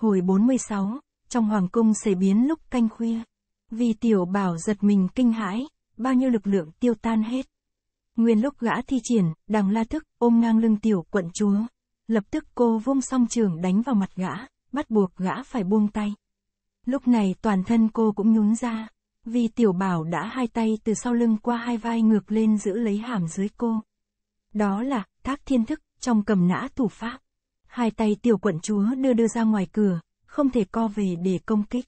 Hồi 46, trong hoàng cung xảy biến lúc canh khuya. Vì tiểu bảo giật mình kinh hãi, bao nhiêu lực lượng tiêu tan hết. Nguyên lúc gã thi triển, đằng la thức, ôm ngang lưng tiểu quận chúa. Lập tức cô vung song trường đánh vào mặt gã, bắt buộc gã phải buông tay. Lúc này toàn thân cô cũng nhún ra, vì tiểu bảo đã hai tay từ sau lưng qua hai vai ngược lên giữ lấy hàm dưới cô. Đó là, thác thiên thức, trong cầm nã thủ pháp hai tay tiểu quận chúa đưa đưa ra ngoài cửa, không thể co về để công kích.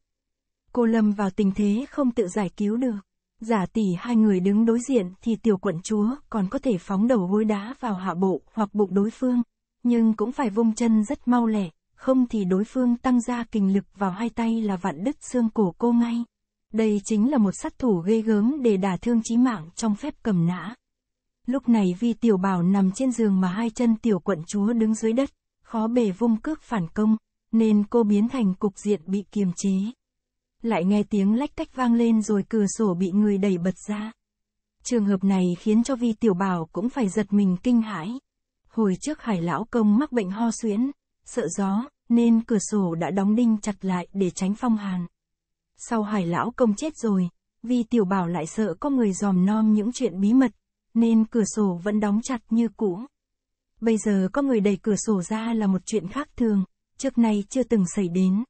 Cô lâm vào tình thế không tự giải cứu được. Giả tỷ hai người đứng đối diện thì tiểu quận chúa còn có thể phóng đầu gối đá vào hạ bộ hoặc bụng đối phương, nhưng cũng phải vung chân rất mau lẻ, không thì đối phương tăng ra kình lực vào hai tay là vạn đứt xương cổ cô ngay. Đây chính là một sát thủ ghê gớm để đả thương chí mạng trong phép cầm nã. Lúc này vi tiểu bảo nằm trên giường mà hai chân tiểu quận chúa đứng dưới đất, khó bề vung cước phản công, nên cô biến thành cục diện bị kiềm chế. Lại nghe tiếng lách cách vang lên rồi cửa sổ bị người đẩy bật ra. Trường hợp này khiến cho Vi Tiểu Bảo cũng phải giật mình kinh hãi. Hồi trước Hải Lão Công mắc bệnh ho suyễn, sợ gió, nên cửa sổ đã đóng đinh chặt lại để tránh phong hàn. Sau Hải Lão Công chết rồi, Vi Tiểu Bảo lại sợ có người dòm nom những chuyện bí mật, nên cửa sổ vẫn đóng chặt như cũ. Bây giờ có người đẩy cửa sổ ra là một chuyện khác thường, trước nay chưa từng xảy đến.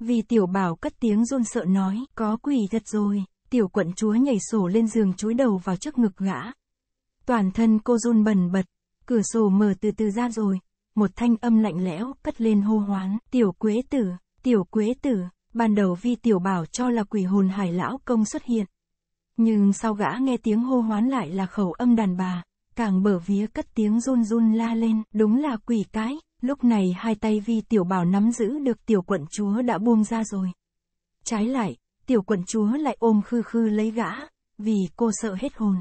Vì tiểu bảo cất tiếng run sợ nói, có quỷ thật rồi, tiểu quận chúa nhảy sổ lên giường chúi đầu vào trước ngực gã. Toàn thân cô run bần bật, cửa sổ mở từ từ ra rồi, một thanh âm lạnh lẽo cất lên hô hoán, tiểu quế tử, tiểu quế tử, ban đầu vi tiểu bảo cho là quỷ hồn hải lão công xuất hiện. Nhưng sau gã nghe tiếng hô hoán lại là khẩu âm đàn bà, Càng bở vía cất tiếng run run la lên, đúng là quỷ cái, lúc này hai tay vi tiểu bảo nắm giữ được tiểu quận chúa đã buông ra rồi. Trái lại, tiểu quận chúa lại ôm khư khư lấy gã, vì cô sợ hết hồn.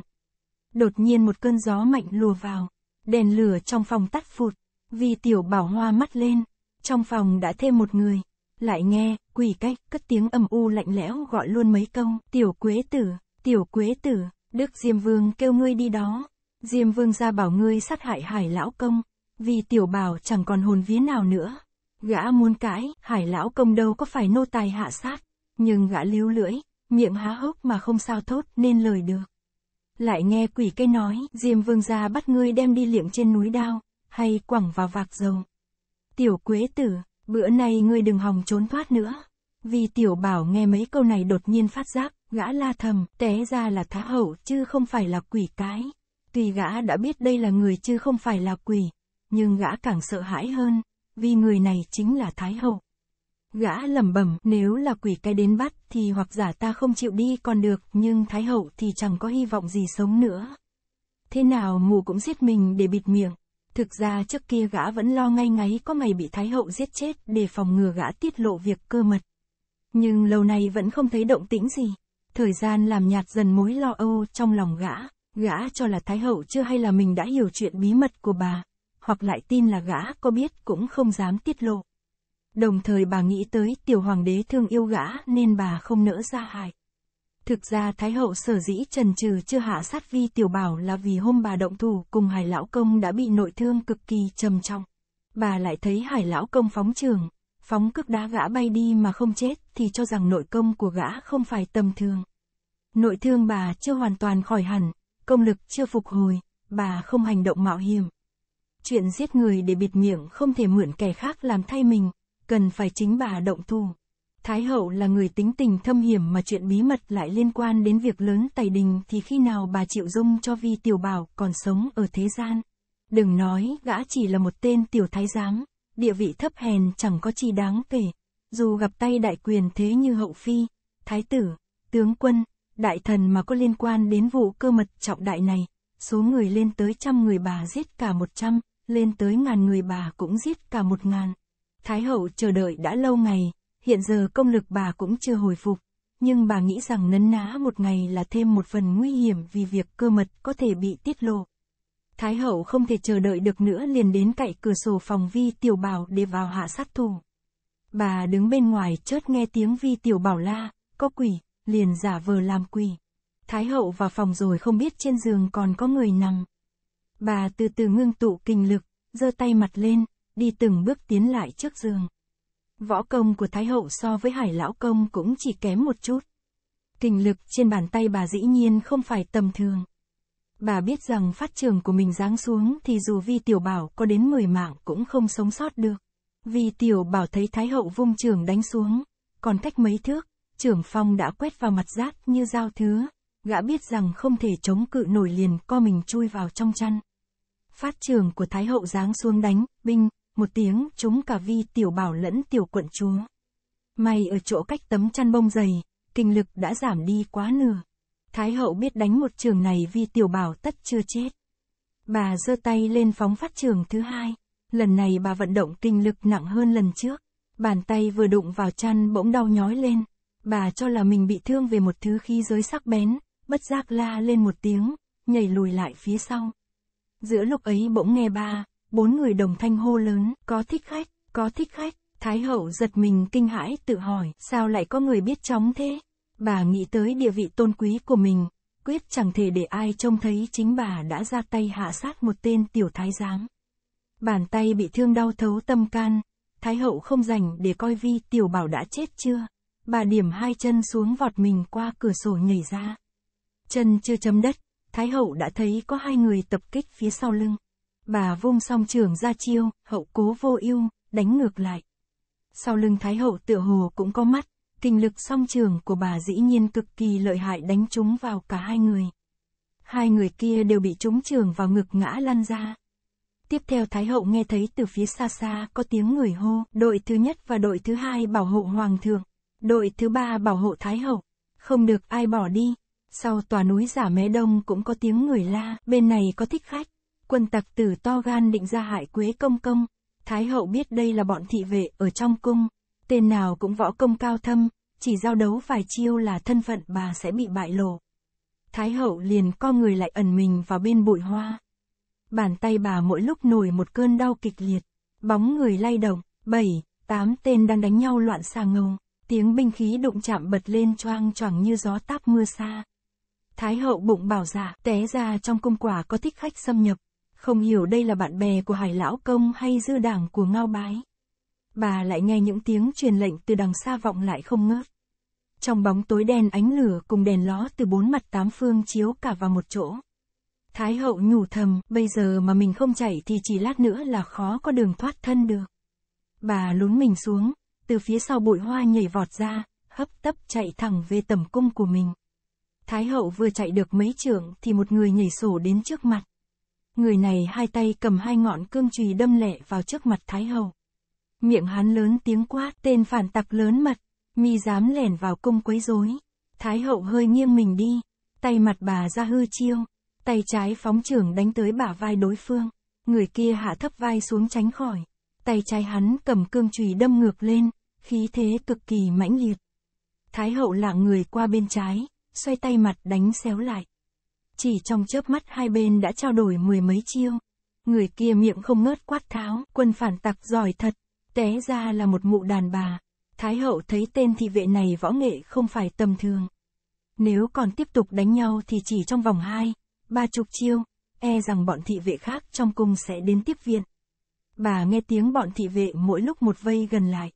Đột nhiên một cơn gió mạnh lùa vào, đèn lửa trong phòng tắt phụt, vì tiểu bảo hoa mắt lên, trong phòng đã thêm một người, lại nghe, quỷ cách, cất tiếng âm u lạnh lẽo gọi luôn mấy câu, tiểu quế tử, tiểu quế tử, Đức Diêm Vương kêu ngươi đi đó. Diêm vương gia bảo ngươi sát hại hải lão công, vì tiểu bảo chẳng còn hồn vía nào nữa. Gã muốn cãi, hải lão công đâu có phải nô tài hạ sát, nhưng gã líu lưỡi, miệng há hốc mà không sao thốt nên lời được. Lại nghe quỷ cây nói, Diêm vương gia bắt ngươi đem đi liệm trên núi đao, hay quẳng vào vạc dầu. Tiểu quế tử, bữa nay ngươi đừng hòng trốn thoát nữa. Vì tiểu bảo nghe mấy câu này đột nhiên phát giác, gã la thầm, té ra là thá hậu chứ không phải là quỷ cái. Tuy gã đã biết đây là người chứ không phải là quỷ, nhưng gã càng sợ hãi hơn, vì người này chính là Thái Hậu. Gã lẩm bẩm, nếu là quỷ cái đến bắt thì hoặc giả ta không chịu đi còn được, nhưng Thái Hậu thì chẳng có hy vọng gì sống nữa. Thế nào mù cũng giết mình để bịt miệng. Thực ra trước kia gã vẫn lo ngay ngáy có ngày bị Thái Hậu giết chết để phòng ngừa gã tiết lộ việc cơ mật. Nhưng lâu nay vẫn không thấy động tĩnh gì. Thời gian làm nhạt dần mối lo âu trong lòng gã gã cho là Thái Hậu chưa hay là mình đã hiểu chuyện bí mật của bà, hoặc lại tin là gã có biết cũng không dám tiết lộ. Đồng thời bà nghĩ tới tiểu hoàng đế thương yêu gã nên bà không nỡ ra hại. Thực ra Thái Hậu sở dĩ trần trừ chưa hạ sát vi tiểu bảo là vì hôm bà động thủ cùng hải lão công đã bị nội thương cực kỳ trầm trọng. Bà lại thấy hải lão công phóng trường, phóng cước đá gã bay đi mà không chết thì cho rằng nội công của gã không phải tầm thường. Nội thương bà chưa hoàn toàn khỏi hẳn, công lực chưa phục hồi, bà không hành động mạo hiểm. Chuyện giết người để bịt miệng không thể mượn kẻ khác làm thay mình, cần phải chính bà động thủ. Thái hậu là người tính tình thâm hiểm mà chuyện bí mật lại liên quan đến việc lớn tài đình thì khi nào bà chịu dung cho vi tiểu bảo còn sống ở thế gian. Đừng nói gã chỉ là một tên tiểu thái giám, địa vị thấp hèn chẳng có chi đáng kể. Dù gặp tay đại quyền thế như hậu phi, thái tử, tướng quân, đại thần mà có liên quan đến vụ cơ mật trọng đại này, số người lên tới trăm người bà giết cả một trăm, lên tới ngàn người bà cũng giết cả một ngàn. Thái hậu chờ đợi đã lâu ngày, hiện giờ công lực bà cũng chưa hồi phục, nhưng bà nghĩ rằng nấn ná một ngày là thêm một phần nguy hiểm vì việc cơ mật có thể bị tiết lộ. Thái hậu không thể chờ đợi được nữa liền đến cậy cửa sổ phòng vi tiểu bảo để vào hạ sát thủ. Bà đứng bên ngoài chớt nghe tiếng vi tiểu bảo la, có quỷ, liền giả vờ làm quỳ. Thái hậu vào phòng rồi không biết trên giường còn có người nằm. Bà từ từ ngưng tụ kinh lực, giơ tay mặt lên, đi từng bước tiến lại trước giường. Võ công của Thái hậu so với Hải lão công cũng chỉ kém một chút. Kinh lực trên bàn tay bà dĩ nhiên không phải tầm thường. Bà biết rằng phát trường của mình giáng xuống thì dù vi tiểu bảo có đến 10 mạng cũng không sống sót được. Vi tiểu bảo thấy Thái hậu vung trường đánh xuống, còn cách mấy thước, trưởng phong đã quét vào mặt rác như dao thứa, gã biết rằng không thể chống cự nổi liền co mình chui vào trong chăn. Phát trường của Thái Hậu giáng xuống đánh, binh, một tiếng chúng cả vi tiểu bảo lẫn tiểu quận chúa. May ở chỗ cách tấm chăn bông dày, kinh lực đã giảm đi quá nửa. Thái hậu biết đánh một trường này vi tiểu bảo tất chưa chết. Bà giơ tay lên phóng phát trường thứ hai. Lần này bà vận động kinh lực nặng hơn lần trước. Bàn tay vừa đụng vào chăn bỗng đau nhói lên. Bà cho là mình bị thương về một thứ khí giới sắc bén, bất giác la lên một tiếng, nhảy lùi lại phía sau. Giữa lúc ấy bỗng nghe ba, bốn người đồng thanh hô lớn, có thích khách, có thích khách, Thái hậu giật mình kinh hãi tự hỏi, sao lại có người biết chóng thế? Bà nghĩ tới địa vị tôn quý của mình, quyết chẳng thể để ai trông thấy chính bà đã ra tay hạ sát một tên tiểu thái giám. Bàn tay bị thương đau thấu tâm can, Thái hậu không dành để coi vi tiểu bảo đã chết chưa? Bà điểm hai chân xuống vọt mình qua cửa sổ nhảy ra. Chân chưa chấm đất, Thái hậu đã thấy có hai người tập kích phía sau lưng. Bà vung song trường ra chiêu, hậu cố vô ưu, đánh ngược lại. Sau lưng Thái hậu tựa hồ cũng có mắt, kinh lực song trường của bà dĩ nhiên cực kỳ lợi hại đánh trúng vào cả hai người. Hai người kia đều bị trúng trường vào ngực ngã lăn ra. Tiếp theo Thái hậu nghe thấy từ phía xa xa có tiếng người hô, đội thứ nhất và đội thứ hai bảo hộ hoàng thượng đội thứ ba bảo hộ Thái Hậu, không được ai bỏ đi. Sau tòa núi giả mé đông cũng có tiếng người la, bên này có thích khách. Quân tặc tử to gan định ra hại quế công công. Thái hậu biết đây là bọn thị vệ ở trong cung. Tên nào cũng võ công cao thâm, chỉ giao đấu vài chiêu là thân phận bà sẽ bị bại lộ. Thái hậu liền co người lại ẩn mình vào bên bụi hoa. Bàn tay bà mỗi lúc nổi một cơn đau kịch liệt. Bóng người lay động, bảy, tám tên đang đánh nhau loạn xà ngông tiếng binh khí đụng chạm bật lên choang choảng như gió táp mưa xa. Thái hậu bụng bảo giả, dạ, té ra trong cung quả có thích khách xâm nhập, không hiểu đây là bạn bè của hải lão công hay dư đảng của ngao bái. Bà lại nghe những tiếng truyền lệnh từ đằng xa vọng lại không ngớt. Trong bóng tối đen ánh lửa cùng đèn ló từ bốn mặt tám phương chiếu cả vào một chỗ. Thái hậu nhủ thầm, bây giờ mà mình không chạy thì chỉ lát nữa là khó có đường thoát thân được. Bà lún mình xuống, từ phía sau bụi hoa nhảy vọt ra, hấp tấp chạy thẳng về tầm cung của mình. Thái hậu vừa chạy được mấy trượng thì một người nhảy sổ đến trước mặt. Người này hai tay cầm hai ngọn cương chùy đâm lệ vào trước mặt Thái hậu. Miệng hắn lớn tiếng quát, tên phản tặc lớn mật, mi dám lẻn vào cung quấy rối. Thái hậu hơi nghiêng mình đi, tay mặt bà ra hư chiêu, tay trái phóng trưởng đánh tới bả vai đối phương, người kia hạ thấp vai xuống tránh khỏi, tay trái hắn cầm cương chùy đâm ngược lên, khí thế cực kỳ mãnh liệt. Thái hậu lạng người qua bên trái, xoay tay mặt đánh xéo lại. Chỉ trong chớp mắt hai bên đã trao đổi mười mấy chiêu. Người kia miệng không ngớt quát tháo, quân phản tặc giỏi thật, té ra là một mụ đàn bà. Thái hậu thấy tên thị vệ này võ nghệ không phải tầm thường. Nếu còn tiếp tục đánh nhau thì chỉ trong vòng hai, ba chục chiêu, e rằng bọn thị vệ khác trong cung sẽ đến tiếp viện. Bà nghe tiếng bọn thị vệ mỗi lúc một vây gần lại.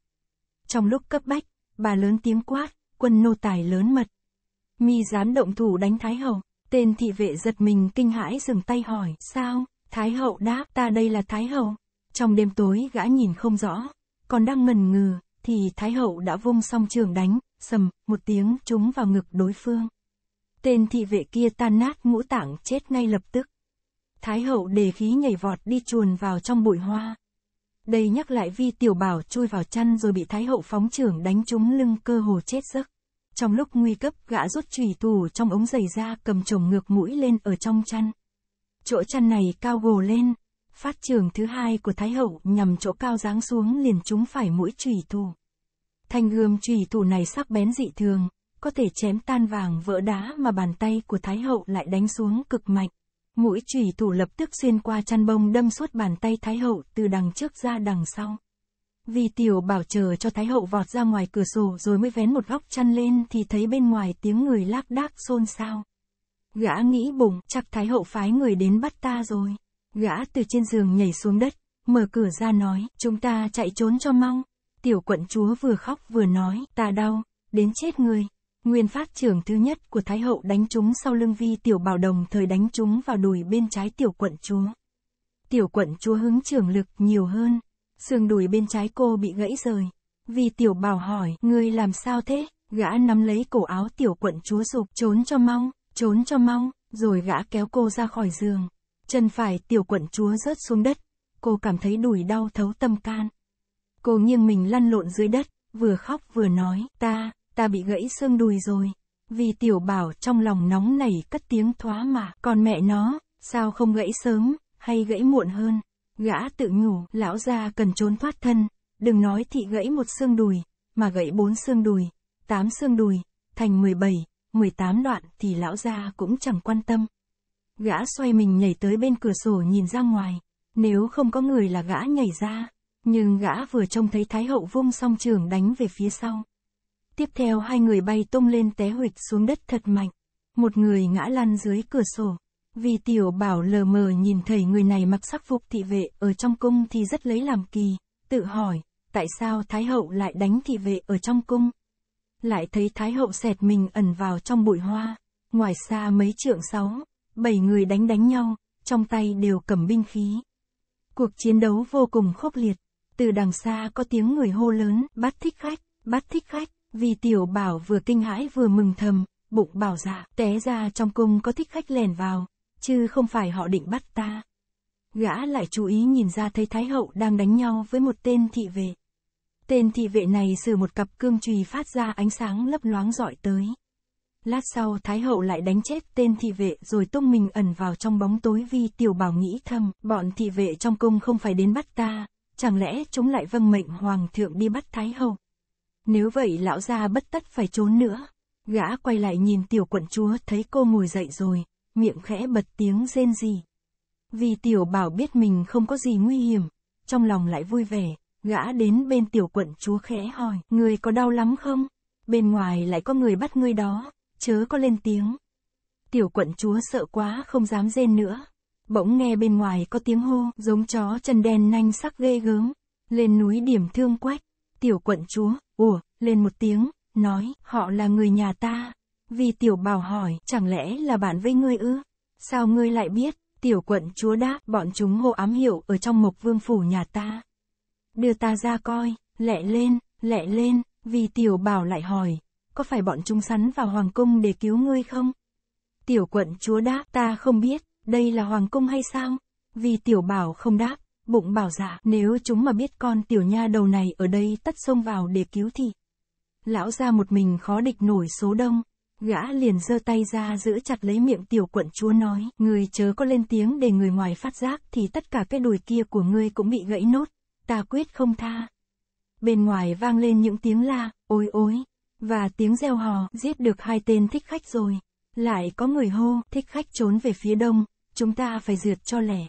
Trong lúc cấp bách, bà lớn tiếng quát, quân nô tài lớn mật. Mi dám động thủ đánh Thái Hậu, tên thị vệ giật mình kinh hãi dừng tay hỏi, sao? Thái Hậu đáp, ta đây là Thái Hậu. Trong đêm tối gã nhìn không rõ, còn đang ngần ngừ, thì Thái Hậu đã vung song trường đánh, sầm, một tiếng trúng vào ngực đối phương. Tên thị vệ kia tan nát ngũ tạng chết ngay lập tức. Thái Hậu đề khí nhảy vọt đi chuồn vào trong bụi hoa. Đây nhắc lại vi tiểu bảo chui vào chăn rồi bị thái hậu phóng trưởng đánh trúng lưng cơ hồ chết giấc. Trong lúc nguy cấp gã rút trùy thủ trong ống giày ra cầm chồng ngược mũi lên ở trong chăn. Chỗ chăn này cao gồ lên, phát trường thứ hai của thái hậu nhằm chỗ cao giáng xuống liền trúng phải mũi trùy thủ Thanh gươm trùy thủ này sắc bén dị thường, có thể chém tan vàng vỡ đá mà bàn tay của thái hậu lại đánh xuống cực mạnh. Mũi chủy thủ lập tức xuyên qua chăn bông đâm suốt bàn tay Thái Hậu từ đằng trước ra đằng sau. Vì tiểu bảo chờ cho Thái Hậu vọt ra ngoài cửa sổ rồi mới vén một góc chăn lên thì thấy bên ngoài tiếng người lác đác xôn xao. Gã nghĩ bụng, chắc Thái Hậu phái người đến bắt ta rồi. Gã từ trên giường nhảy xuống đất, mở cửa ra nói, chúng ta chạy trốn cho mau. Tiểu quận chúa vừa khóc vừa nói, ta đau, đến chết người. Nguyên phát trưởng thứ nhất của Thái Hậu đánh trúng sau lưng vi tiểu bảo đồng thời đánh trúng vào đùi bên trái tiểu quận chúa. Tiểu quận chúa hứng trường lực nhiều hơn. xương đùi bên trái cô bị gãy rời. Vi tiểu bảo hỏi, ngươi làm sao thế? Gã nắm lấy cổ áo tiểu quận chúa sụp trốn cho mau, trốn cho mau, rồi gã kéo cô ra khỏi giường. Chân phải tiểu quận chúa rớt xuống đất. Cô cảm thấy đùi đau thấu tâm can. Cô nghiêng mình lăn lộn dưới đất, vừa khóc vừa nói, ta, ta bị gãy xương đùi rồi. Vì tiểu bảo trong lòng nóng nảy cất tiếng thoá mà, còn mẹ nó, sao không gãy sớm, hay gãy muộn hơn. Gã tự nhủ, lão gia cần trốn thoát thân, đừng nói thị gãy một xương đùi, mà gãy bốn xương đùi, tám xương đùi, thành 17, 18 đoạn thì lão gia cũng chẳng quan tâm. Gã xoay mình nhảy tới bên cửa sổ nhìn ra ngoài, nếu không có người là gã nhảy ra, nhưng gã vừa trông thấy Thái hậu vung song trường đánh về phía sau. Tiếp theo hai người bay tung lên té huỵch xuống đất thật mạnh. Một người ngã lăn dưới cửa sổ. Vì tiểu bảo lờ mờ nhìn thấy người này mặc sắc phục thị vệ ở trong cung thì rất lấy làm kỳ, tự hỏi, tại sao Thái hậu lại đánh thị vệ ở trong cung? Lại thấy Thái hậu xẹt mình ẩn vào trong bụi hoa, ngoài xa mấy trượng sáu, bảy người đánh đánh nhau, trong tay đều cầm binh khí. Cuộc chiến đấu vô cùng khốc liệt, từ đằng xa có tiếng người hô lớn, bắt thích khách, bắt thích khách. Vì tiểu bảo vừa kinh hãi vừa mừng thầm, bụng bảo dạ, té ra trong cung có thích khách lèn vào, chứ không phải họ định bắt ta. Gã lại chú ý nhìn ra thấy Thái Hậu đang đánh nhau với một tên thị vệ. Tên thị vệ này sử một cặp cương trùy phát ra ánh sáng lấp loáng dọi tới. Lát sau Thái Hậu lại đánh chết tên thị vệ rồi tung mình ẩn vào trong bóng tối vì tiểu bảo nghĩ thầm, bọn thị vệ trong cung không phải đến bắt ta, chẳng lẽ chúng lại vâng mệnh Hoàng thượng đi bắt Thái Hậu. Nếu vậy lão gia bất tất phải trốn nữa. Gã quay lại nhìn tiểu quận chúa thấy cô ngồi dậy rồi, miệng khẽ bật tiếng rên gì. Vì tiểu bảo biết mình không có gì nguy hiểm, trong lòng lại vui vẻ, gã đến bên tiểu quận chúa khẽ hỏi, người có đau lắm không? Bên ngoài lại có người bắt ngươi đó, chớ có lên tiếng. Tiểu quận chúa sợ quá không dám rên nữa. Bỗng nghe bên ngoài có tiếng hô, giống chó chân đen nanh sắc ghê gớm. Lên núi điểm thương quách, Tiểu quận chúa, ủa, lên một tiếng, nói, họ là người nhà ta. Vì tiểu bảo hỏi, chẳng lẽ là bạn với ngươi ư? Sao ngươi lại biết? Tiểu quận chúa đáp, bọn chúng hộ ám hiệu ở trong mộc vương phủ nhà ta. Đưa ta ra coi, lẹ lên, lẹ lên, vì tiểu bảo lại hỏi, có phải bọn chúng sắn vào hoàng cung để cứu ngươi không? Tiểu quận chúa đáp, ta không biết, đây là hoàng cung hay sao? Vì tiểu bảo không đáp, bụng bảo dạ, nếu chúng mà biết con tiểu nha đầu này ở đây tất xông vào để cứu thì. Lão ra một mình khó địch nổi số đông, gã liền giơ tay ra giữ chặt lấy miệng tiểu quận chúa nói, người chớ có lên tiếng để người ngoài phát giác thì tất cả cái đùi kia của ngươi cũng bị gãy nốt, ta quyết không tha. Bên ngoài vang lên những tiếng la, ôi ôi, và tiếng reo hò, giết được hai tên thích khách rồi. Lại có người hô, thích khách trốn về phía đông, chúng ta phải dượt cho lẻ.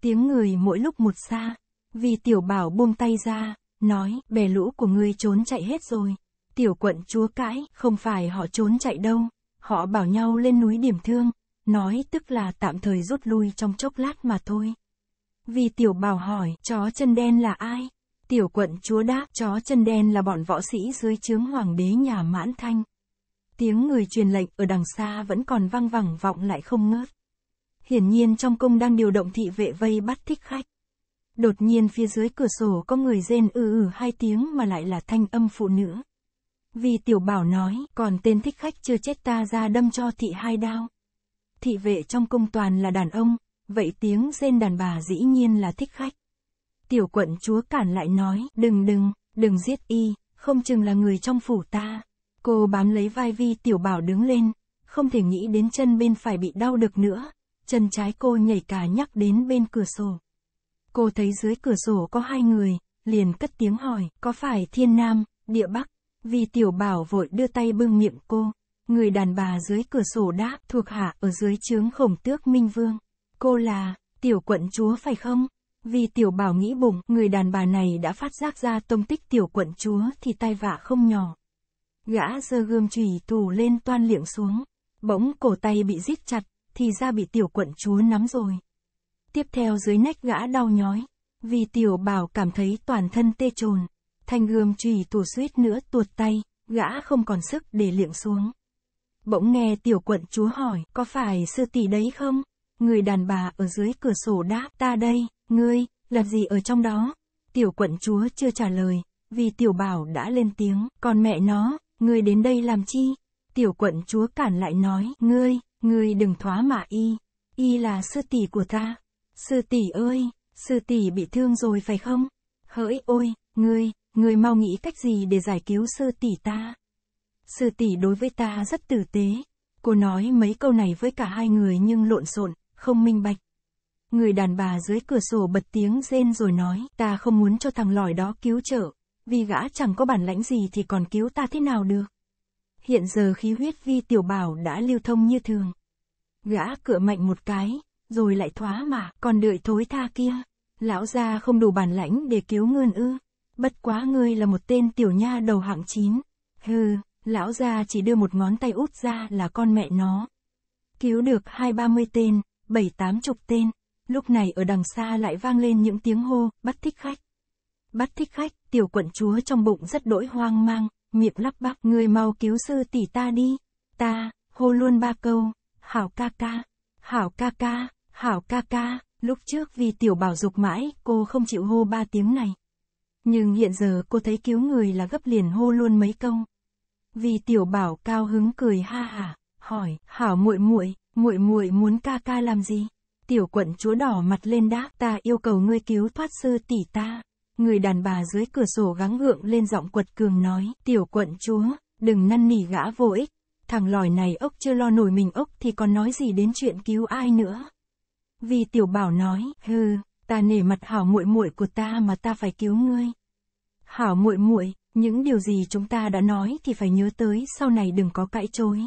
Tiếng người mỗi lúc một xa. Vì tiểu bảo buông tay ra, nói, bè lũ của ngươi trốn chạy hết rồi. Tiểu quận chúa cãi, không phải họ trốn chạy đâu. Họ bảo nhau lên núi điểm thương, nói tức là tạm thời rút lui trong chốc lát mà thôi. Vì tiểu bảo hỏi, chó chân đen là ai? Tiểu quận chúa đáp, chó chân đen là bọn võ sĩ dưới chướng hoàng đế nhà mãn thanh. Tiếng người truyền lệnh ở đằng xa vẫn còn vang vẳng vọng lại không ngớt. Hiển nhiên trong cung đang điều động thị vệ vây bắt thích khách. Đột nhiên phía dưới cửa sổ có người rên ừ ừ hai tiếng mà lại là thanh âm phụ nữ. Vì tiểu bảo nói, còn tên thích khách chưa chết ta ra đâm cho thị hai đao. Thị vệ trong cung toàn là đàn ông, vậy tiếng rên đàn bà dĩ nhiên là thích khách. Tiểu quận chúa cản lại nói, đừng đừng, đừng giết y, không chừng là người trong phủ ta. Cô bám lấy vai vi tiểu bảo đứng lên, không thể nghĩ đến chân bên phải bị đau được nữa, Chân trái cô nhảy cả nhắc đến bên cửa sổ. Cô thấy dưới cửa sổ có hai người, liền cất tiếng hỏi, có phải thiên nam, địa bắc? Vì tiểu bảo vội đưa tay bưng miệng cô. Người đàn bà dưới cửa sổ đáp thuộc hạ ở dưới trướng khổng tước minh vương. Cô là, tiểu quận chúa phải không? Vì tiểu bảo nghĩ bụng, người đàn bà này đã phát giác ra tông tích tiểu quận chúa thì tai vạ không nhỏ. Gã giơ gươm chùy thủ lên toan liệng xuống. Bỗng cổ tay bị giết chặt, thì ra bị tiểu quận chúa nắm rồi. Tiếp theo dưới nách gã đau nhói, vì tiểu bảo cảm thấy toàn thân tê trồn, thanh gươm trùy tù suýt nữa tuột tay, gã không còn sức để liệng xuống. Bỗng nghe tiểu quận chúa hỏi, có phải sư tỷ đấy không? Người đàn bà ở dưới cửa sổ đáp, ta đây, ngươi, làm gì ở trong đó? Tiểu quận chúa chưa trả lời, vì tiểu bảo đã lên tiếng, còn mẹ nó, ngươi đến đây làm chi? Tiểu quận chúa cản lại nói, ngươi, Ngươi đừng thóa mạ y, y là sư tỷ của ta. Sư tỷ ơi, sư tỷ bị thương rồi phải không? Hỡi ôi, ngươi, ngươi mau nghĩ cách gì để giải cứu sư tỷ ta. Sư tỷ đối với ta rất tử tế. Cô nói mấy câu này với cả hai người nhưng lộn xộn, không minh bạch. Người đàn bà dưới cửa sổ bật tiếng rên rồi nói, ta không muốn cho thằng lòi đó cứu trợ, vì gã chẳng có bản lãnh gì thì còn cứu ta thế nào được hiện giờ khí huyết vi tiểu bảo đã lưu thông như thường. Gã cửa mạnh một cái, rồi lại thoá mà, còn đợi thối tha kia. Lão gia không đủ bản lãnh để cứu ngươn ư. Bất quá ngươi là một tên tiểu nha đầu hạng chín. Hừ, lão gia chỉ đưa một ngón tay út ra là con mẹ nó. Cứu được hai ba mươi tên, bảy tám chục tên. Lúc này ở đằng xa lại vang lên những tiếng hô, bắt thích khách. Bắt thích khách, tiểu quận chúa trong bụng rất đỗi hoang mang, miệng lắp bắp người mau cứu sư tỷ ta đi. Ta, hô luôn ba câu, hảo ca ca, hảo ca ca, hảo ca ca, lúc trước vì tiểu bảo dục mãi, cô không chịu hô ba tiếng này. Nhưng hiện giờ cô thấy cứu người là gấp liền hô luôn mấy câu. Vì tiểu bảo cao hứng cười ha hả, hỏi, hảo muội muội, muội muội muốn ca ca làm gì? Tiểu quận chúa đỏ mặt lên đáp, ta yêu cầu ngươi cứu thoát sư tỷ ta. Người đàn bà dưới cửa sổ gắng gượng lên giọng quật cường nói, tiểu quận chúa, đừng năn nỉ gã vô ích. Thằng lòi này ốc chưa lo nổi mình ốc thì còn nói gì đến chuyện cứu ai nữa. Vì tiểu bảo nói, hừ, ta nể mặt hảo muội muội của ta mà ta phải cứu ngươi. Hảo muội muội, những điều gì chúng ta đã nói thì phải nhớ tới, sau này đừng có cãi chối.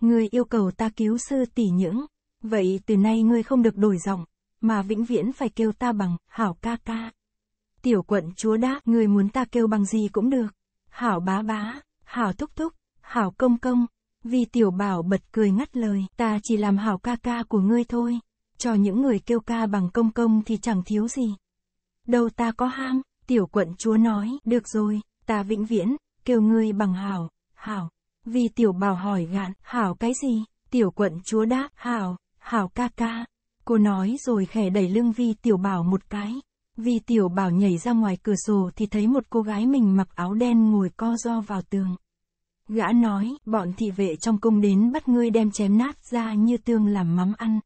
Ngươi yêu cầu ta cứu sư tỷ những, vậy từ nay ngươi không được đổi giọng, mà vĩnh viễn phải kêu ta bằng hảo ca ca. Tiểu quận chúa đáp, người muốn ta kêu bằng gì cũng được. Hảo bá bá, hảo thúc thúc, hảo công công. Vì tiểu bảo bật cười ngắt lời, ta chỉ làm hảo ca ca của ngươi thôi. Cho những người kêu ca bằng công công thì chẳng thiếu gì. Đâu ta có ham, tiểu quận chúa nói, được rồi, ta vĩnh viễn, kêu ngươi bằng hảo, hảo. Vì tiểu bảo hỏi gạn, hảo cái gì? Tiểu quận chúa đáp, hảo, hảo ca ca. Cô nói rồi khẽ đẩy lưng vi tiểu bảo một cái. Vì tiểu bảo nhảy ra ngoài cửa sổ thì thấy một cô gái mình mặc áo đen ngồi co do vào tường. Gã nói, bọn thị vệ trong cung đến bắt ngươi đem chém nát ra như tương làm mắm ăn.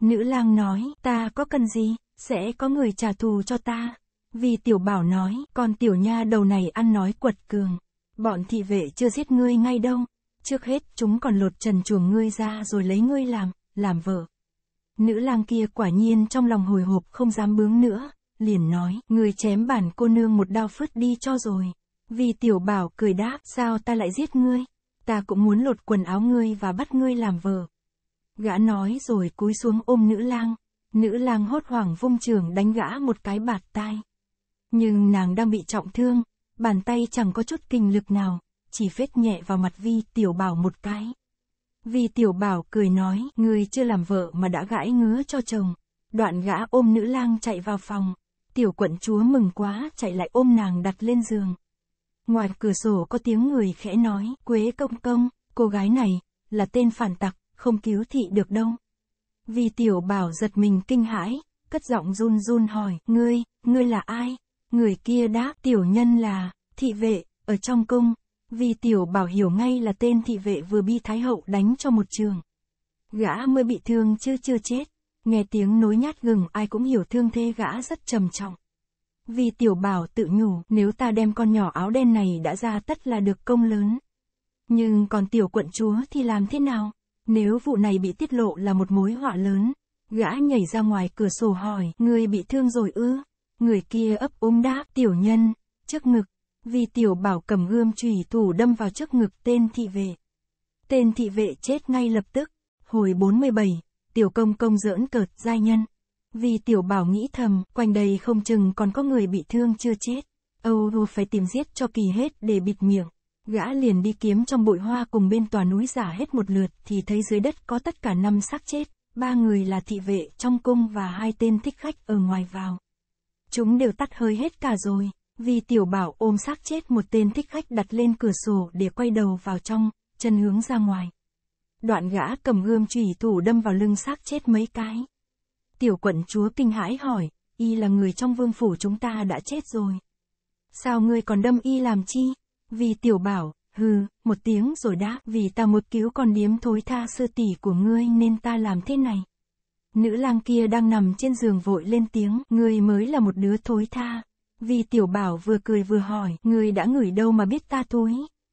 Nữ lang nói, ta có cần gì, sẽ có người trả thù cho ta. Vì tiểu bảo nói, con tiểu nha đầu này ăn nói quật cường. Bọn thị vệ chưa giết ngươi ngay đâu. Trước hết chúng còn lột trần chuồng ngươi ra rồi lấy ngươi làm, làm vợ. Nữ lang kia quả nhiên trong lòng hồi hộp không dám bướng nữa, liền nói, người chém bản cô nương một đao phứt đi cho rồi. Vì tiểu bảo cười đáp, sao ta lại giết ngươi? Ta cũng muốn lột quần áo ngươi và bắt ngươi làm vợ. Gã nói rồi cúi xuống ôm nữ lang. Nữ lang hốt hoảng vung trường đánh gã một cái bạt tai. Nhưng nàng đang bị trọng thương, bàn tay chẳng có chút kinh lực nào, chỉ vết nhẹ vào mặt vi tiểu bảo một cái. vì tiểu bảo cười nói, ngươi chưa làm vợ mà đã gãi ngứa cho chồng. Đoạn gã ôm nữ lang chạy vào phòng tiểu quận chúa mừng quá chạy lại ôm nàng đặt lên giường. Ngoài cửa sổ có tiếng người khẽ nói, Quế công công, cô gái này, là tên phản tặc, không cứu thị được đâu. Vì tiểu bảo giật mình kinh hãi, cất giọng run run hỏi, ngươi, ngươi là ai? Người kia đáp, tiểu nhân là, thị vệ, ở trong cung. Vì tiểu bảo hiểu ngay là tên thị vệ vừa bị thái hậu đánh cho một trường. Gã mới bị thương chứ chưa chết. Nghe tiếng nối nhát gừng ai cũng hiểu thương thế gã rất trầm trọng. Vì tiểu bảo tự nhủ, nếu ta đem con nhỏ áo đen này đã ra tất là được công lớn. Nhưng còn tiểu quận chúa thì làm thế nào? Nếu vụ này bị tiết lộ là một mối họa lớn. Gã nhảy ra ngoài cửa sổ hỏi, người bị thương rồi ư? Người kia ấp úng đáp, tiểu nhân, trước ngực. Vì tiểu bảo cầm gươm trùy thủ đâm vào trước ngực tên thị vệ. Tên thị vệ chết ngay lập tức. Hồi 47 tiểu công công giỡn cợt, giai nhân. Vì tiểu bảo nghĩ thầm, quanh đây không chừng còn có người bị thương chưa chết. Âu Rô phải tìm giết cho kỳ hết để bịt miệng. Gã liền đi kiếm trong bụi hoa cùng bên tòa núi giả hết một lượt thì thấy dưới đất có tất cả năm xác chết. Ba người là thị vệ trong cung và hai tên thích khách ở ngoài vào. Chúng đều tắt hơi hết cả rồi. Vì tiểu bảo ôm xác chết một tên thích khách đặt lên cửa sổ để quay đầu vào trong, chân hướng ra ngoài. Đoạn gã cầm gươm trùy thủ đâm vào lưng xác chết mấy cái. Tiểu quận chúa kinh hãi hỏi, y là người trong vương phủ chúng ta đã chết rồi. Sao ngươi còn đâm y làm chi? Vì tiểu bảo, hừ, một tiếng rồi đã, vì ta một cứu con điếm thối tha sư tỷ của ngươi nên ta làm thế này. Nữ lang kia đang nằm trên giường vội lên tiếng, ngươi mới là một đứa thối tha. Vì tiểu bảo vừa cười vừa hỏi, ngươi đã ngửi đâu mà biết ta thối?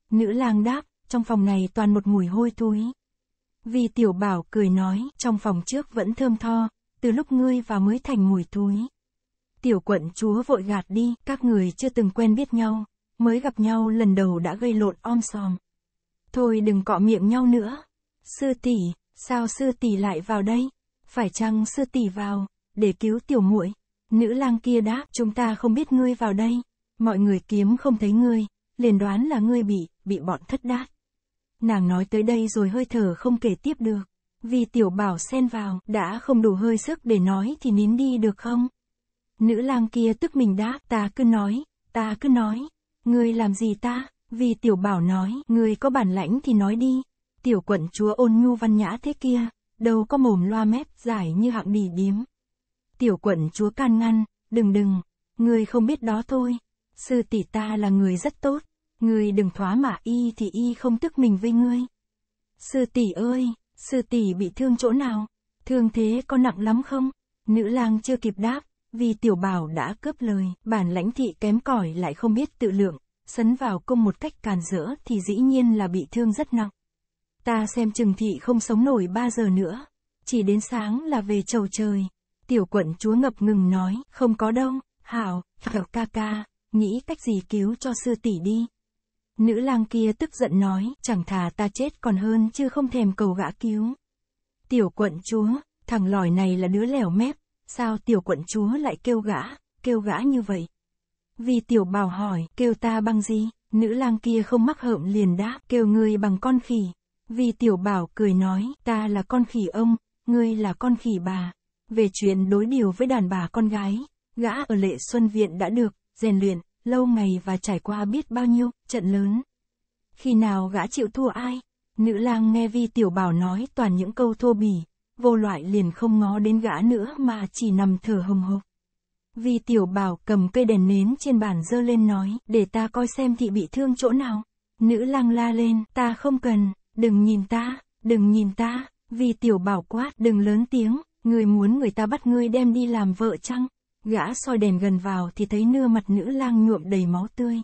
Nữ lang đáp, trong phòng này toàn một mùi hôi thối. Vì tiểu bảo cười nói, trong phòng trước vẫn thơm tho, từ lúc ngươi vào mới thành mùi túi. Tiểu quận chúa vội gạt đi, các người chưa từng quen biết nhau, mới gặp nhau lần đầu đã gây lộn om sòm. Thôi đừng cọ miệng nhau nữa. Sư tỷ, sao sư tỷ lại vào đây? Phải chăng sư tỷ vào, để cứu tiểu muội? Nữ lang kia đáp, chúng ta không biết ngươi vào đây. Mọi người kiếm không thấy ngươi, liền đoán là ngươi bị, bị bọn thất đát. Nàng nói tới đây rồi hơi thở không kể tiếp được. Vì tiểu bảo xen vào, đã không đủ hơi sức để nói thì nín đi được không? Nữ lang kia tức mình đáp, ta cứ nói, ta cứ nói. Ngươi làm gì ta? Vì tiểu bảo nói, ngươi có bản lãnh thì nói đi. Tiểu quận chúa ôn nhu văn nhã thế kia, đâu có mồm loa mép dài như hạng bì điếm. Tiểu quận chúa can ngăn, đừng đừng, ngươi không biết đó thôi. Sư tỷ ta là người rất tốt, người đừng thoá mà y thì y không tức mình với ngươi. Sư tỷ ơi, sư tỷ bị thương chỗ nào? Thương thế có nặng lắm không? Nữ lang chưa kịp đáp, vì tiểu bảo đã cướp lời, bản lãnh thị kém cỏi lại không biết tự lượng, sấn vào cung một cách càn rỡ thì dĩ nhiên là bị thương rất nặng. Ta xem chừng thị không sống nổi ba giờ nữa, chỉ đến sáng là về trầu trời. Tiểu quận chúa ngập ngừng nói, không có đâu, hảo, thảo ca ca, nghĩ cách gì cứu cho sư tỷ đi. Nữ lang kia tức giận nói, chẳng thà ta chết còn hơn chứ không thèm cầu gã cứu. Tiểu quận chúa, thằng lòi này là đứa lẻo mép, sao tiểu quận chúa lại kêu gã, kêu gã như vậy? Vì tiểu bảo hỏi, kêu ta bằng gì? Nữ lang kia không mắc hợm liền đáp, kêu ngươi bằng con khỉ. Vì tiểu bảo cười nói, ta là con khỉ ông, ngươi là con khỉ bà. Về chuyện đối điều với đàn bà con gái, gã ở lệ xuân viện đã được, rèn luyện, lâu ngày và trải qua biết bao nhiêu trận lớn. Khi nào gã chịu thua ai? Nữ lang nghe Vi Tiểu Bảo nói toàn những câu thô bỉ, vô loại liền không ngó đến gã nữa mà chỉ nằm thở hồng hộc. Vi Tiểu Bảo cầm cây đèn nến trên bàn giơ lên nói, để ta coi xem thị bị thương chỗ nào. Nữ lang la lên, ta không cần, đừng nhìn ta, đừng nhìn ta. Vi Tiểu Bảo quát, đừng lớn tiếng, người muốn người ta bắt ngươi đem đi làm vợ chăng? Gã soi đèn gần vào thì thấy nưa mặt nữ lang nhuộm đầy máu tươi.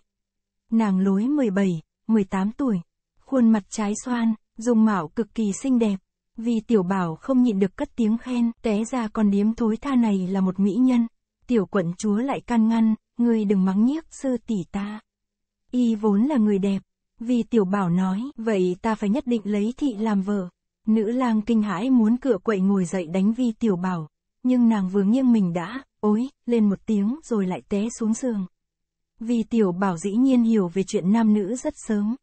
Nàng lối 17, 18 tuổi, khuôn mặt trái xoan, dùng mạo cực kỳ xinh đẹp. Vì tiểu bảo không nhịn được cất tiếng khen, té ra con điếm thối tha này là một mỹ nhân. Tiểu quận chúa lại can ngăn, người đừng mắng nhiếc sư tỷ ta. Y vốn là người đẹp, vì tiểu bảo nói, vậy ta phải nhất định lấy thị làm vợ. Nữ lang kinh hãi muốn cựa quậy ngồi dậy đánh vi tiểu bảo, nhưng nàng vừa nghiêng mình đã, ối, lên một tiếng rồi lại té xuống giường. Vì tiểu bảo dĩ nhiên hiểu về chuyện nam nữ rất sớm.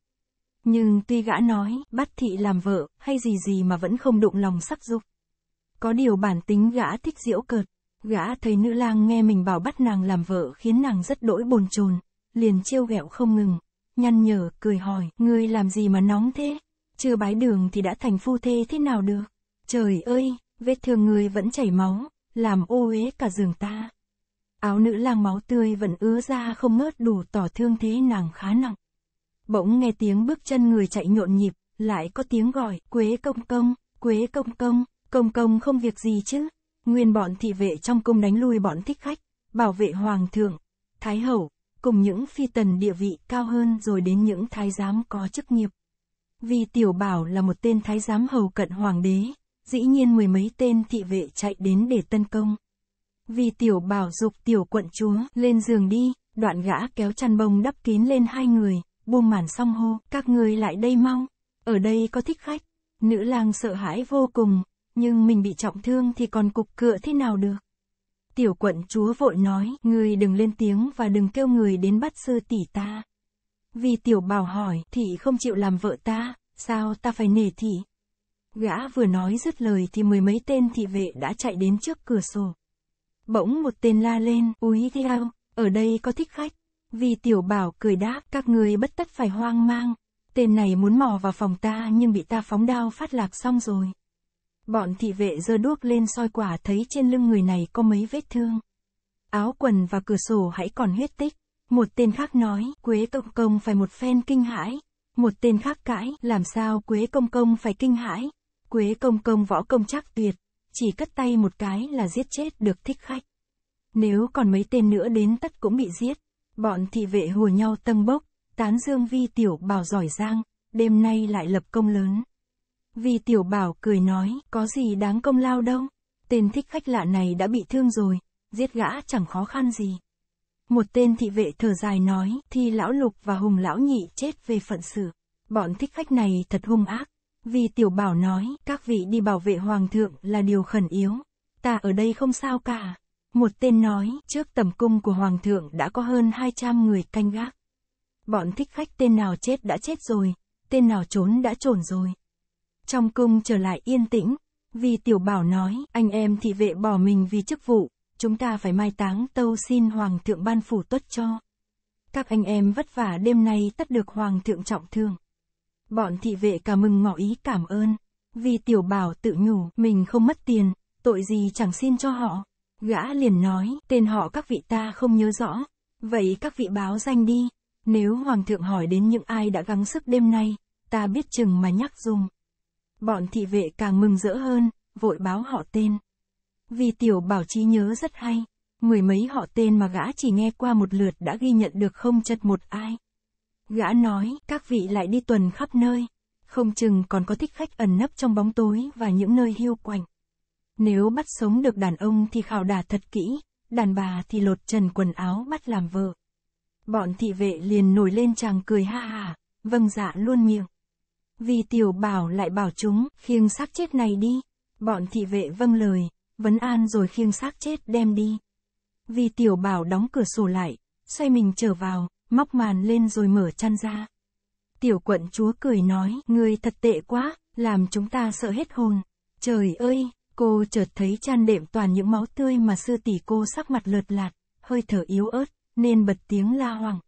Nhưng tuy gã nói, bắt thị làm vợ, hay gì gì mà vẫn không đụng lòng sắc dục. Có điều bản tính gã thích diễu cợt, gã thấy nữ lang nghe mình bảo bắt nàng làm vợ khiến nàng rất đỗi bồn chồn, liền trêu ghẹo không ngừng, nhăn nhở, cười hỏi, ngươi làm gì mà nóng thế? Chưa bái đường thì đã thành phu thê thế nào được? Trời ơi, vết thương ngươi vẫn chảy máu, làm ô uế cả giường ta. Áo nữ lang máu tươi vẫn ứa ra không ngớt đủ tỏ thương thế nàng khá nặng. Bỗng nghe tiếng bước chân người chạy nhộn nhịp, lại có tiếng gọi, quế công công, quế công công, công công không việc gì chứ. Nguyên bọn thị vệ trong cung đánh lui bọn thích khách, bảo vệ hoàng thượng, thái hậu, cùng những phi tần địa vị cao hơn rồi đến những thái giám có chức nghiệp. Vì tiểu bảo là một tên thái giám hầu cận hoàng đế, dĩ nhiên mười mấy tên thị vệ chạy đến để tấn công. Vì tiểu bảo dục tiểu quận chúa lên giường đi, đoạn gã kéo chăn bông đắp kín lên hai người, buông màn xong hô, các người lại đây mau, ở đây có thích khách. Nữ lang sợ hãi vô cùng, nhưng mình bị trọng thương thì còn cục cựa thế nào được. Tiểu quận chúa vội nói, người đừng lên tiếng và đừng kêu người đến bắt sư tỷ ta. Vì tiểu bảo hỏi, thị không chịu làm vợ ta, sao ta phải nể thị, Gã vừa nói dứt lời thì mười mấy tên thị vệ đã chạy đến trước cửa sổ. Bỗng một tên la lên, úi theo, ở đây có thích khách. Vì tiểu bảo cười đáp, các người bất tất phải hoang mang. Tên này muốn mò vào phòng ta nhưng bị ta phóng đao phát lạc xong rồi. Bọn thị vệ giơ đuốc lên soi quả thấy trên lưng người này có mấy vết thương. Áo quần và cửa sổ hãy còn huyết tích. Một tên khác nói, Quế Công Công phải một phen kinh hãi. Một tên khác cãi, làm sao Quế Công Công phải kinh hãi. Quế công công võ công chắc tuyệt, chỉ cất tay một cái là giết chết được thích khách. Nếu còn mấy tên nữa đến tất cũng bị giết, bọn thị vệ hùa nhau tâng bốc, tán dương vi tiểu bảo giỏi giang, đêm nay lại lập công lớn. Vi tiểu bảo cười nói, có gì đáng công lao đâu, tên thích khách lạ này đã bị thương rồi, giết gã chẳng khó khăn gì. Một tên thị vệ thở dài nói, thì lão lục và hùng lão nhị chết về phận sự. Bọn thích khách này thật hung ác. Vì tiểu bảo nói, các vị đi bảo vệ hoàng thượng là điều khẩn yếu. Ta ở đây không sao cả. Một tên nói, trước tầm cung của hoàng thượng đã có hơn 200 người canh gác. Bọn thích khách tên nào chết đã chết rồi, tên nào trốn đã trồn rồi. Trong cung trở lại yên tĩnh, vì tiểu bảo nói, anh em thị vệ bỏ mình vì chức vụ, chúng ta phải mai táng tâu xin hoàng thượng ban phủ tuất cho. Các anh em vất vả đêm nay tất được hoàng thượng trọng thương. Bọn thị vệ cả mừng ngỏ ý cảm ơn. Vì tiểu bảo tự nhủ, mình không mất tiền, tội gì chẳng xin cho họ. Gã liền nói, tên họ các vị ta không nhớ rõ. Vậy các vị báo danh đi. Nếu hoàng thượng hỏi đến những ai đã gắng sức đêm nay, ta biết chừng mà nhắc dùng. Bọn thị vệ càng mừng rỡ hơn, vội báo họ tên. Vì tiểu bảo trí nhớ rất hay, mười mấy họ tên mà gã chỉ nghe qua một lượt đã ghi nhận được không chật một ai. Gã nói, các vị lại đi tuần khắp nơi, không chừng còn có thích khách ẩn nấp trong bóng tối và những nơi hiu quạnh. Nếu bắt sống được đàn ông thì khảo đả thật kỹ, đàn bà thì lột trần quần áo bắt làm vợ. Bọn thị vệ liền nổi lên chàng cười ha hà, vâng dạ luôn miệng. Vì tiểu bảo lại bảo chúng, khiêng xác chết này đi. Bọn thị vệ vâng lời, vấn an rồi khiêng xác chết đem đi. Vì tiểu bảo đóng cửa sổ lại, xoay mình trở vào, móc màn lên rồi mở chăn ra. Tiểu quận chúa cười nói, người thật tệ quá, làm chúng ta sợ hết hồn. Trời ơi, cô chợt thấy chăn đệm toàn những máu tươi mà sư tỷ cô sắc mặt lợt lạt, hơi thở yếu ớt, nên bật tiếng la hoảng.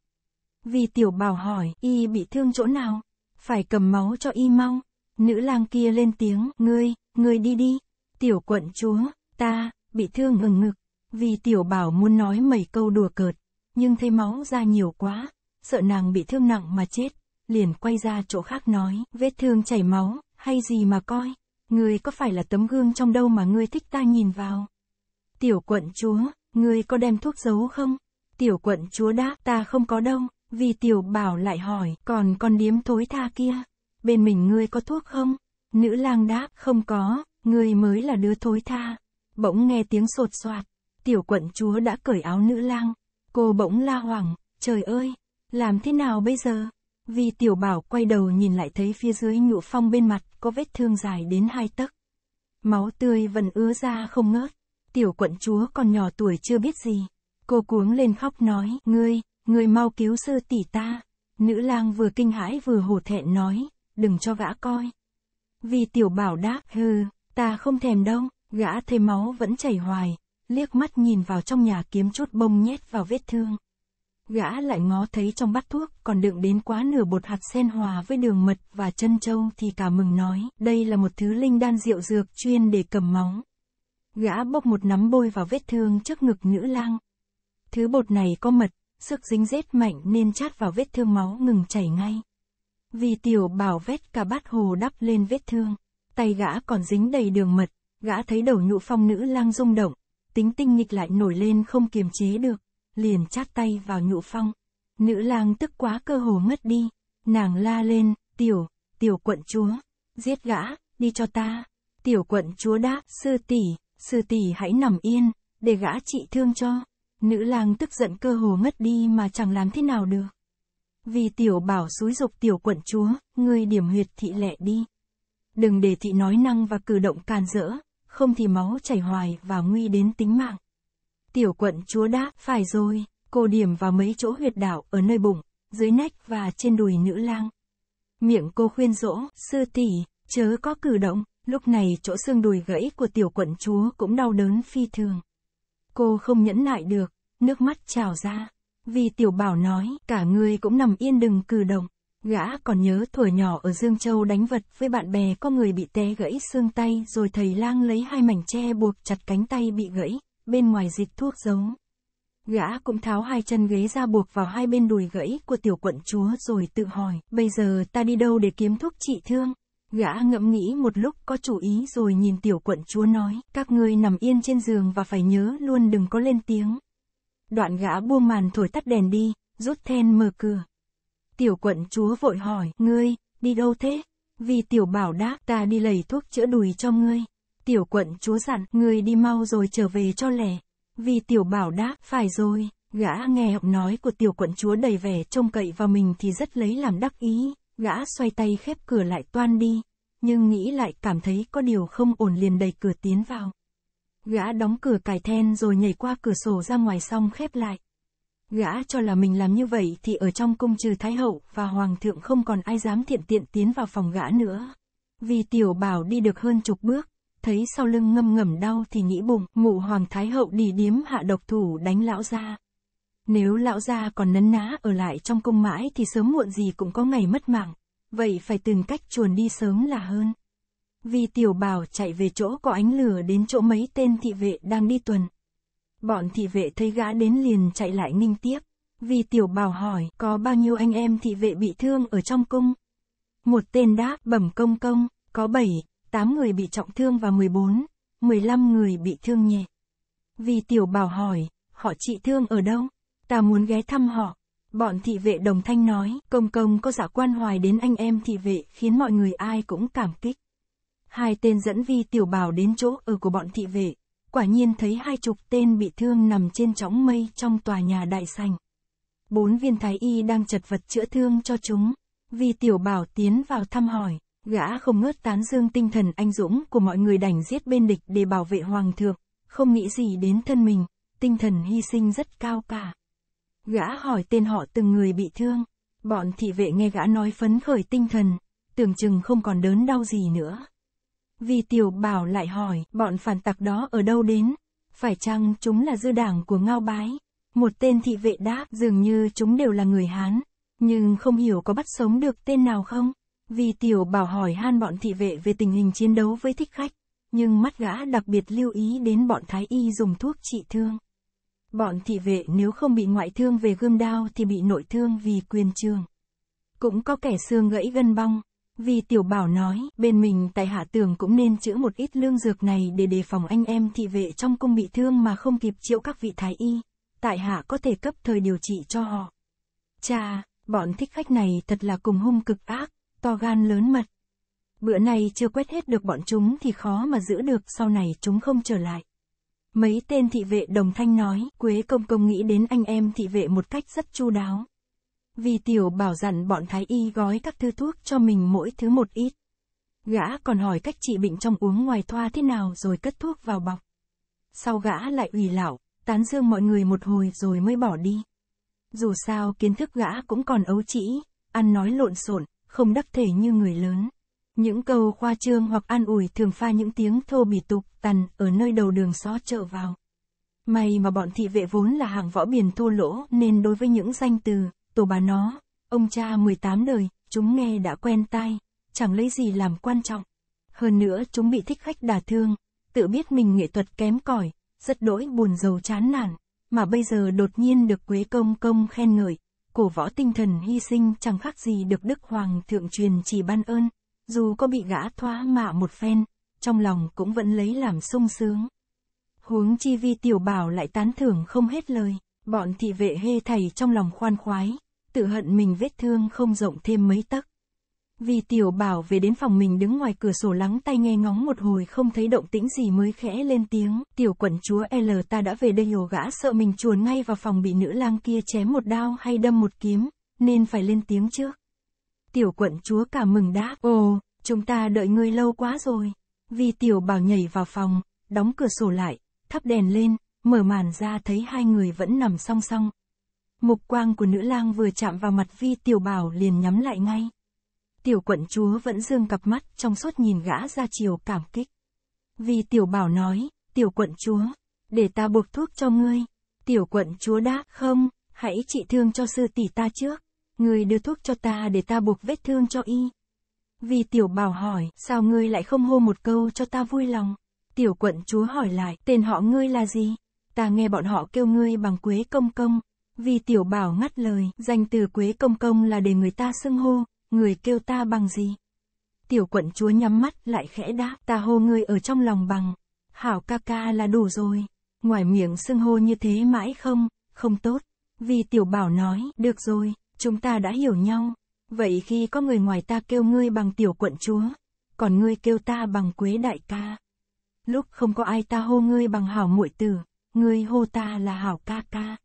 Vì tiểu bảo hỏi, y bị thương chỗ nào? Phải cầm máu cho y mau. Nữ lang kia lên tiếng, ngươi, ngươi đi đi. Tiểu quận chúa, ta, bị thương ở ngực. Vì tiểu bảo muốn nói mấy câu đùa cợt, nhưng thấy máu ra nhiều quá, sợ nàng bị thương nặng mà chết, liền quay ra chỗ khác nói, vết thương chảy máu, hay gì mà coi, ngươi có phải là tấm gương trong đâu mà ngươi thích ta nhìn vào. Tiểu quận chúa, ngươi có đem thuốc giấu không? Tiểu quận chúa đáp, ta không có đâu, vì tiểu bảo lại hỏi, còn con điếm thối tha kia, bên mình ngươi có thuốc không? Nữ lang đáp, không có, ngươi mới là đứa thối tha. Bỗng nghe tiếng sột soạt, tiểu quận chúa đã cởi áo nữ lang, Cô bỗng la hoảng, trời ơi, làm thế nào bây giờ? Vì tiểu bảo quay đầu nhìn lại thấy phía dưới nhụ phong bên mặt có vết thương dài đến hai tấc. Máu tươi vẫn ứa ra không ngớt. Tiểu quận chúa còn nhỏ tuổi chưa biết gì. Cô cuống lên khóc nói, ngươi, ngươi mau cứu sư tỷ ta. Nữ lang vừa kinh hãi vừa hổ thẹn nói, đừng cho gã coi. Vì tiểu bảo đáp, hừ, ta không thèm đâu, gã thấy máu vẫn chảy hoài, liếc mắt nhìn vào trong nhà kiếm chút bông nhét vào vết thương. Gã lại ngó thấy trong bát thuốc còn đựng đến quá nửa bột hạt sen hòa với đường mật và chân châu thì cả mừng nói, đây là một thứ linh đan rượu dược chuyên để cầm móng. Gã bốc một nắm bôi vào vết thương trước ngực nữ lang. Thứ bột này có mật, sức dính rết mạnh nên chát vào vết thương máu ngừng chảy ngay. Vì tiểu bảo vết cả bát hồ đắp lên vết thương, tay gã còn dính đầy đường mật, gã thấy đầu nhũ phong nữ lang rung động, tính tinh nghịch lại nổi lên không kiềm chế được, liền chát tay vào nhụ phong. Nữ lang tức quá cơ hồ ngất đi, nàng la lên, tiểu, tiểu quận chúa, giết gã, đi cho ta. Tiểu quận chúa đáp, sư tỷ, sư tỷ hãy nằm yên, để gã trị thương cho. Nữ lang tức giận cơ hồ ngất đi mà chẳng làm thế nào được. Vì tiểu bảo xúi dục tiểu quận chúa, ngươi điểm huyệt thị lệ đi. Đừng để thị nói năng và cử động càn rỡ, không thì máu chảy hoài và nguy đến tính mạng. Tiểu quận chúa đáp, phải rồi, cô điểm vào mấy chỗ huyệt đạo ở nơi bụng, dưới nách và trên đùi nữ lang. Miệng cô khuyên rỗ sư tỷ, chớ có cử động, lúc này chỗ xương đùi gãy của tiểu quận chúa cũng đau đớn phi thường. Cô không nhẫn nại được, nước mắt trào ra, vì tiểu bảo nói, cả người cũng nằm yên đừng cử động. Gã còn nhớ tuổi nhỏ ở Dương Châu đánh vật với bạn bè có người bị té gãy xương tay rồi thầy lang lấy hai mảnh tre buộc chặt cánh tay bị gãy, bên ngoài dịch thuốc giống Gã cũng tháo hai chân ghế ra buộc vào hai bên đùi gãy của tiểu quận chúa rồi tự hỏi, bây giờ ta đi đâu để kiếm thuốc trị thương? Gã ngẫm nghĩ một lúc có chủ ý rồi nhìn tiểu quận chúa nói, các ngươi nằm yên trên giường và phải nhớ luôn đừng có lên tiếng. Đoạn gã buông màn thổi tắt đèn đi, rút then mở cửa. Tiểu quận chúa vội hỏi, ngươi, đi đâu thế? Vì tiểu bảo đáp, ta đi lấy thuốc chữa đùi cho ngươi. Tiểu quận chúa dặn, ngươi đi mau rồi trở về cho lẻ. Vì tiểu bảo đáp, phải rồi, gã nghe học nói của tiểu quận chúa đầy vẻ trông cậy vào mình thì rất lấy làm đắc ý. Gã xoay tay khép cửa lại toan đi, nhưng nghĩ lại cảm thấy có điều không ổn liền đẩy cửa tiến vào. Gã đóng cửa cài then rồi nhảy qua cửa sổ ra ngoài xong khép lại. Gã cho là mình làm như vậy thì ở trong cung trừ Thái Hậu và Hoàng thượng không còn ai dám thiện tiện tiến vào phòng gã nữa. Vì tiểu bảo đi được hơn chục bước, thấy sau lưng ngâm ngầm đau thì nghĩ bụng, mụ Hoàng Thái Hậu đi điếm hạ độc thủ đánh lão gia. Nếu lão gia còn nấn ná ở lại trong cung mãi thì sớm muộn gì cũng có ngày mất mạng, vậy phải tìm cách chuồn đi sớm là hơn. Vì tiểu bảo chạy về chỗ có ánh lửa đến chỗ mấy tên thị vệ đang đi tuần, Bọn thị vệ thấy gã đến liền chạy lại ninh tiếp. Vì tiểu bảo hỏi có bao nhiêu anh em thị vệ bị thương ở trong cung. Một tên đáp bẩm công công, có 7, 8 người bị trọng thương và 14, 15 người bị thương nhẹ. Vì tiểu bảo hỏi, họ trị thương ở đâu? Ta muốn ghé thăm họ. Bọn thị vệ đồng thanh nói, công công có giả quan hoài đến anh em thị vệ khiến mọi người ai cũng cảm kích. Hai tên dẫn vi tiểu bảo đến chỗ ở của bọn thị vệ, quả nhiên thấy hai chục tên bị thương nằm trên chóng mây trong tòa nhà đại sành. Bốn viên thái y đang chật vật chữa thương cho chúng. Vì tiểu bảo tiến vào thăm hỏi, gã không ngớt tán dương tinh thần anh dũng của mọi người đành giết bên địch để bảo vệ hoàng thượng, không nghĩ gì đến thân mình, tinh thần hy sinh rất cao cả. Gã hỏi tên họ từng người bị thương, bọn thị vệ nghe gã nói phấn khởi tinh thần, tưởng chừng không còn đớn đau gì nữa. Vì tiểu bảo lại hỏi, bọn phản tặc đó ở đâu đến? Phải chăng chúng là dư đảng của Ngao Bái? Một tên thị vệ đáp, dường như chúng đều là người Hán. Nhưng không hiểu có bắt sống được tên nào không? Vì tiểu bảo hỏi han bọn thị vệ về tình hình chiến đấu với thích khách. Nhưng mắt gã đặc biệt lưu ý đến bọn thái y dùng thuốc trị thương. Bọn thị vệ nếu không bị ngoại thương về gươm đao thì bị nội thương vì quyền trường. Cũng có kẻ xương gãy gân bong. Vì tiểu bảo nói, bên mình tại hạ tường cũng nên chữa một ít lương dược này để đề phòng anh em thị vệ trong cung bị thương mà không kịp chữa các vị thái y. Tại hạ có thể cấp thời điều trị cho họ. Cha, bọn thích khách này thật là cùng hung cực ác, to gan lớn mật. Bữa nay chưa quét hết được bọn chúng thì khó mà giữ được sau này chúng không trở lại. Mấy tên thị vệ đồng thanh nói, Quế Công Công nghĩ đến anh em thị vệ một cách rất chu đáo. Vì tiểu bảo dặn bọn thái y gói các thứ thuốc cho mình mỗi thứ một ít. Gã còn hỏi cách trị bệnh trong uống ngoài thoa thế nào rồi cất thuốc vào bọc. Sau gã lại ủy lão, tán dương mọi người một hồi rồi mới bỏ đi. Dù sao kiến thức gã cũng còn ấu trĩ, ăn nói lộn xộn, không đắc thể như người lớn. Những câu khoa trương hoặc an ủi thường pha những tiếng thô bỉ tục tằn ở nơi đầu đường xó chợ vào. May mà bọn thị vệ vốn là hàng võ biển thô lỗ nên đối với những danh từ tổ bà nó, ông cha 18 đời, chúng nghe đã quen tai, chẳng lấy gì làm quan trọng. Hơn nữa chúng bị thích khách đả thương, tự biết mình nghệ thuật kém cỏi, rất đỗi buồn rầu chán nản, mà bây giờ đột nhiên được Quế Công Công khen ngợi, cổ võ tinh thần hy sinh chẳng khác gì được Đức Hoàng Thượng truyền chỉ ban ơn, dù có bị gã thoá mạ một phen, trong lòng cũng vẫn lấy làm sung sướng. Huống chi vi tiểu bảo lại tán thưởng không hết lời. Bọn thị vệ hê thầy trong lòng khoan khoái, tự hận mình vết thương không rộng thêm mấy tấc. Vì tiểu bảo về đến phòng mình đứng ngoài cửa sổ lắng tay nghe ngóng một hồi không thấy động tĩnh gì mới khẽ lên tiếng. Tiểu quận chúa L ta đã về đây hồ gã sợ mình chuồn ngay vào phòng bị nữ lang kia chém một đao hay đâm một kiếm, nên phải lên tiếng trước. Tiểu quận chúa cả mừng đáp, ồ, chúng ta đợi ngươi lâu quá rồi. Vì tiểu bảo nhảy vào phòng, đóng cửa sổ lại, thắp đèn lên, mở màn ra thấy hai người vẫn nằm song song. Mục quang của nữ lang vừa chạm vào mặt vi tiểu bảo liền nhắm lại ngay. Tiểu quận chúa vẫn dương cặp mắt trong suốt nhìn gã ra chiều cảm kích. Vi tiểu bảo nói, tiểu quận chúa, để ta buộc thuốc cho ngươi. Tiểu quận chúa đáp, không, hãy trị thương cho sư tỷ ta trước. Ngươi đưa thuốc cho ta để ta buộc vết thương cho y. Vì tiểu bảo hỏi, sao ngươi lại không hô một câu cho ta vui lòng? Tiểu quận chúa hỏi lại, tên họ ngươi là gì? ta nghe bọn họ kêu ngươi bằng Quế Công Công. Vì tiểu bảo ngắt lời, danh từ Quế Công Công là để người ta xưng hô, người kêu ta bằng gì? Tiểu quận chúa nhắm mắt lại khẽ đáp, ta hô ngươi ở trong lòng bằng. Hảo ca ca là đủ rồi. Ngoài miệng xưng hô như thế mãi không, không tốt. Vì tiểu bảo nói, được rồi, chúng ta đã hiểu nhau. Vậy khi có người ngoài ta kêu ngươi bằng tiểu quận chúa, còn ngươi kêu ta bằng quế đại ca. Lúc không có ai ta hô ngươi bằng hảo muội tử, ngươi hô ta là hảo ca ca.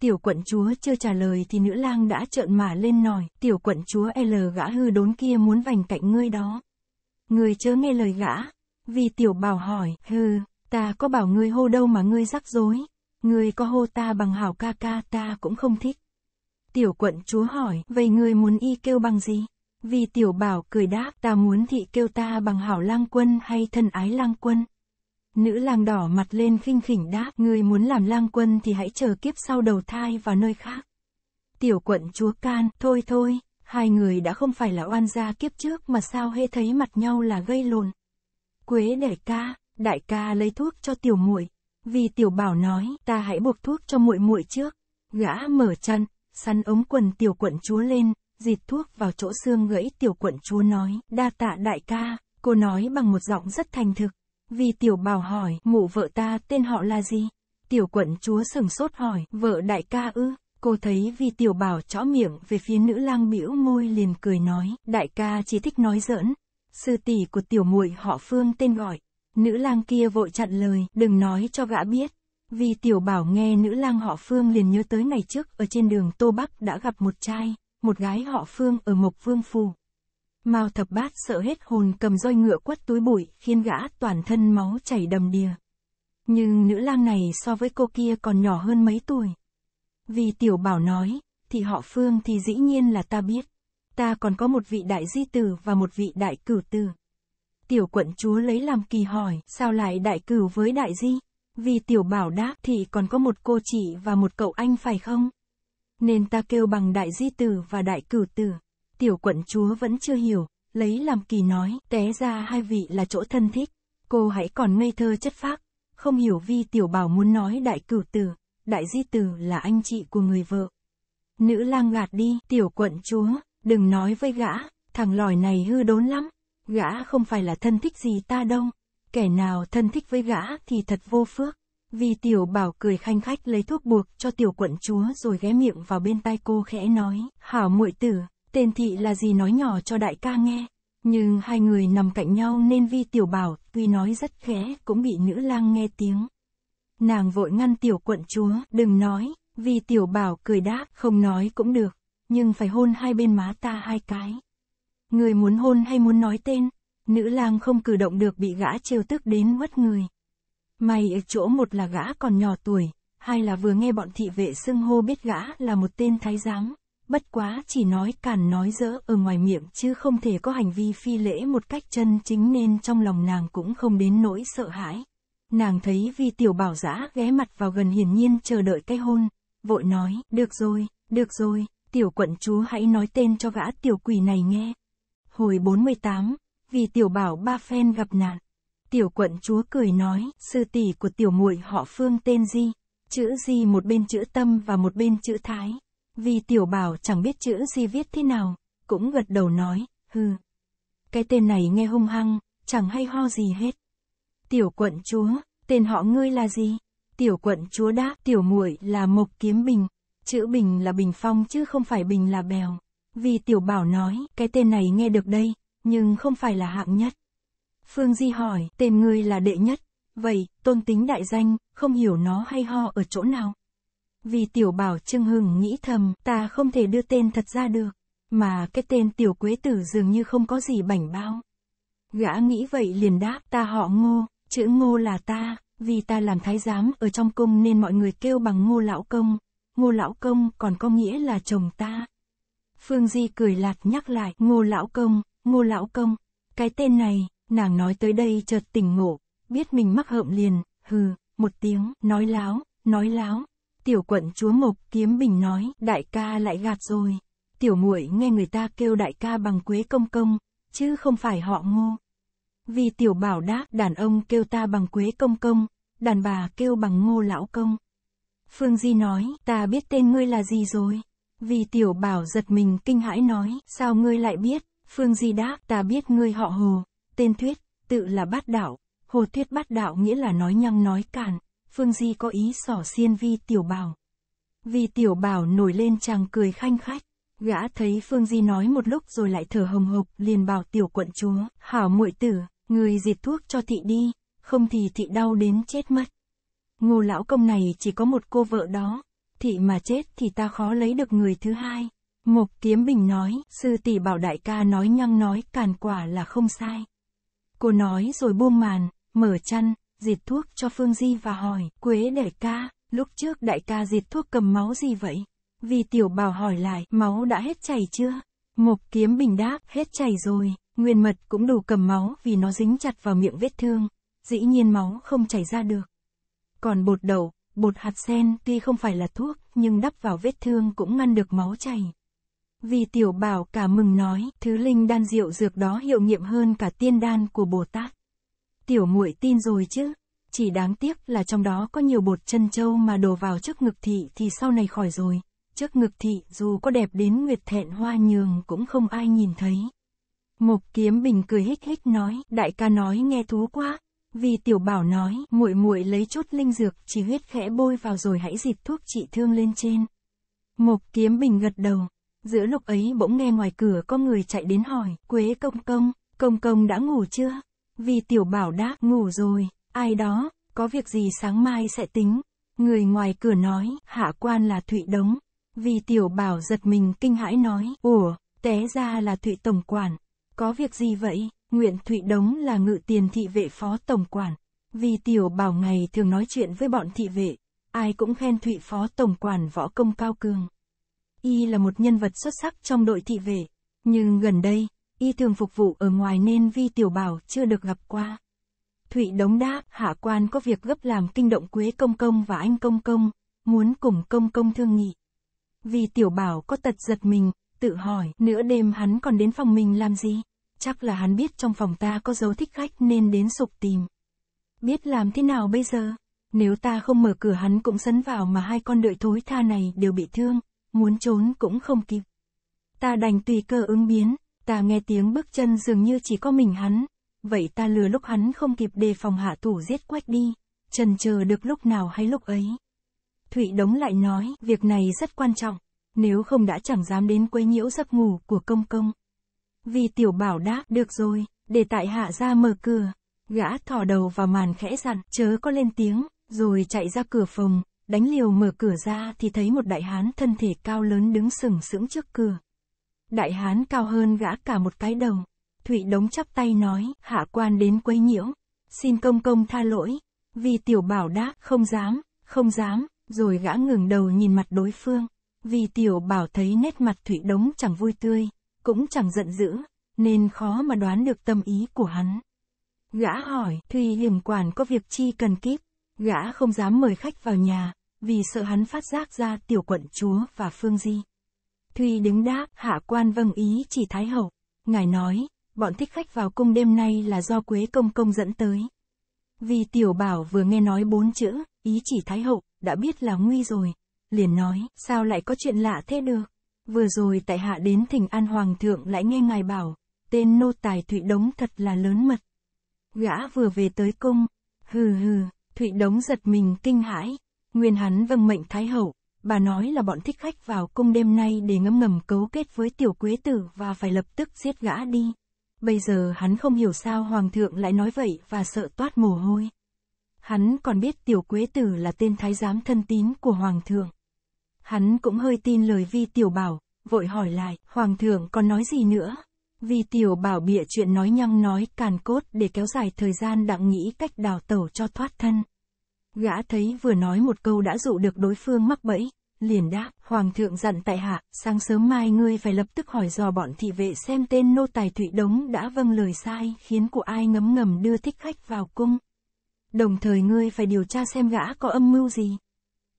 Tiểu quận chúa chưa trả lời thì nữ lang đã trợn mà lên nòi, tiểu quận chúa L gã hư đốn kia muốn vành cạnh ngươi đó. Ngươi chớ nghe lời gã, vì tiểu bảo hỏi, hư, ta có bảo ngươi hô đâu mà ngươi rắc rối, ngươi có hô ta bằng hảo ca ca ta cũng không thích. Tiểu quận chúa hỏi, vậy ngươi muốn y kêu bằng gì? Vì tiểu bảo cười đáp, ta muốn thị kêu ta bằng hảo lang quân hay thân ái lang quân. Nữ lang đỏ mặt lên khinh khỉnh đáp, ngươi muốn làm lang quân thì hãy chờ kiếp sau đầu thai vào nơi khác. Tiểu quận chúa can, thôi thôi, hai người đã không phải là oan gia kiếp trước mà sao hễ thấy mặt nhau là gây lộn Quế đẻ ca, đại ca lấy thuốc cho tiểu muội, vì tiểu bảo nói, ta hãy buộc thuốc cho muội muội trước. Gã mở chân, săn ống quần tiểu quận chúa lên, dịt thuốc vào chỗ xương gãy tiểu quận chúa nói, đa tạ đại ca, cô nói bằng một giọng rất thành thực. Vì tiểu bảo hỏi, mụ vợ ta tên họ là gì? Tiểu quận chúa sừng sốt hỏi, vợ đại ca ư? Cô thấy vì tiểu bảo chõ miệng về phía nữ lang bĩu môi liền cười nói, đại ca chỉ thích nói giỡn. Sư tỷ của tiểu muội họ phương tên gọi. Nữ lang kia vội chặn lời, đừng nói cho gã biết. Vì tiểu bảo nghe nữ lang họ phương liền nhớ tới ngày trước ở trên đường Tô Bắc đã gặp một trai, một gái họ phương ở Mộc Vương Phù. Mao thập bát sợ hết hồn cầm roi ngựa quất túi bụi, khiến gã toàn thân máu chảy đầm đìa. Nhưng nữ lang này so với cô kia còn nhỏ hơn mấy tuổi. Vì tiểu bảo nói, thì họ Phương thì dĩ nhiên là ta biết. Ta còn có một vị đại di tử và một vị đại cử tử. Tiểu quận chúa lấy làm kỳ hỏi, sao lại đại cửu với đại di? Vì tiểu bảo đáp thì còn có một cô chị và một cậu anh phải không? Nên ta kêu bằng đại di tử và đại cử tử. Tiểu quận chúa vẫn chưa hiểu, lấy làm kỳ nói, té ra hai vị là chỗ thân thích, cô hãy còn ngây thơ chất phác, không hiểu vi tiểu bảo muốn nói đại cửu tử, đại di tử là anh chị của người vợ. Nữ lang gạt đi, tiểu quận chúa, đừng nói với gã, thằng lòi này hư đốn lắm, gã không phải là thân thích gì ta đâu, kẻ nào thân thích với gã thì thật vô phước. Vì tiểu bảo cười khanh khách lấy thuốc buộc cho tiểu quận chúa rồi ghé miệng vào bên tai cô khẽ nói, hảo muội tử, Tên thị là gì nói nhỏ cho đại ca nghe. Nhưng hai người nằm cạnh nhau nên Vi Tiểu Bảo, tuy nói rất khẽ, cũng bị nữ lang nghe tiếng. Nàng vội ngăn Tiểu quận chúa, đừng nói, Vi Tiểu Bảo cười đáp, không nói cũng được, nhưng phải hôn hai bên má ta hai cái. Người muốn hôn hay muốn nói tên, nữ lang không cử động được bị gã trêu tức đến mất người. May ở chỗ một là gã còn nhỏ tuổi, hai là vừa nghe bọn thị vệ xưng hô biết gã là một tên thái giám, bất quá chỉ nói càn nói dỡ ở ngoài miệng chứ không thể có hành vi phi lễ một cách chân chính nên trong lòng nàng cũng không đến nỗi sợ hãi. Nàng thấy vì tiểu bảo giã ghé mặt vào gần hiển nhiên chờ đợi cái hôn, vội nói, được rồi, được rồi, tiểu quận chúa hãy nói tên cho gã tiểu quỷ này nghe. Hồi 48, vì tiểu bảo ba phen gặp nạn, tiểu quận chúa cười nói, sư tỷ của tiểu muội họ phương tên gì, chữ gì một bên chữ tâm và một bên chữ thái. Vì tiểu bảo chẳng biết chữ gì viết thế nào, cũng gật đầu nói, hừ. Cái tên này nghe hung hăng, chẳng hay ho gì hết. Tiểu quận chúa, tên họ ngươi là gì? Tiểu quận chúa đáp, tiểu muội là mục Kiếm Bình. Chữ Bình là Bình Phong chứ không phải Bình là bèo. Vì tiểu bảo nói, cái tên này nghe được đây, nhưng không phải là hạng nhất. Phương Di hỏi, tên ngươi là đệ nhất, vậy, tôn tính đại danh, không hiểu nó hay ho ở chỗ nào? Vì tiểu bảo Trương Hưng nghĩ thầm, ta không thể đưa tên thật ra được. Mà cái tên tiểu quế tử dường như không có gì bảnh bao. Gã nghĩ vậy liền đáp, ta họ ngô, chữ ngô là ta, vì ta làm thái giám ở trong cung nên mọi người kêu bằng ngô lão công. Ngô lão công còn có nghĩa là chồng ta. Phương Di cười lạt nhắc lại, ngô lão công, ngô lão công, cái tên này, nàng nói tới đây chợt tỉnh ngộ, biết mình mắc hợm liền, hừ, một tiếng, nói láo, nói láo, Tiểu quận chúa Mộc Kiếm Bình nói, đại ca lại gạt rồi. Tiểu muội nghe người ta kêu đại ca bằng quế công công, chứ không phải họ ngô. Vì tiểu bảo đáp, đàn ông kêu ta bằng quế công công, đàn bà kêu bằng ngô lão công. Phương Di nói, ta biết tên ngươi là gì rồi. Vì tiểu bảo giật mình kinh hãi nói, sao ngươi lại biết? Phương Di đáp, ta biết ngươi họ hồ, tên thuyết, tự là bát đạo. Hồ thuyết bát đạo nghĩa là nói nhăng nói cản. Phương Di có ý sỏ xiên Vi Tiểu Bảo. Vi Tiểu Bảo nổi lên chàng cười khanh khách. Gã thấy Phương Di nói một lúc rồi lại thở hồng hộc, liền bảo tiểu quận chúa, hảo muội tử, người diệt thuốc cho thị đi, không thì thị đau đến chết mất. Ngô lão công này chỉ có một cô vợ đó, thị mà chết thì ta khó lấy được người thứ hai. Mộc Kiếm Bình nói, sư tỷ bảo đại ca nói nhăng nói càn quả là không sai. Cô nói rồi buông màn, mở chăn, diệt thuốc cho Phương Di và hỏi, Quế để ca, lúc trước đại ca diệt thuốc cầm máu gì vậy? Vì tiểu bảo hỏi lại, máu đã hết chảy chưa? Mộc kiếm bình đáp, hết chảy rồi, nguyên mật cũng đủ cầm máu vì nó dính chặt vào miệng vết thương, dĩ nhiên máu không chảy ra được. Còn bột đậu, bột hạt sen tuy không phải là thuốc, nhưng đắp vào vết thương cũng ngăn được máu chảy. Vì tiểu bảo cả mừng nói, thứ linh đan rượu dược đó hiệu nghiệm hơn cả tiên đan của Bồ Tát tiểu muội tin rồi chứ. Chỉ đáng tiếc là trong đó có nhiều bột chân châu mà đổ vào trước ngực thị thì sau này khỏi rồi. Trước ngực thị dù có đẹp đến nguyệt thẹn hoa nhường cũng không ai nhìn thấy. Mộc Kiếm Bình cười hích hích nói, đại ca nói nghe thú quá. Vì tiểu bảo nói, muội muội lấy chút linh dược chỉ huyết khẽ bôi vào rồi hãy dịp thuốc trị thương lên trên. Mộc Kiếm Bình gật đầu. Giữa lúc ấy bỗng nghe ngoài cửa có người chạy đến hỏi, Quế công công, công công đã ngủ chưa? Vì tiểu bảo đã ngủ rồi, ai đó, có việc gì sáng mai sẽ tính. Người ngoài cửa nói, hạ quan là Thụy Đống. Vì tiểu bảo giật mình kinh hãi nói, ủa, té ra là Thụy Tổng Quản. Có việc gì vậy? Nguyện Thụy Đống là ngự tiền thị vệ phó tổng quản. Vì tiểu bảo ngày thường nói chuyện với bọn thị vệ, ai cũng khen Thụy phó tổng quản võ công cao cường. Y là một nhân vật xuất sắc trong đội thị vệ, nhưng gần đây, y thường phục vụ ở ngoài nên vi tiểu bảo chưa được gặp qua. Thụy đống đáp, hạ quan có việc gấp làm kinh động quế công công và anh công công, muốn cùng công công thương nghị. Vì tiểu bảo có tật giật mình, tự hỏi, nửa đêm hắn còn đến phòng mình làm gì? Chắc là hắn biết trong phòng ta có dấu thích khách nên đến sục tìm. Biết làm thế nào bây giờ? Nếu ta không mở cửa hắn cũng sấn vào mà hai con đợi thối tha này đều bị thương, muốn trốn cũng không kịp. Ta đành tùy cơ ứng biến, Ta nghe tiếng bước chân dường như chỉ có mình hắn, vậy ta lừa lúc hắn không kịp đề phòng hạ thủ giết quách đi, trần chờ được lúc nào hay lúc ấy. Thụy Đống lại nói, việc này rất quan trọng, nếu không đã chẳng dám đến quấy nhiễu giấc ngủ của công công. Vì tiểu bảo đáp, được rồi, để tại hạ ra mở cửa, gã thỏ đầu vào màn khẽ dặn, chớ có lên tiếng, rồi chạy ra cửa phòng, đánh liều mở cửa ra thì thấy một đại hán thân thể cao lớn đứng sừng sững trước cửa đại hán cao hơn gã cả một cái đầu, Thụy đống chắp tay nói, hạ quan đến quấy nhiễu, xin công công tha lỗi. Vì tiểu bảo đáp, không dám, không dám, rồi gã ngừng đầu nhìn mặt đối phương. Vì tiểu bảo thấy nét mặt Thụy đống chẳng vui tươi, cũng chẳng giận dữ, nên khó mà đoán được tâm ý của hắn. Gã hỏi, Thụy hiểm quản có việc chi cần kíp, gã không dám mời khách vào nhà, vì sợ hắn phát giác ra tiểu quận chúa và phương di thuy đứng đáp, hạ quan vâng ý chỉ Thái Hậu. Ngài nói, bọn thích khách vào cung đêm nay là do Quế Công Công dẫn tới. Vì tiểu bảo vừa nghe nói bốn chữ, ý chỉ Thái Hậu, đã biết là nguy rồi. Liền nói, sao lại có chuyện lạ thế được? Vừa rồi tại hạ đến thỉnh an hoàng thượng lại nghe ngài bảo, tên nô tài Thụy Đống thật là lớn mật. Gã vừa về tới cung, hừ hừ, Thụy Đống giật mình kinh hãi, nguyên hắn vâng mệnh Thái Hậu, bà nói là bọn thích khách vào cung đêm nay để ngâm ngầm cấu kết với tiểu quế tử và phải lập tức giết gã đi. Bây giờ hắn không hiểu sao hoàng thượng lại nói vậy và sợ toát mồ hôi. Hắn còn biết tiểu quế tử là tên thái giám thân tín của hoàng thượng. Hắn cũng hơi tin lời vi tiểu bảo, vội hỏi lại, hoàng thượng còn nói gì nữa? Vi tiểu bảo bịa chuyện nói nhăng nói càn cốt để kéo dài thời gian đặng nghĩ cách đào tẩu cho thoát thân. Gã thấy vừa nói một câu đã dụ được đối phương mắc bẫy, liền đáp, Hoàng thượng dặn tại hạ, sáng sớm mai ngươi phải lập tức hỏi dò bọn thị vệ xem tên nô tài Thụy Đống đã vâng lời sai khiến của ai ngấm ngầm đưa thích khách vào cung. Đồng thời ngươi phải điều tra xem gã có âm mưu gì.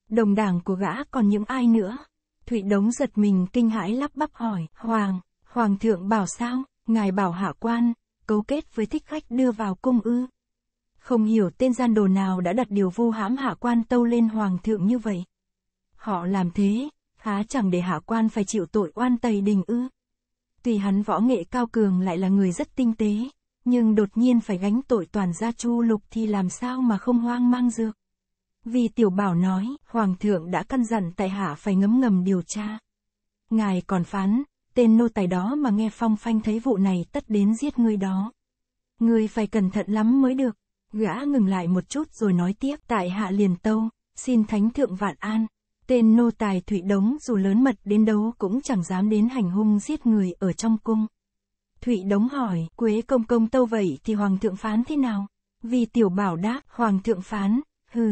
Đồng đảng của gã còn những ai nữa? Thụy Đống giật mình kinh hãi lắp bắp hỏi, Hoàng, Hoàng thượng bảo sao, ngài bảo hạ quan, cấu kết với thích khách đưa vào cung ư. Không hiểu tên gian đồ nào đã đặt điều vô hãm hạ quan tâu lên hoàng thượng như vậy. Họ làm thế, há chẳng để hạ quan phải chịu tội oan tày đình ư. Tùy hắn võ nghệ cao cường lại là người rất tinh tế, nhưng đột nhiên phải gánh tội toàn gia chu lục thì làm sao mà không hoang mang dược. Vì tiểu bảo nói, hoàng thượng đã căn dặn tại hạ phải ngấm ngầm điều tra. Ngài còn phán, tên nô tài đó mà nghe phong phanh thấy vụ này tất đến giết người đó. người phải cẩn thận lắm mới được. Gã ngừng lại một chút rồi nói tiếp, tại hạ liền tâu, xin thánh thượng vạn an. Tên nô tài thủy đống dù lớn mật đến đâu cũng chẳng dám đến hành hung giết người ở trong cung. Thụy Đống hỏi, Quế công công tâu vậy thì Hoàng thượng phán thế nào? Vì tiểu bảo đáp, Hoàng thượng phán, hừ,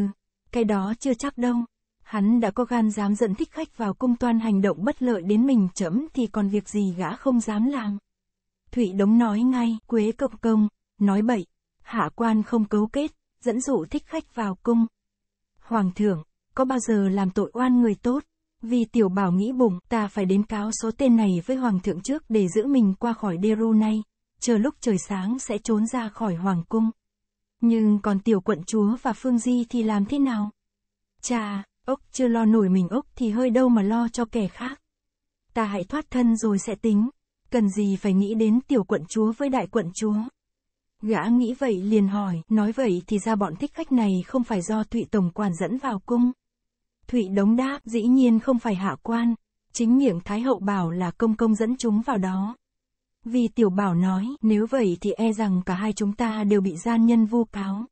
cái đó chưa chắc đâu. Hắn đã có gan dám dẫn thích khách vào cung toan hành động bất lợi đến mình chấm thì còn việc gì gã không dám làm. Thụy Đống nói ngay, Quế công công, nói bậy hạ quan không cấu kết, dẫn dụ thích khách vào cung. Hoàng thượng, có bao giờ làm tội oan người tốt? Vì tiểu bảo nghĩ bụng, ta phải đến cáo số tên này với hoàng thượng trước để giữ mình qua khỏi đê ru này, chờ lúc trời sáng sẽ trốn ra khỏi hoàng cung. Nhưng còn tiểu quận chúa và Phương Di thì làm thế nào? Cha, ốc chưa lo nổi mình ốc thì hơi đâu mà lo cho kẻ khác. Ta hãy thoát thân rồi sẽ tính, cần gì phải nghĩ đến tiểu quận chúa với đại quận chúa. Gã nghĩ vậy liền hỏi, nói vậy thì ra bọn thích khách này không phải do Thụy Tổng quản dẫn vào cung. Thụy đống đáp, dĩ nhiên không phải hạ quan, chính miệng Thái Hậu bảo là công công dẫn chúng vào đó. Vì tiểu bảo nói, nếu vậy thì e rằng cả hai chúng ta đều bị gian nhân vu cáo.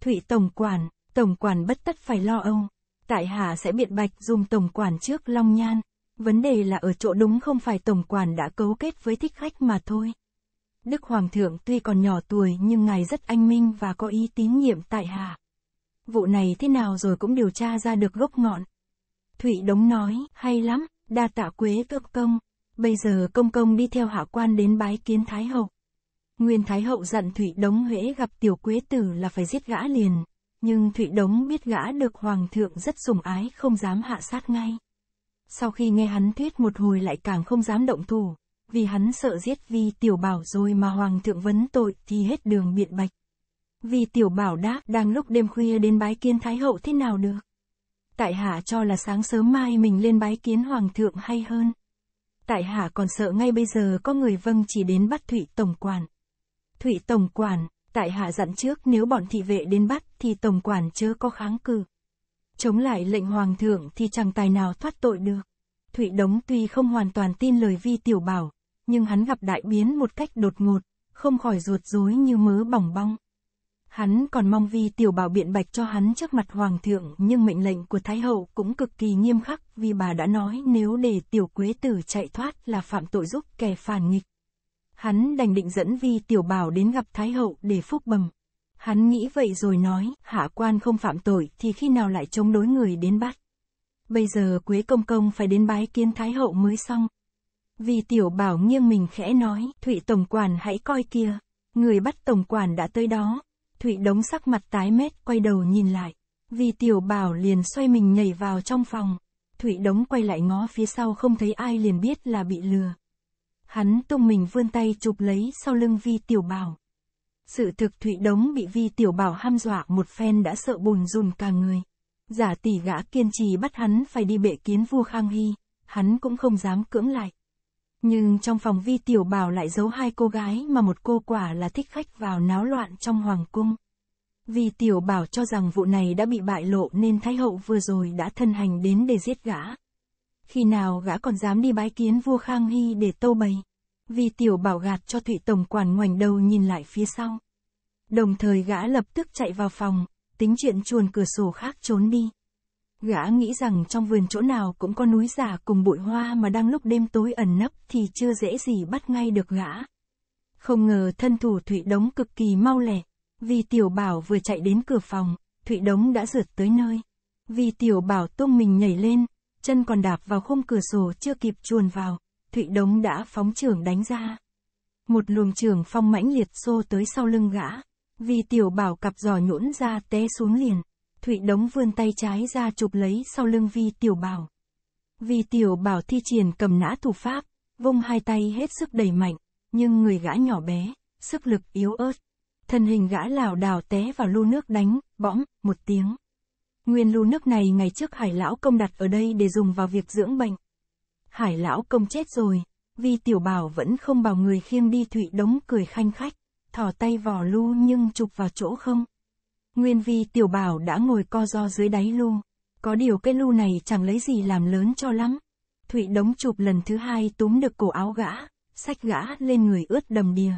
Thụy Tổng quản, Tổng quản bất tất phải lo âu. Tại hạ sẽ biện bạch dùng Tổng quản trước Long Nhan. Vấn đề là ở chỗ đúng không phải Tổng quản đã cấu kết với thích khách mà thôi. Đức Hoàng thượng tuy còn nhỏ tuổi nhưng ngài rất anh minh và có ý tín nhiệm tại hạ. Vụ này thế nào rồi cũng điều tra ra được gốc ngọn. Thụy Đống nói, hay lắm, đa tạ quế tước công. Bây giờ công công đi theo hạ quan đến bái kiến Thái Hậu. Nguyên Thái Hậu dặn Thụy Đống huế gặp tiểu quế tử là phải giết gã liền. Nhưng Thụy Đống biết gã được Hoàng thượng rất sủng ái không dám hạ sát ngay. Sau khi nghe hắn thuyết một hồi lại càng không dám động thủ, vì hắn sợ giết Vi Tiểu Bảo rồi mà Hoàng thượng vấn tội thì hết đường biện bạch. Vi Tiểu Bảo đáp đang lúc đêm khuya đến bái kiến Thái Hậu thế nào được. Tại hạ cho là sáng sớm mai mình lên bái kiến Hoàng thượng hay hơn. Tại hạ còn sợ ngay bây giờ có người vâng chỉ đến bắt Thụy Tổng Quản. Thụy Tổng Quản, tại hạ dặn trước nếu bọn thị vệ đến bắt thì Tổng Quản chớ có kháng cự. Chống lại lệnh Hoàng thượng thì chẳng tài nào thoát tội được. Thụy Đống tuy không hoàn toàn tin lời Vi Tiểu Bảo, nhưng hắn gặp đại biến một cách đột ngột, không khỏi ruột rối như mớ bỏng bong. Hắn còn mong Vi Tiểu Bảo biện bạch cho hắn trước mặt Hoàng thượng nhưng mệnh lệnh của Thái Hậu cũng cực kỳ nghiêm khắc vì bà đã nói nếu để Tiểu Quế Tử chạy thoát là phạm tội giúp kẻ phản nghịch. Hắn đành định dẫn Vi Tiểu Bảo đến gặp Thái Hậu để phúc bầm. Hắn nghĩ vậy rồi nói, hạ quan không phạm tội thì khi nào lại chống đối người đến bắt. Bây giờ Quế Công Công phải đến bái kiến Thái Hậu mới xong. Vì tiểu bảo nghiêng mình khẽ nói, Thụy Tổng Quản hãy coi kia. Người bắt Tổng Quản đã tới đó. Thụy đống sắc mặt tái mét quay đầu nhìn lại. Vì tiểu bảo liền xoay mình nhảy vào trong phòng. Thụy đống quay lại ngó phía sau không thấy ai liền biết là bị lừa. Hắn tung mình vươn tay chụp lấy sau lưng vi tiểu bảo. Sự thực Thụy đống bị vi tiểu bảo ham dọa một phen đã sợ bùn rùn cả người. Giả tỷ gã kiên trì bắt hắn phải đi bệ kiến vua Khang Hy, hắn cũng không dám cưỡng lại. Nhưng trong phòng vi tiểu bảo lại giấu hai cô gái mà một cô quả là thích khách vào náo loạn trong hoàng cung. Vì tiểu bảo cho rằng vụ này đã bị bại lộ nên Thái Hậu vừa rồi đã thân hành đến để giết gã. Khi nào gã còn dám đi bái kiến vua Khang Hy để tâu bày. Vì tiểu bảo gạt cho Thụy Tổng quản ngoảnh đầu nhìn lại phía sau. Đồng thời gã lập tức chạy vào phòng, tính chuyện chuồn cửa sổ khác trốn đi. Gã nghĩ rằng trong vườn chỗ nào cũng có núi giả cùng bụi hoa mà đang lúc đêm tối ẩn nấp thì chưa dễ gì bắt ngay được gã. Không ngờ thân thủ Thụy Đống cực kỳ mau lẹ, vì tiểu bảo vừa chạy đến cửa phòng, Thụy Đống đã rượt tới nơi. Vì tiểu bảo tung mình nhảy lên, chân còn đạp vào khung cửa sổ chưa kịp chuồn vào, Thụy Đống đã phóng trưởng đánh ra. Một luồng trường phong mãnh liệt xô tới sau lưng gã. Vì tiểu bảo cặp giò nhũn ra té xuống liền. Thụy đống vươn tay trái ra chụp lấy sau lưng vi tiểu bảo. Vì tiểu bảo thi triển cầm nã thủ pháp, vung hai tay hết sức đầy mạnh, nhưng người gã nhỏ bé, sức lực yếu ớt. Thân hình gã lảo đảo té vào lu nước đánh, bõm, một tiếng. Nguyên lu nước này ngày trước hải lão công đặt ở đây để dùng vào việc dưỡng bệnh. Hải lão công chết rồi, vì tiểu bảo vẫn không bảo người khiêng đi thụy đống cười khanh khách thỏ tay vỏ lu nhưng chụp vào chỗ không. Nguyên vi tiểu bảo đã ngồi co do dưới đáy lu. Có điều cái lu này chẳng lấy gì làm lớn cho lắm. Thụy đống chụp lần thứ hai túm được cổ áo gã, sách gã lên người ướt đầm đìa.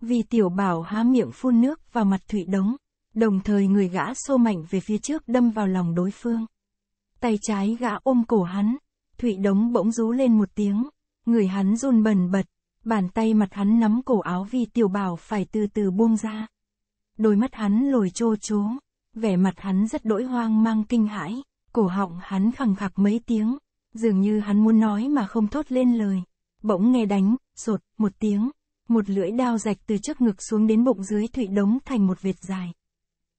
Vì tiểu bảo há miệng phun nước vào mặt Thụy đống, đồng thời người gã xô mạnh về phía trước đâm vào lòng đối phương. Tay trái gã ôm cổ hắn, Thụy đống bỗng rú lên một tiếng, người hắn run bần bật, Bàn tay mặt hắn nắm cổ áo vì tiểu bảo phải từ từ buông ra. Đôi mắt hắn lồi trô trố vẻ mặt hắn rất đỗi hoang mang kinh hãi, cổ họng hắn khẳng khặc mấy tiếng, dường như hắn muốn nói mà không thốt lên lời. Bỗng nghe đánh, sột, một tiếng, một lưỡi đao rạch từ trước ngực xuống đến bụng dưới thụy đống thành một vệt dài.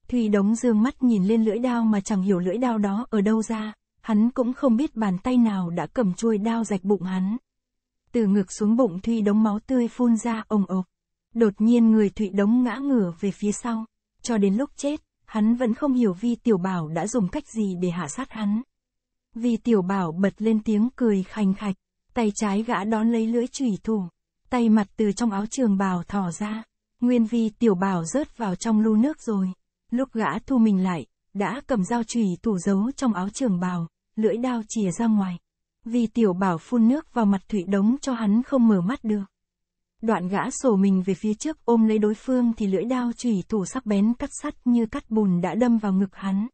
Thụy đống dương mắt nhìn lên lưỡi đao mà chẳng hiểu lưỡi đao đó ở đâu ra, hắn cũng không biết bàn tay nào đã cầm chuôi đao rạch bụng hắn từ ngực xuống bụng Thụy đống máu tươi phun ra ồng ộc. Đột nhiên người Thụy đống ngã ngửa về phía sau, cho đến lúc chết, hắn vẫn không hiểu Vi Tiểu Bảo đã dùng cách gì để hạ sát hắn. Vi Tiểu Bảo bật lên tiếng cười khành khạch, tay trái gã đón lấy lưỡi chùy thủ, tay mặt từ trong áo trường bào thò ra. Nguyên Vi Tiểu Bảo rớt vào trong lu nước rồi. Lúc gã thu mình lại, đã cầm dao chùy thủ giấu trong áo trường bào, lưỡi đao chìa ra ngoài vì tiểu bảo phun nước vào mặt thủy đống cho hắn không mở mắt được. Đoạn gã sổ mình về phía trước ôm lấy đối phương thì lưỡi đao chùy thủ sắc bén cắt sắt như cắt bùn đã đâm vào ngực hắn.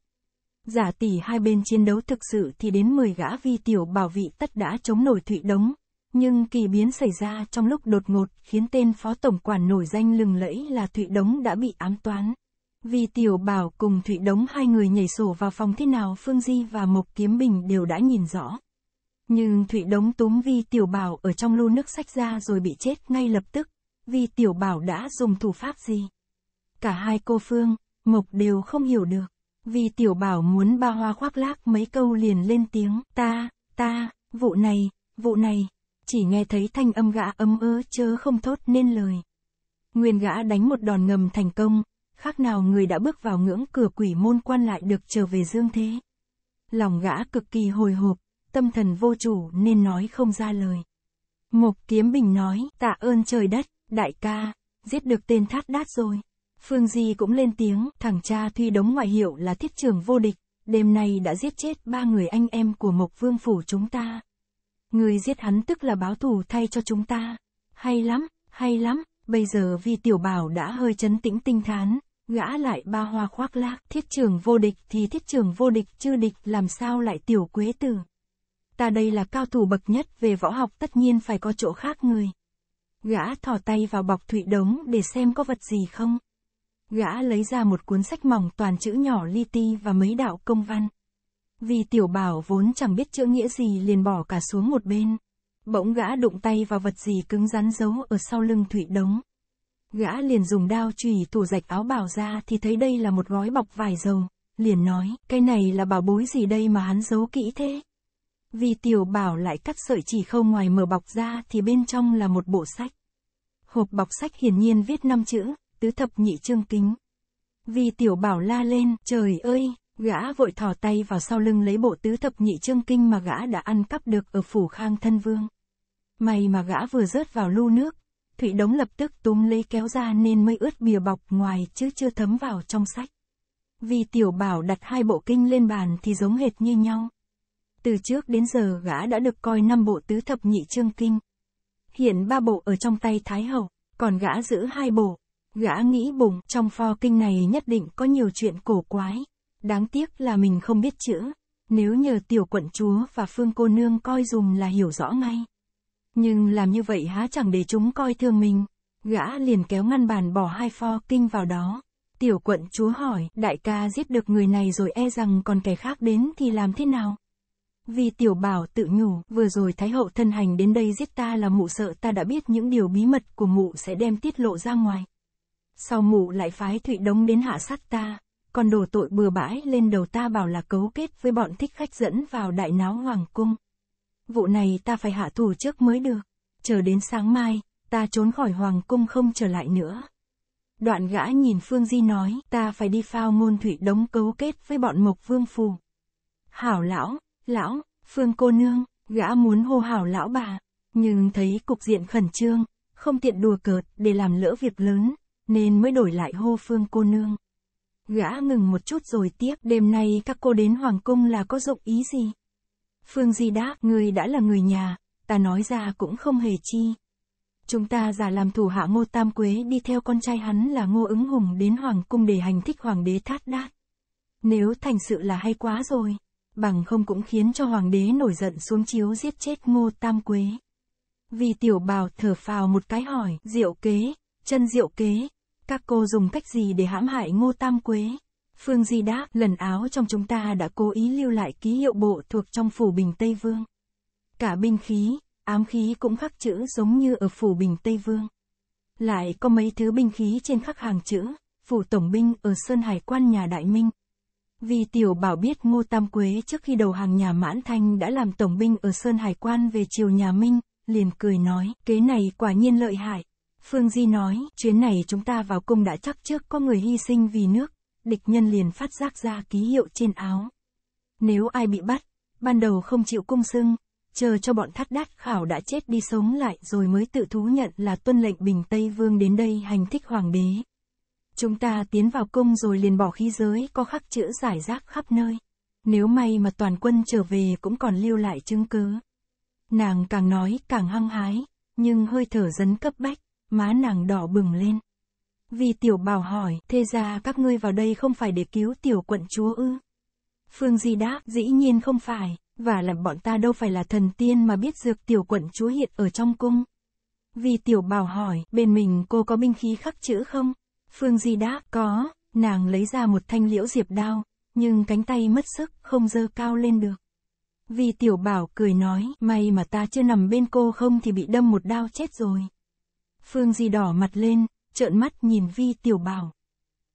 Giả tỷ hai bên chiến đấu thực sự thì đến 10 gã vi tiểu bảo vị tất đã chống nổi thụy đống, nhưng kỳ biến xảy ra trong lúc đột ngột khiến tên phó tổng quản nổi danh lừng lẫy là thụy đống đã bị ám toán. vi tiểu bảo cùng thụy đống hai người nhảy sổ vào phòng thế nào Phương Di và Mộc Kiếm Bình đều đã nhìn rõ. Nhưng Thụy đống túm Vi Tiểu Bảo ở trong lu nước sách ra rồi bị chết ngay lập tức. Vi Tiểu Bảo đã dùng thủ pháp gì? Cả hai cô Phương, Mộc đều không hiểu được. Vi Tiểu Bảo muốn ba hoa khoác lác mấy câu liền lên tiếng ta, ta, vụ này, vụ này. Chỉ nghe thấy thanh âm gã âm ơ chớ không thốt nên lời. Nguyên gã đánh một đòn ngầm thành công, khác nào người đã bước vào ngưỡng cửa quỷ môn quan lại được trở về dương thế. Lòng gã cực kỳ hồi hộp, tâm thần vô chủ nên nói không ra lời. Mục Kiếm Bình nói, tạ ơn trời đất, đại ca, giết được tên thát đát rồi. Phương Di cũng lên tiếng, thằng cha tuy đống ngoại hiệu là thiết trường vô địch, đêm nay đã giết chết ba người anh em của mục Vương Phủ chúng ta. Người giết hắn tức là báo thù thay cho chúng ta. Hay lắm, hay lắm, bây giờ vì tiểu bảo đã hơi chấn tĩnh tinh thán, gã lại ba hoa khoác lác, thiết trường vô địch thì thiết trường vô địch chưa địch làm sao lại tiểu quế tử ta đây là cao thủ bậc nhất về võ học tất nhiên phải có chỗ khác người. Gã thò tay vào bọc thụy đống để xem có vật gì không. Gã lấy ra một cuốn sách mỏng toàn chữ nhỏ li ti và mấy đạo công văn. Vì tiểu bảo vốn chẳng biết chữ nghĩa gì liền bỏ cả xuống một bên. Bỗng gã đụng tay vào vật gì cứng rắn giấu ở sau lưng thụy đống. Gã liền dùng đao chùy thủ rạch áo bảo ra thì thấy đây là một gói bọc vải dầu. Liền nói, cái này là bảo bối gì đây mà hắn giấu kỹ thế. Vì tiểu bảo lại cắt sợi chỉ khâu ngoài mở bọc ra thì bên trong là một bộ sách. Hộp bọc sách hiển nhiên viết năm chữ, tứ thập nhị chương kính. Vì tiểu bảo la lên, trời ơi, gã vội thò tay vào sau lưng lấy bộ tứ thập nhị chương kinh mà gã đã ăn cắp được ở phủ khang thân vương. May mà gã vừa rớt vào lu nước, Thủy Đống lập tức túm lấy kéo ra nên mới ướt bìa bọc ngoài chứ chưa thấm vào trong sách. Vì tiểu bảo đặt hai bộ kinh lên bàn thì giống hệt như nhau. Từ trước đến giờ gã đã được coi năm bộ tứ thập nhị chương kinh. Hiện ba bộ ở trong tay Thái Hậu, còn gã giữ hai bộ. Gã nghĩ bụng trong pho kinh này nhất định có nhiều chuyện cổ quái. Đáng tiếc là mình không biết chữ. Nếu nhờ tiểu quận chúa và phương cô nương coi dùm là hiểu rõ ngay. Nhưng làm như vậy há chẳng để chúng coi thương mình. Gã liền kéo ngăn bàn bỏ hai pho kinh vào đó. Tiểu quận chúa hỏi, đại ca giết được người này rồi e rằng còn kẻ khác đến thì làm thế nào? Vì tiểu bảo tự nhủ, vừa rồi Thái hậu thân hành đến đây giết ta là mụ sợ ta đã biết những điều bí mật của mụ sẽ đem tiết lộ ra ngoài. Sau mụ lại phái Thụy Đống đến hạ sát ta, còn đổ tội bừa bãi lên đầu ta bảo là cấu kết với bọn thích khách dẫn vào đại náo hoàng cung. Vụ này ta phải hạ thủ trước mới được, chờ đến sáng mai, ta trốn khỏi hoàng cung không trở lại nữa. Đoạn gã nhìn Phương Di nói, ta phải đi phao ngôn Thụy Đống cấu kết với bọn Mộc Vương Phù. Hảo lão, Lão, Phương cô nương, gã muốn hô hào lão bà, nhưng thấy cục diện khẩn trương, không tiện đùa cợt để làm lỡ việc lớn, nên mới đổi lại hô Phương cô nương. Gã ngừng một chút rồi tiếp, đêm nay các cô đến Hoàng Cung là có dụng ý gì? Phương Di đáp, người đã là người nhà, ta nói ra cũng không hề chi. Chúng ta giả làm thủ hạ Ngô Tam Quế đi theo con trai hắn là Ngô ứng hùng đến Hoàng Cung để hành thích Hoàng đế thát đát. Nếu thành sự là hay quá rồi bằng không cũng khiến cho hoàng đế nổi giận xuống chiếu giết chết ngô tam quế. Vì tiểu bào thở phào một cái hỏi, diệu kế, chân diệu kế, các cô dùng cách gì để hãm hại ngô tam quế? Phương Di đáp, lần áo trong chúng ta đã cố ý lưu lại ký hiệu bộ thuộc trong phủ bình Tây Vương. Cả binh khí, ám khí cũng khắc chữ giống như ở phủ bình Tây Vương. Lại có mấy thứ binh khí trên khắc hàng chữ, phủ tổng binh ở Sơn Hải quan nhà Đại Minh, vì Tiểu Bảo biết Ngô Tam Quế trước khi đầu hàng nhà Mãn Thanh đã làm tổng binh ở Sơn Hải Quan về chiều nhà Minh, liền cười nói, kế này quả nhiên lợi hại. Phương Di nói, chuyến này chúng ta vào cung đã chắc trước có người hy sinh vì nước, địch nhân liền phát giác ra ký hiệu trên áo. Nếu ai bị bắt, ban đầu không chịu cung xưng, chờ cho bọn thắt đát khảo đã chết đi sống lại rồi mới tự thú nhận là tuân lệnh Bình Tây Vương đến đây hành thích hoàng đế. Chúng ta tiến vào cung rồi liền bỏ khí giới có khắc chữ giải rác khắp nơi. Nếu may mà toàn quân trở về cũng còn lưu lại chứng cứ. Nàng càng nói càng hăng hái, nhưng hơi thở dấn cấp bách, má nàng đỏ bừng lên. Vì tiểu bảo hỏi, thế ra các ngươi vào đây không phải để cứu tiểu quận chúa ư? Phương Di đáp, dĩ nhiên không phải, và là bọn ta đâu phải là thần tiên mà biết dược tiểu quận chúa hiện ở trong cung. Vì tiểu bảo hỏi, bên mình cô có binh khí khắc chữ không? Phương Di đáp, có, nàng lấy ra một thanh liễu diệp đao, nhưng cánh tay mất sức, không dơ cao lên được. Vì tiểu bảo cười nói, may mà ta chưa nằm bên cô không thì bị đâm một đao chết rồi. Phương Di đỏ mặt lên, trợn mắt nhìn Vi tiểu bảo.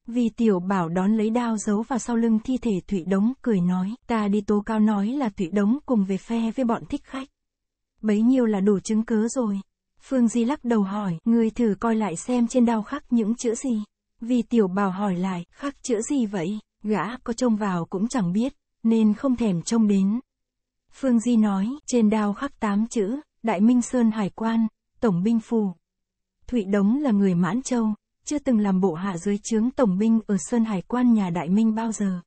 Vì tiểu bảo đón lấy đao giấu vào sau lưng thi thể Thụy Đống cười nói, ta đi tố cao nói là Thụy Đống cùng về phe với bọn thích khách. Bấy nhiêu là đủ chứng cứ rồi. Phương Di lắc đầu hỏi, người thử coi lại xem trên đao khắc những chữ gì. Vì tiểu bảo hỏi lại, khắc chữ gì vậy? Gã có trông vào cũng chẳng biết, nên không thèm trông đến. Phương Di nói, trên đao khắc tám chữ, Đại Minh Sơn Hải Quan, Tổng binh phù. Thụy Đống là người Mãn Châu, chưa từng làm bộ hạ dưới trướng Tổng binh ở Sơn Hải Quan nhà Đại Minh bao giờ.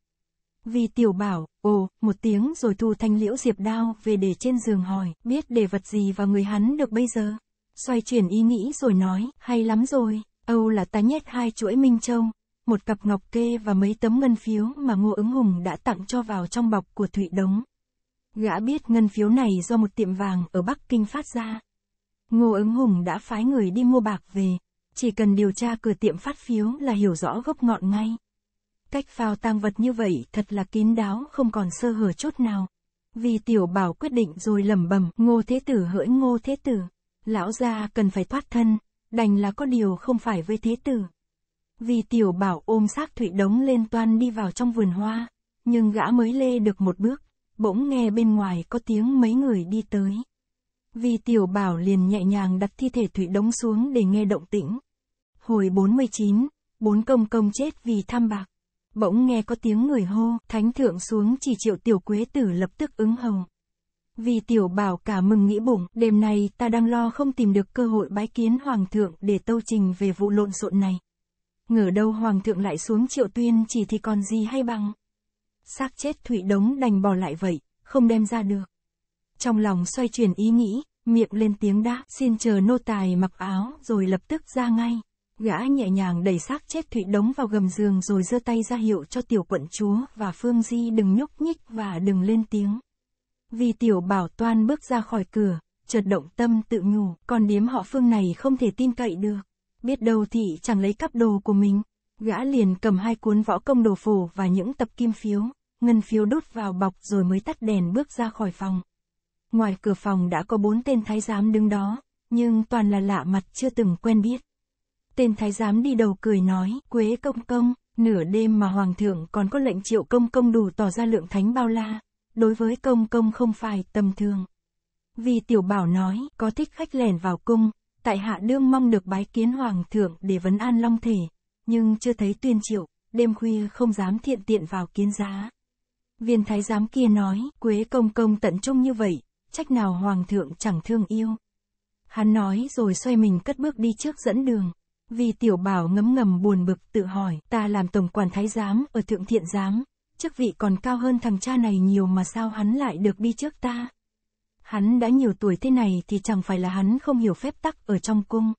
Vì tiểu bảo, ồ, một tiếng rồi thu thanh liễu diệp đao về để trên giường hỏi, biết để vật gì vào người hắn được bây giờ xoay chuyển ý nghĩ rồi nói, hay lắm rồi, Âu là ta nhét hai chuỗi Minh Châu, một cặp ngọc kê và mấy tấm ngân phiếu mà Ngô ứng hùng đã tặng cho vào trong bọc của Thụy Đống. Gã biết ngân phiếu này do một tiệm vàng ở Bắc Kinh phát ra. Ngô ứng hùng đã phái người đi mua bạc về, chỉ cần điều tra cửa tiệm phát phiếu là hiểu rõ gốc ngọn ngay. Cách phao tang vật như vậy thật là kín đáo không còn sơ hở chút nào. Vì tiểu bảo quyết định rồi lẩm bẩm ngô thế tử hỡi ngô thế tử lão gia cần phải thoát thân, đành là có điều không phải với thế tử. Vì tiểu bảo ôm xác thủy đống lên toan đi vào trong vườn hoa, nhưng gã mới lê được một bước, bỗng nghe bên ngoài có tiếng mấy người đi tới. Vì tiểu bảo liền nhẹ nhàng đặt thi thể thủy đống xuống để nghe động tĩnh. Hồi 49, bốn công công chết vì tham bạc. Bỗng nghe có tiếng người hô, thánh thượng xuống chỉ triệu tiểu quế tử lập tức ứng hồng. Vì tiểu bảo cả mừng nghĩ bụng, đêm nay ta đang lo không tìm được cơ hội bái kiến hoàng thượng để tâu trình về vụ lộn xộn này. Ngờ đâu hoàng thượng lại xuống triệu tuyên chỉ thì còn gì hay bằng. xác chết thủy đống đành bỏ lại vậy, không đem ra được. Trong lòng xoay chuyển ý nghĩ, miệng lên tiếng đã, xin chờ nô tài mặc áo rồi lập tức ra ngay. Gã nhẹ nhàng đẩy xác chết thủy đống vào gầm giường rồi giơ tay ra hiệu cho tiểu quận chúa và Phương Di đừng nhúc nhích và đừng lên tiếng. Vì tiểu bảo toan bước ra khỏi cửa, chợt động tâm tự nhủ, còn điếm họ phương này không thể tin cậy được. Biết đâu thị chẳng lấy cắp đồ của mình. Gã liền cầm hai cuốn võ công đồ phổ và những tập kim phiếu, ngân phiếu đốt vào bọc rồi mới tắt đèn bước ra khỏi phòng. Ngoài cửa phòng đã có bốn tên thái giám đứng đó, nhưng toàn là lạ mặt chưa từng quen biết. Tên thái giám đi đầu cười nói, Quế công công, nửa đêm mà hoàng thượng còn có lệnh triệu công công đủ tỏ ra lượng thánh bao la, đối với công công không phải tầm thường. Vì tiểu bảo nói, có thích khách lẻn vào cung, tại hạ đương mong được bái kiến hoàng thượng để vấn an long thể, nhưng chưa thấy tuyên triệu, đêm khuya không dám thiện tiện vào kiến giá. Viên thái giám kia nói, quế công công tận trung như vậy, trách nào hoàng thượng chẳng thương yêu. Hắn nói rồi xoay mình cất bước đi trước dẫn đường. Vì tiểu bảo ngấm ngầm buồn bực tự hỏi, ta làm tổng quản thái giám ở thượng thiện giám, chức vị còn cao hơn thằng cha này nhiều mà sao hắn lại được đi trước ta. Hắn đã nhiều tuổi thế này thì chẳng phải là hắn không hiểu phép tắc ở trong cung.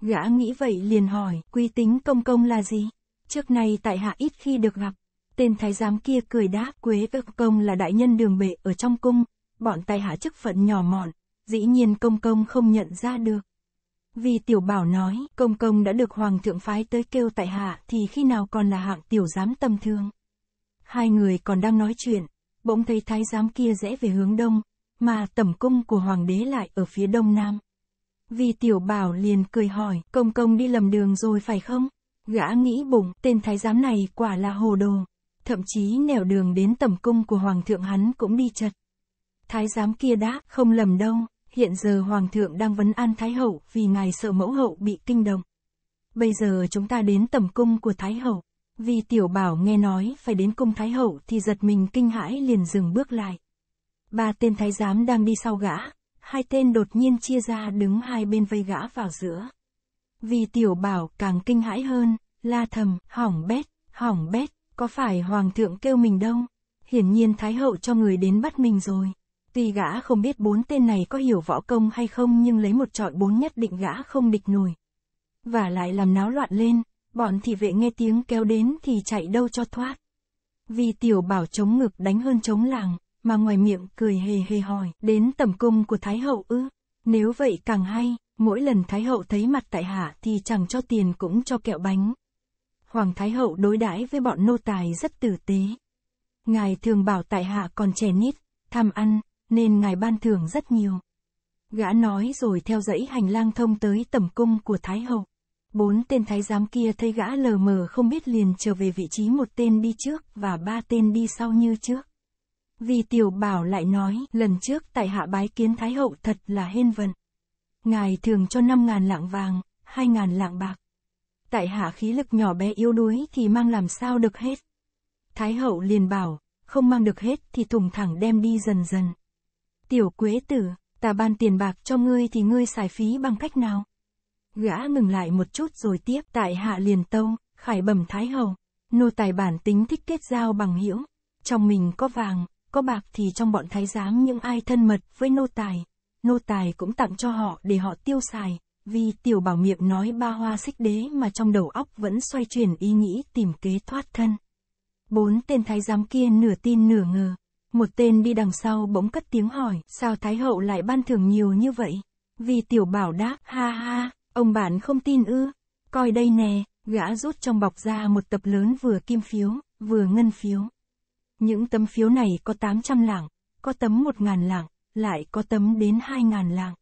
Gã nghĩ vậy liền hỏi, quy tính công công là gì? Trước nay tại hạ ít khi được gặp. Tên thái giám kia cười đáp, quế công là đại nhân đường bệ ở trong cung, bọn tại hạ chức phận nhỏ mọn, dĩ nhiên công công không nhận ra được. Vì tiểu bảo nói, công công đã được hoàng thượng phái tới kêu tại hạ thì khi nào còn là hạng tiểu giám tầm thường. Hai người còn đang nói chuyện, bỗng thấy thái giám kia rẽ về hướng đông, mà tẩm cung của hoàng đế lại ở phía đông nam. Vì tiểu bảo liền cười hỏi, công công đi lầm đường rồi phải không? Gã nghĩ bụng, tên thái giám này quả là hồ đồ. Thậm chí nẻo đường đến tẩm cung của hoàng thượng hắn cũng đi chật. Thái giám kia đã không lầm đâu, hiện giờ hoàng thượng đang vấn an thái hậu vì ngài sợ mẫu hậu bị kinh động. Bây giờ chúng ta đến tẩm cung của thái hậu. Vì tiểu bảo nghe nói phải đến cung thái hậu thì giật mình kinh hãi liền dừng bước lại. Ba tên thái giám đang đi sau gã, hai tên đột nhiên chia ra đứng hai bên vây gã vào giữa. Vì tiểu bảo càng kinh hãi hơn, la thầm, hỏng bét, hỏng bét, có phải hoàng thượng kêu mình đâu? Hiển nhiên thái hậu cho người đến bắt mình rồi. Tuy gã không biết bốn tên này có hiểu võ công hay không nhưng lấy một trọi bốn nhất định gã không địch nổi. Và lại làm náo loạn lên, Bọn thị vệ nghe tiếng kéo đến thì chạy đâu cho thoát. Vì tiểu bảo chống ngực đánh hơn chống làng, mà ngoài miệng cười hề hề hỏi, đến tầm cung của Thái Hậu ư. Nếu vậy càng hay, mỗi lần Thái Hậu thấy mặt tại hạ thì chẳng cho tiền cũng cho kẹo bánh. Hoàng Thái Hậu đối đãi với bọn nô tài rất tử tế. Ngài thường bảo tại hạ còn trẻ nít, tham ăn, nên ngài ban thưởng rất nhiều. Gã nói rồi theo dãy hành lang thông tới tầm cung của Thái Hậu. Bốn tên thái giám kia thấy gã lờ mờ không biết liền trở về vị trí một tên đi trước và ba tên đi sau như trước. Vì tiểu bảo lại nói, lần trước tại hạ bái kiến thái hậu thật là hên vận Ngài thường cho năm ngàn lạng vàng, hai ngàn lạng bạc. Tại hạ khí lực nhỏ bé yếu đuối thì mang làm sao được hết. Thái hậu liền bảo, không mang được hết thì thùng thẳng đem đi dần dần. Tiểu quế tử, ta ban tiền bạc cho ngươi thì ngươi xài phí bằng cách nào? Gã ngừng lại một chút rồi tiếp, tại hạ liền tâu, khải bẩm thái hầu. Nô tài bản tính thích kết giao bằng hữu Trong mình có vàng, có bạc thì trong bọn thái giám những ai thân mật với nô tài. Nô tài cũng tặng cho họ để họ tiêu xài. Vì tiểu bảo miệng nói ba hoa xích đế mà trong đầu óc vẫn xoay chuyển ý nghĩ tìm kế thoát thân. Bốn tên thái giám kia nửa tin nửa ngờ. Một tên đi đằng sau bỗng cất tiếng hỏi, sao Thái Hậu lại ban thưởng nhiều như vậy? Vì tiểu bảo đáp, ha ha, Ông bạn không tin ư? Coi đây nè, gã rút trong bọc ra một tập lớn vừa kim phiếu, vừa ngân phiếu. Những tấm phiếu này có 800 lạng, có tấm 1.000 lạng, lại có tấm đến 2.000 lạng.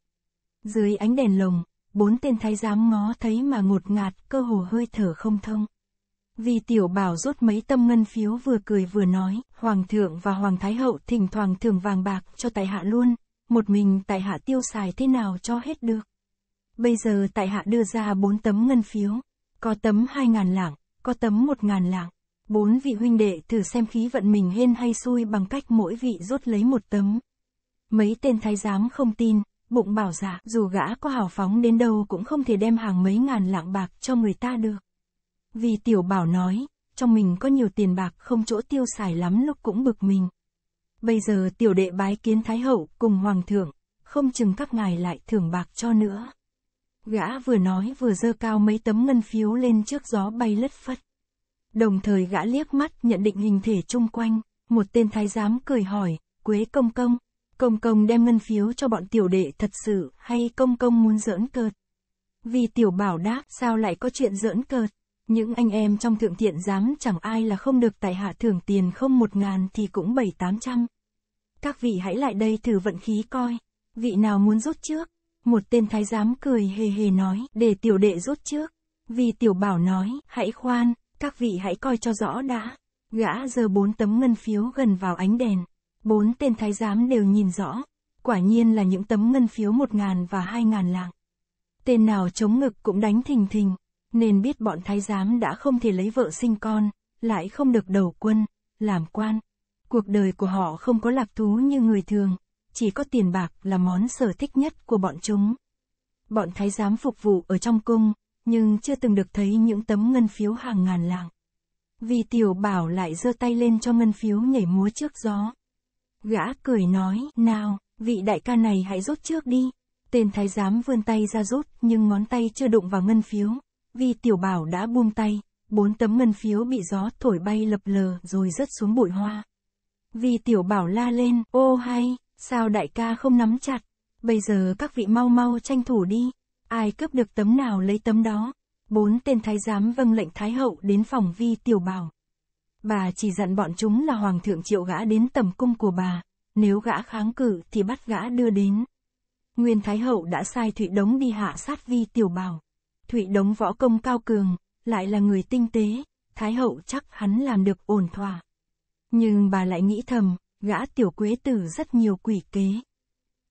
Dưới ánh đèn lồng, bốn tên thái giám ngó thấy mà ngột ngạt cơ hồ hơi thở không thông. Vì tiểu bảo rút mấy tâm ngân phiếu vừa cười vừa nói, Hoàng thượng và Hoàng Thái hậu thỉnh thoảng thường vàng bạc cho tài hạ luôn, một mình tài hạ tiêu xài thế nào cho hết được. Bây giờ tại hạ đưa ra bốn tấm ngân phiếu, có tấm 2.000 lạng, có tấm 1.000 lạng. Bốn vị huynh đệ thử xem khí vận mình hên hay xui bằng cách mỗi vị rút lấy một tấm. Mấy tên thái giám không tin, bụng bảo giả dạ, dù gã có hào phóng đến đâu cũng không thể đem hàng mấy ngàn lạng bạc cho người ta được. Vì tiểu bảo nói, trong mình có nhiều tiền bạc không chỗ tiêu xài lắm lúc cũng bực mình. Bây giờ tiểu đệ bái kiến thái hậu cùng hoàng thượng, không chừng các ngài lại thưởng bạc cho nữa. Gã vừa nói vừa giơ cao mấy tấm ngân phiếu lên trước gió bay lất phất. Đồng thời gã liếc mắt nhận định hình thể chung quanh, một tên thái giám cười hỏi, Quế công công, công công đem ngân phiếu cho bọn tiểu đệ thật sự hay công công muốn giỡn cợt? Vì tiểu bảo đáp sao lại có chuyện giỡn cợt? Những anh em trong thượng thiện giám chẳng ai là không được tại hạ thưởng tiền không một ngàn thì cũng bảy tám trăm. Các vị hãy lại đây thử vận khí coi. Vị nào muốn rút trước? Một tên thái giám cười hề hề nói, để tiểu đệ rút trước. Vì tiểu bảo nói, hãy khoan, các vị hãy coi cho rõ đã. Gã giơ bốn tấm ngân phiếu gần vào ánh đèn. Bốn tên thái giám đều nhìn rõ. Quả nhiên là những tấm ngân phiếu một ngàn và hai ngàn lạng. Tên nào chống ngực cũng đánh thình thình. Nên biết bọn thái giám đã không thể lấy vợ sinh con, lại không được đầu quân, làm quan. Cuộc đời của họ không có lạc thú như người thường chỉ có tiền bạc là món sở thích nhất của bọn chúng. Bọn thái giám phục vụ ở trong cung, nhưng chưa từng được thấy những tấm ngân phiếu hàng ngàn lạng. Vì tiểu bảo lại giơ tay lên cho ngân phiếu nhảy múa trước gió. Gã cười nói, nào, vị đại ca này hãy rút trước đi. Tên thái giám vươn tay ra rút, nhưng ngón tay chưa đụng vào ngân phiếu. Vì tiểu bảo đã buông tay, bốn tấm ngân phiếu bị gió thổi bay lập lờ rồi rớt xuống bụi hoa. Vì tiểu bảo la lên, ô hay! Sao đại ca không nắm chặt? Bây giờ các vị mau mau tranh thủ đi. Ai cướp được tấm nào lấy tấm đó. Bốn tên thái giám vâng lệnh thái hậu đến phòng vi tiểu bảo. Bà chỉ dặn bọn chúng là hoàng thượng triệu gã đến tầm cung của bà. Nếu gã kháng cự thì bắt gã đưa đến. Nguyên Thái Hậu đã sai Thụy Đống đi hạ sát vi tiểu bảo. Thụy Đống võ công cao cường, lại là người tinh tế, Thái Hậu chắc hắn làm được ổn thỏa. Nhưng bà lại nghĩ thầm, gã tiểu quế tử rất nhiều quỷ kế.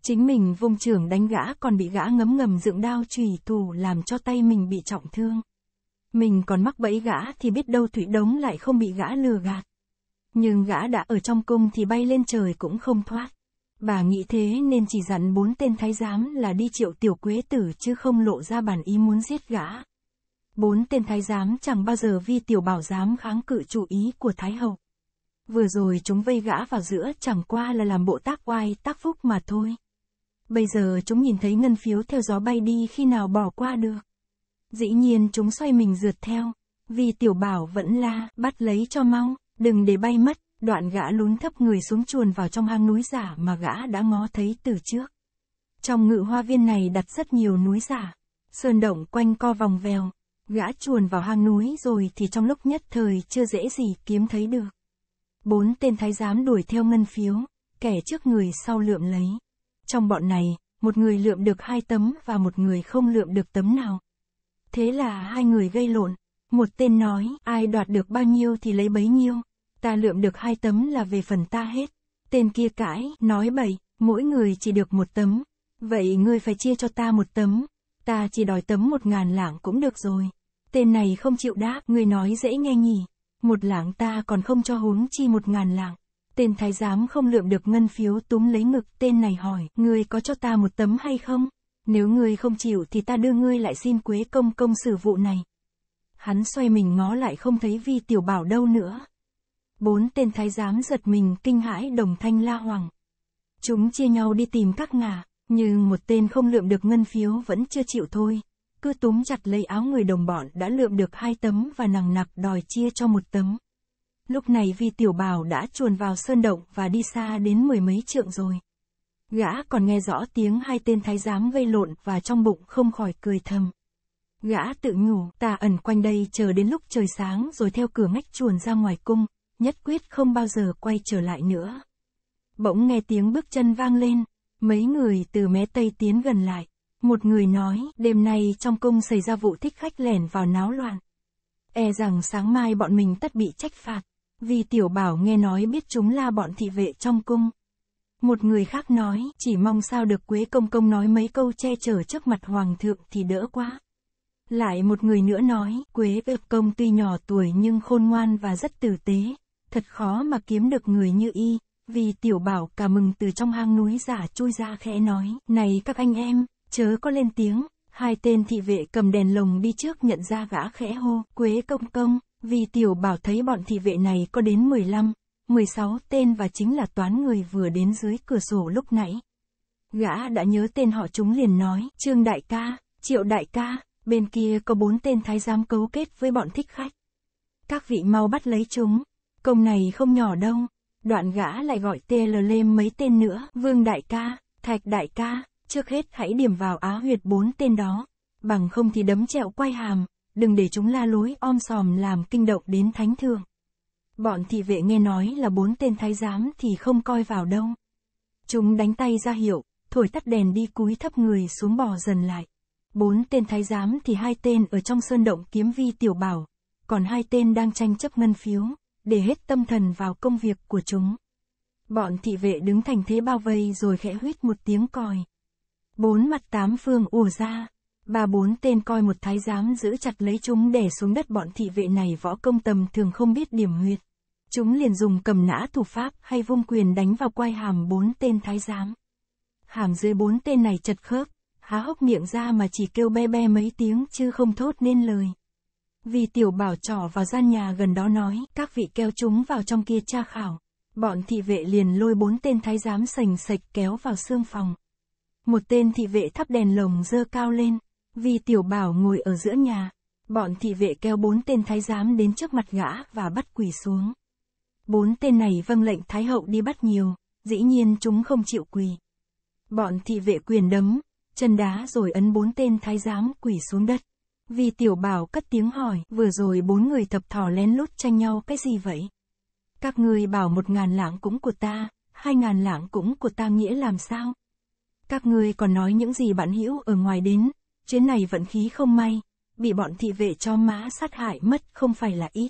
Chính mình vung trưởng đánh gã còn bị gã ngấm ngầm dựng đao trùy thủ làm cho tay mình bị trọng thương. Mình còn mắc bẫy gã thì biết đâu thủy đống lại không bị gã lừa gạt. Nhưng gã đã ở trong cung thì bay lên trời cũng không thoát. Bà nghĩ thế nên chỉ dặn bốn tên thái giám là đi triệu tiểu quế tử chứ không lộ ra bản ý muốn giết gã. Bốn tên thái giám chẳng bao giờ vi tiểu bảo giám kháng cự chủ ý của thái hậu. Vừa rồi chúng vây gã vào giữa chẳng qua là làm bộ tác oai tác phúc mà thôi. Bây giờ chúng nhìn thấy ngân phiếu theo gió bay đi khi nào bỏ qua được. Dĩ nhiên chúng xoay mình rượt theo, vì tiểu bảo vẫn la, bắt lấy cho mau, đừng để bay mất, đoạn gã lún thấp người xuống chuồn vào trong hang núi giả mà gã đã ngó thấy từ trước. Trong ngự hoa viên này đặt rất nhiều núi giả, sơn động quanh co vòng vèo, gã chuồn vào hang núi rồi thì trong lúc nhất thời chưa dễ gì kiếm thấy được. Bốn tên thái giám đuổi theo ngân phiếu, kẻ trước người sau lượm lấy. Trong bọn này, một người lượm được hai tấm và một người không lượm được tấm nào. Thế là hai người gây lộn, một tên nói ai đoạt được bao nhiêu thì lấy bấy nhiêu, ta lượm được hai tấm là về phần ta hết. Tên kia cãi, nói bậy, mỗi người chỉ được một tấm, vậy ngươi phải chia cho ta một tấm, ta chỉ đòi tấm một ngàn lạng cũng được rồi. Tên này không chịu đáp, ngươi nói dễ nghe nhỉ. Một lạng ta còn không cho huống chi một ngàn lạng. Tên thái giám không lượm được ngân phiếu túm lấy ngực tên này hỏi, ngươi có cho ta một tấm hay không? Nếu ngươi không chịu thì ta đưa ngươi lại xin quế công công xử vụ này. Hắn xoay mình ngó lại không thấy vi tiểu bảo đâu nữa. Bốn tên thái giám giật mình kinh hãi đồng thanh la hoàng. Chúng chia nhau đi tìm các ngà, nhưng một tên không lượm được ngân phiếu vẫn chưa chịu thôi cứ túm chặt lấy áo người đồng bọn đã lượm được hai tấm và nằng nặc đòi chia cho một tấm. Lúc này vì tiểu bào đã chuồn vào sơn động và đi xa đến mười mấy trượng rồi. Gã còn nghe rõ tiếng hai tên thái giám gây lộn và trong bụng không khỏi cười thầm. Gã tự nhủ, ta ẩn quanh đây chờ đến lúc trời sáng rồi theo cửa ngách chuồn ra ngoài cung, nhất quyết không bao giờ quay trở lại nữa. Bỗng nghe tiếng bước chân vang lên, mấy người từ mé tây tiến gần lại. Một người nói, đêm nay trong cung xảy ra vụ thích khách lẻn vào náo loạn. E rằng sáng mai bọn mình tất bị trách phạt, vì tiểu bảo nghe nói biết chúng là bọn thị vệ trong cung. Một người khác nói, chỉ mong sao được Quế Công Công nói mấy câu che chở trước mặt Hoàng thượng thì đỡ quá. Lại một người nữa nói, Quế Ước Công tuy nhỏ tuổi nhưng khôn ngoan và rất tử tế, thật khó mà kiếm được người như y, vì tiểu bảo cả mừng từ trong hang núi giả chui ra khẽ nói, này các anh em, chớ có lên tiếng, hai tên thị vệ cầm đèn lồng đi trước nhận ra gã khẽ hô, quế công công, vì tiểu bảo thấy bọn thị vệ này có đến 15, 16 tên và chính là toán người vừa đến dưới cửa sổ lúc nãy. Gã đã nhớ tên họ chúng liền nói, Trương Đại ca, Triệu Đại ca, bên kia có bốn tên thái giám cấu kết với bọn thích khách. Các vị mau bắt lấy chúng, công này không nhỏ đâu. Đoạn gã lại gọi tê lờ lên mấy tên nữa, Vương Đại ca, Thạch Đại ca, Trước hết hãy điểm vào á huyệt bốn tên đó, bằng không thì đấm chẹo quay hàm, đừng để chúng la lối om sòm làm kinh động đến thánh thượng. Bọn thị vệ nghe nói là bốn tên thái giám thì không coi vào đâu. Chúng đánh tay ra hiệu, thổi tắt đèn đi cúi thấp người xuống bò dần lại. Bốn tên thái giám thì hai tên ở trong sơn động kiếm vi tiểu bảo, còn hai tên đang tranh chấp ngân phiếu, để hết tâm thần vào công việc của chúng. Bọn thị vệ đứng thành thế bao vây rồi khẽ huyết một tiếng còi. Bốn mặt tám phương ùa ra, ba bốn tên coi một thái giám giữ chặt lấy chúng để xuống đất bọn thị vệ này võ công tầm thường không biết điểm huyệt. Chúng liền dùng cầm nã thủ pháp hay vung quyền đánh vào quai hàm bốn tên thái giám. Hàm dưới bốn tên này chật khớp, há hốc miệng ra mà chỉ kêu be be mấy tiếng chứ không thốt nên lời. Vì tiểu bảo trỏ vào gian nhà gần đó nói, các vị kéo chúng vào trong kia tra khảo. Bọn thị vệ liền lôi bốn tên thái giám sành sạch kéo vào xương phòng. Một tên thị vệ thắp đèn lồng dơ cao lên, vì tiểu bảo ngồi ở giữa nhà. Bọn thị vệ kéo bốn tên thái giám đến trước mặt gã và bắt quỳ xuống. Bốn tên này vâng lệnh thái hậu đi bắt nhiều, dĩ nhiên chúng không chịu quỳ. Bọn thị vệ quyền đấm, chân đá rồi ấn bốn tên thái giám quỳ xuống đất. Vì tiểu bảo cất tiếng hỏi, vừa rồi bốn người thập thỏ lén lút tranh nhau cái gì vậy? Các người bảo một ngàn lạng cũng của ta, hai ngàn lạng cũng của ta nghĩa làm sao? Các ngươi còn nói những gì bạn hữu ở ngoài đến, chuyến này vận khí không may, bị bọn thị vệ cho mã sát hại mất không phải là ít.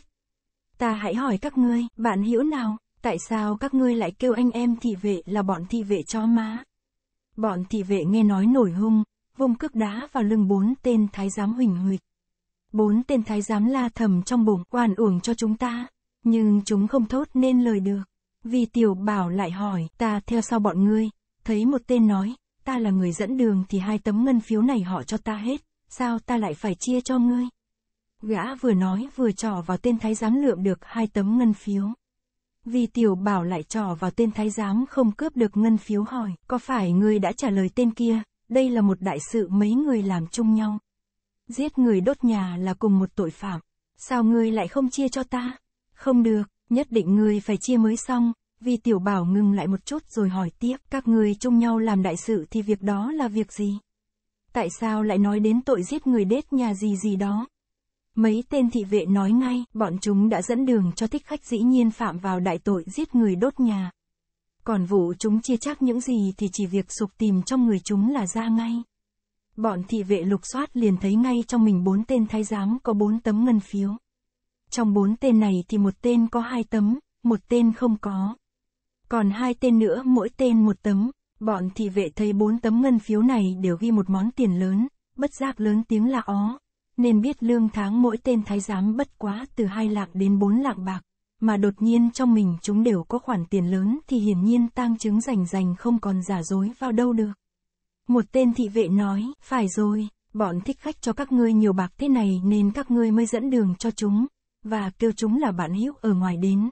Ta hãy hỏi các ngươi, bạn hữu nào, tại sao các ngươi lại kêu anh em thị vệ là bọn thị vệ cho mã? Bọn thị vệ nghe nói nổi hung, vung cước đá vào lưng bốn tên thái giám huỳnh huỵch. Bốn tên thái giám la thầm trong bụng oan uổng cho chúng ta, nhưng chúng không thốt nên lời được. Vì tiểu bảo lại hỏi, ta theo sau bọn ngươi, thấy một tên nói, ta là người dẫn đường thì hai tấm ngân phiếu này họ cho ta hết, sao ta lại phải chia cho ngươi? Gã vừa nói vừa trò vào tên thái giám lượm được hai tấm ngân phiếu. Vì tiểu bảo lại trò vào tên thái giám không cướp được ngân phiếu hỏi, có phải ngươi đã trả lời tên kia, đây là một đại sự mấy người làm chung nhau. Giết người đốt nhà là cùng một tội phạm, sao ngươi lại không chia cho ta? Không được, nhất định ngươi phải chia mới xong, vì tiểu bảo ngừng lại một chút rồi hỏi tiếp, các người chung nhau làm đại sự thì việc đó là việc gì? Tại sao lại nói đến tội giết người đết nhà gì gì đó? Mấy tên thị vệ nói ngay, bọn chúng đã dẫn đường cho thích khách dĩ nhiên phạm vào đại tội giết người đốt nhà. Còn vụ chúng chia chắc những gì thì chỉ việc sục tìm trong người chúng là ra ngay. Bọn thị vệ lục soát liền thấy ngay trong mình bốn tên thái giám có bốn tấm ngân phiếu. Trong bốn tên này thì một tên có hai tấm, một tên không có. Còn hai tên nữa mỗi tên một tấm, bọn thị vệ thấy bốn tấm ngân phiếu này đều ghi một món tiền lớn, bất giác lớn tiếng là ó. Nên biết lương tháng mỗi tên thái giám bất quá từ hai lạc đến bốn lạc bạc, mà đột nhiên trong mình chúng đều có khoản tiền lớn thì hiển nhiên tang chứng rành rành không còn giả dối vào đâu được. Một tên thị vệ nói, phải rồi, bọn thích khách cho các ngươi nhiều bạc thế này nên các ngươi mới dẫn đường cho chúng, và kêu chúng là bạn hữu ở ngoài đến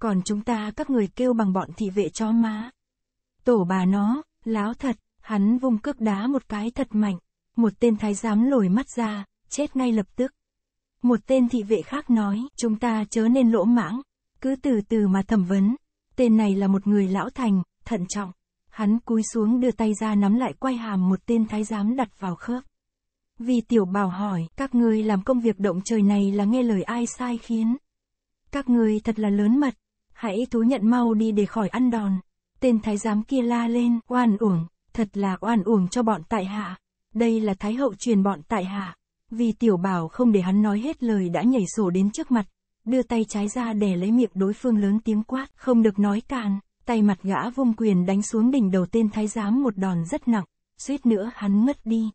còn chúng ta các người kêu bằng bọn thị vệ cho má. Tổ bà nó, láo thật, hắn vung cước đá một cái thật mạnh, một tên thái giám lồi mắt ra, chết ngay lập tức. Một tên thị vệ khác nói, chúng ta chớ nên lỗ mãng, cứ từ từ mà thẩm vấn. Tên này là một người lão thành, thận trọng. Hắn cúi xuống đưa tay ra nắm lại quay hàm một tên thái giám đặt vào khớp. Vì tiểu bảo hỏi, các ngươi làm công việc động trời này là nghe lời ai sai khiến. Các ngươi thật là lớn mật, hãy thú nhận mau đi để khỏi ăn đòn. Tên thái giám kia la lên, oan uổng, thật là oan uổng cho bọn tại hạ. Đây là thái hậu truyền bọn tại hạ. Vì tiểu bảo không để hắn nói hết lời đã nhảy sổ đến trước mặt, đưa tay trái ra để lấy miệng đối phương lớn tiếng quát, không được nói càn, tay mặt gã vung quyền đánh xuống đỉnh đầu tên thái giám một đòn rất nặng, suýt nữa hắn ngất đi.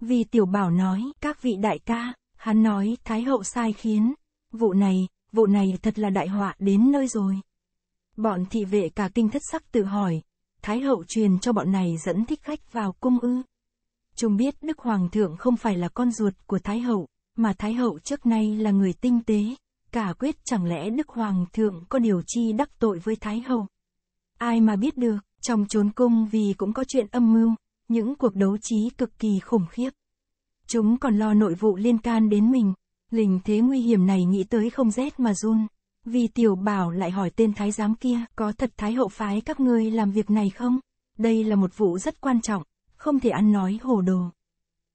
Vì tiểu bảo nói, các vị đại ca, hắn nói, thái hậu sai khiến, vụ này, vụ này thật là đại họa đến nơi rồi. Bọn thị vệ cả kinh thất sắc tự hỏi, Thái hậu truyền cho bọn này dẫn thích khách vào cung ư. Chúng biết Đức Hoàng thượng không phải là con ruột của Thái hậu, mà Thái hậu trước nay là người tinh tế, cả quyết chẳng lẽ Đức Hoàng thượng có điều chi đắc tội với Thái hậu. Ai mà biết được, trong chốn cung vì cũng có chuyện âm mưu, những cuộc đấu trí cực kỳ khủng khiếp. Chúng còn lo nội vụ liên can đến mình, Linh thế nguy hiểm này nghĩ tới không rét mà run. Vì tiểu bảo lại hỏi tên thái giám kia, có thật thái hậu phái các ngươi làm việc này không? Đây là một vụ rất quan trọng, không thể ăn nói hồ đồ.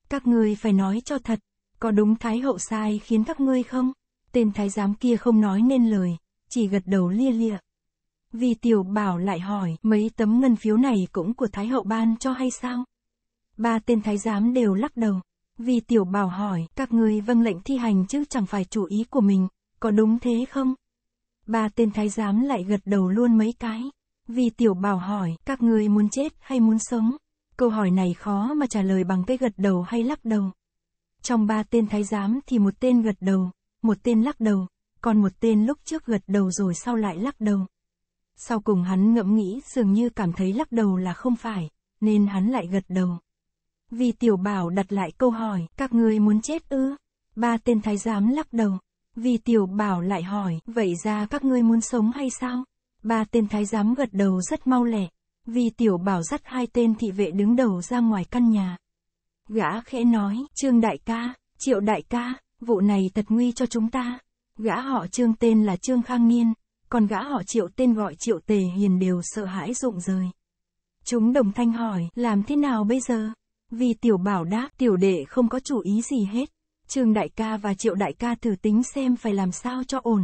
Các ngươi phải nói cho thật, có đúng thái hậu sai khiến các ngươi không? Tên thái giám kia không nói nên lời, chỉ gật đầu lia lịa. Vì tiểu bảo lại hỏi, mấy tấm ngân phiếu này cũng của thái hậu ban cho hay sao? Ba tên thái giám đều lắc đầu. Vì tiểu bảo hỏi, các người vâng lệnh thi hành chứ chẳng phải chủ ý của mình, có đúng thế không? Ba tên thái giám lại gật đầu luôn mấy cái. Vì tiểu bảo hỏi, các người muốn chết hay muốn sống? Câu hỏi này khó mà trả lời bằng cái gật đầu hay lắc đầu. Trong ba tên thái giám thì một tên gật đầu, một tên lắc đầu, còn một tên lúc trước gật đầu rồi sau lại lắc đầu. Sau cùng hắn ngẫm nghĩ dường như cảm thấy lắc đầu là không phải, nên hắn lại gật đầu. Vì tiểu bảo đặt lại câu hỏi, các ngươi muốn chết ư? Ba tên thái giám lắc đầu. Vì tiểu bảo lại hỏi, vậy ra các ngươi muốn sống hay sao? Ba tên thái giám gật đầu rất mau lẹ. Vì tiểu bảo dắt hai tên thị vệ đứng đầu ra ngoài căn nhà. Gã khẽ nói, trương đại ca, triệu đại ca, vụ này thật nguy cho chúng ta. Gã họ trương tên là Trương Khang Niên, còn gã họ triệu tên gọi triệu tề hiền đều sợ hãi rụng rời. Chúng đồng thanh hỏi, làm thế nào bây giờ? Vì tiểu bảo đáp tiểu đệ không có chủ ý gì hết. Trương đại ca và triệu đại ca thử tính xem phải làm sao cho ổn.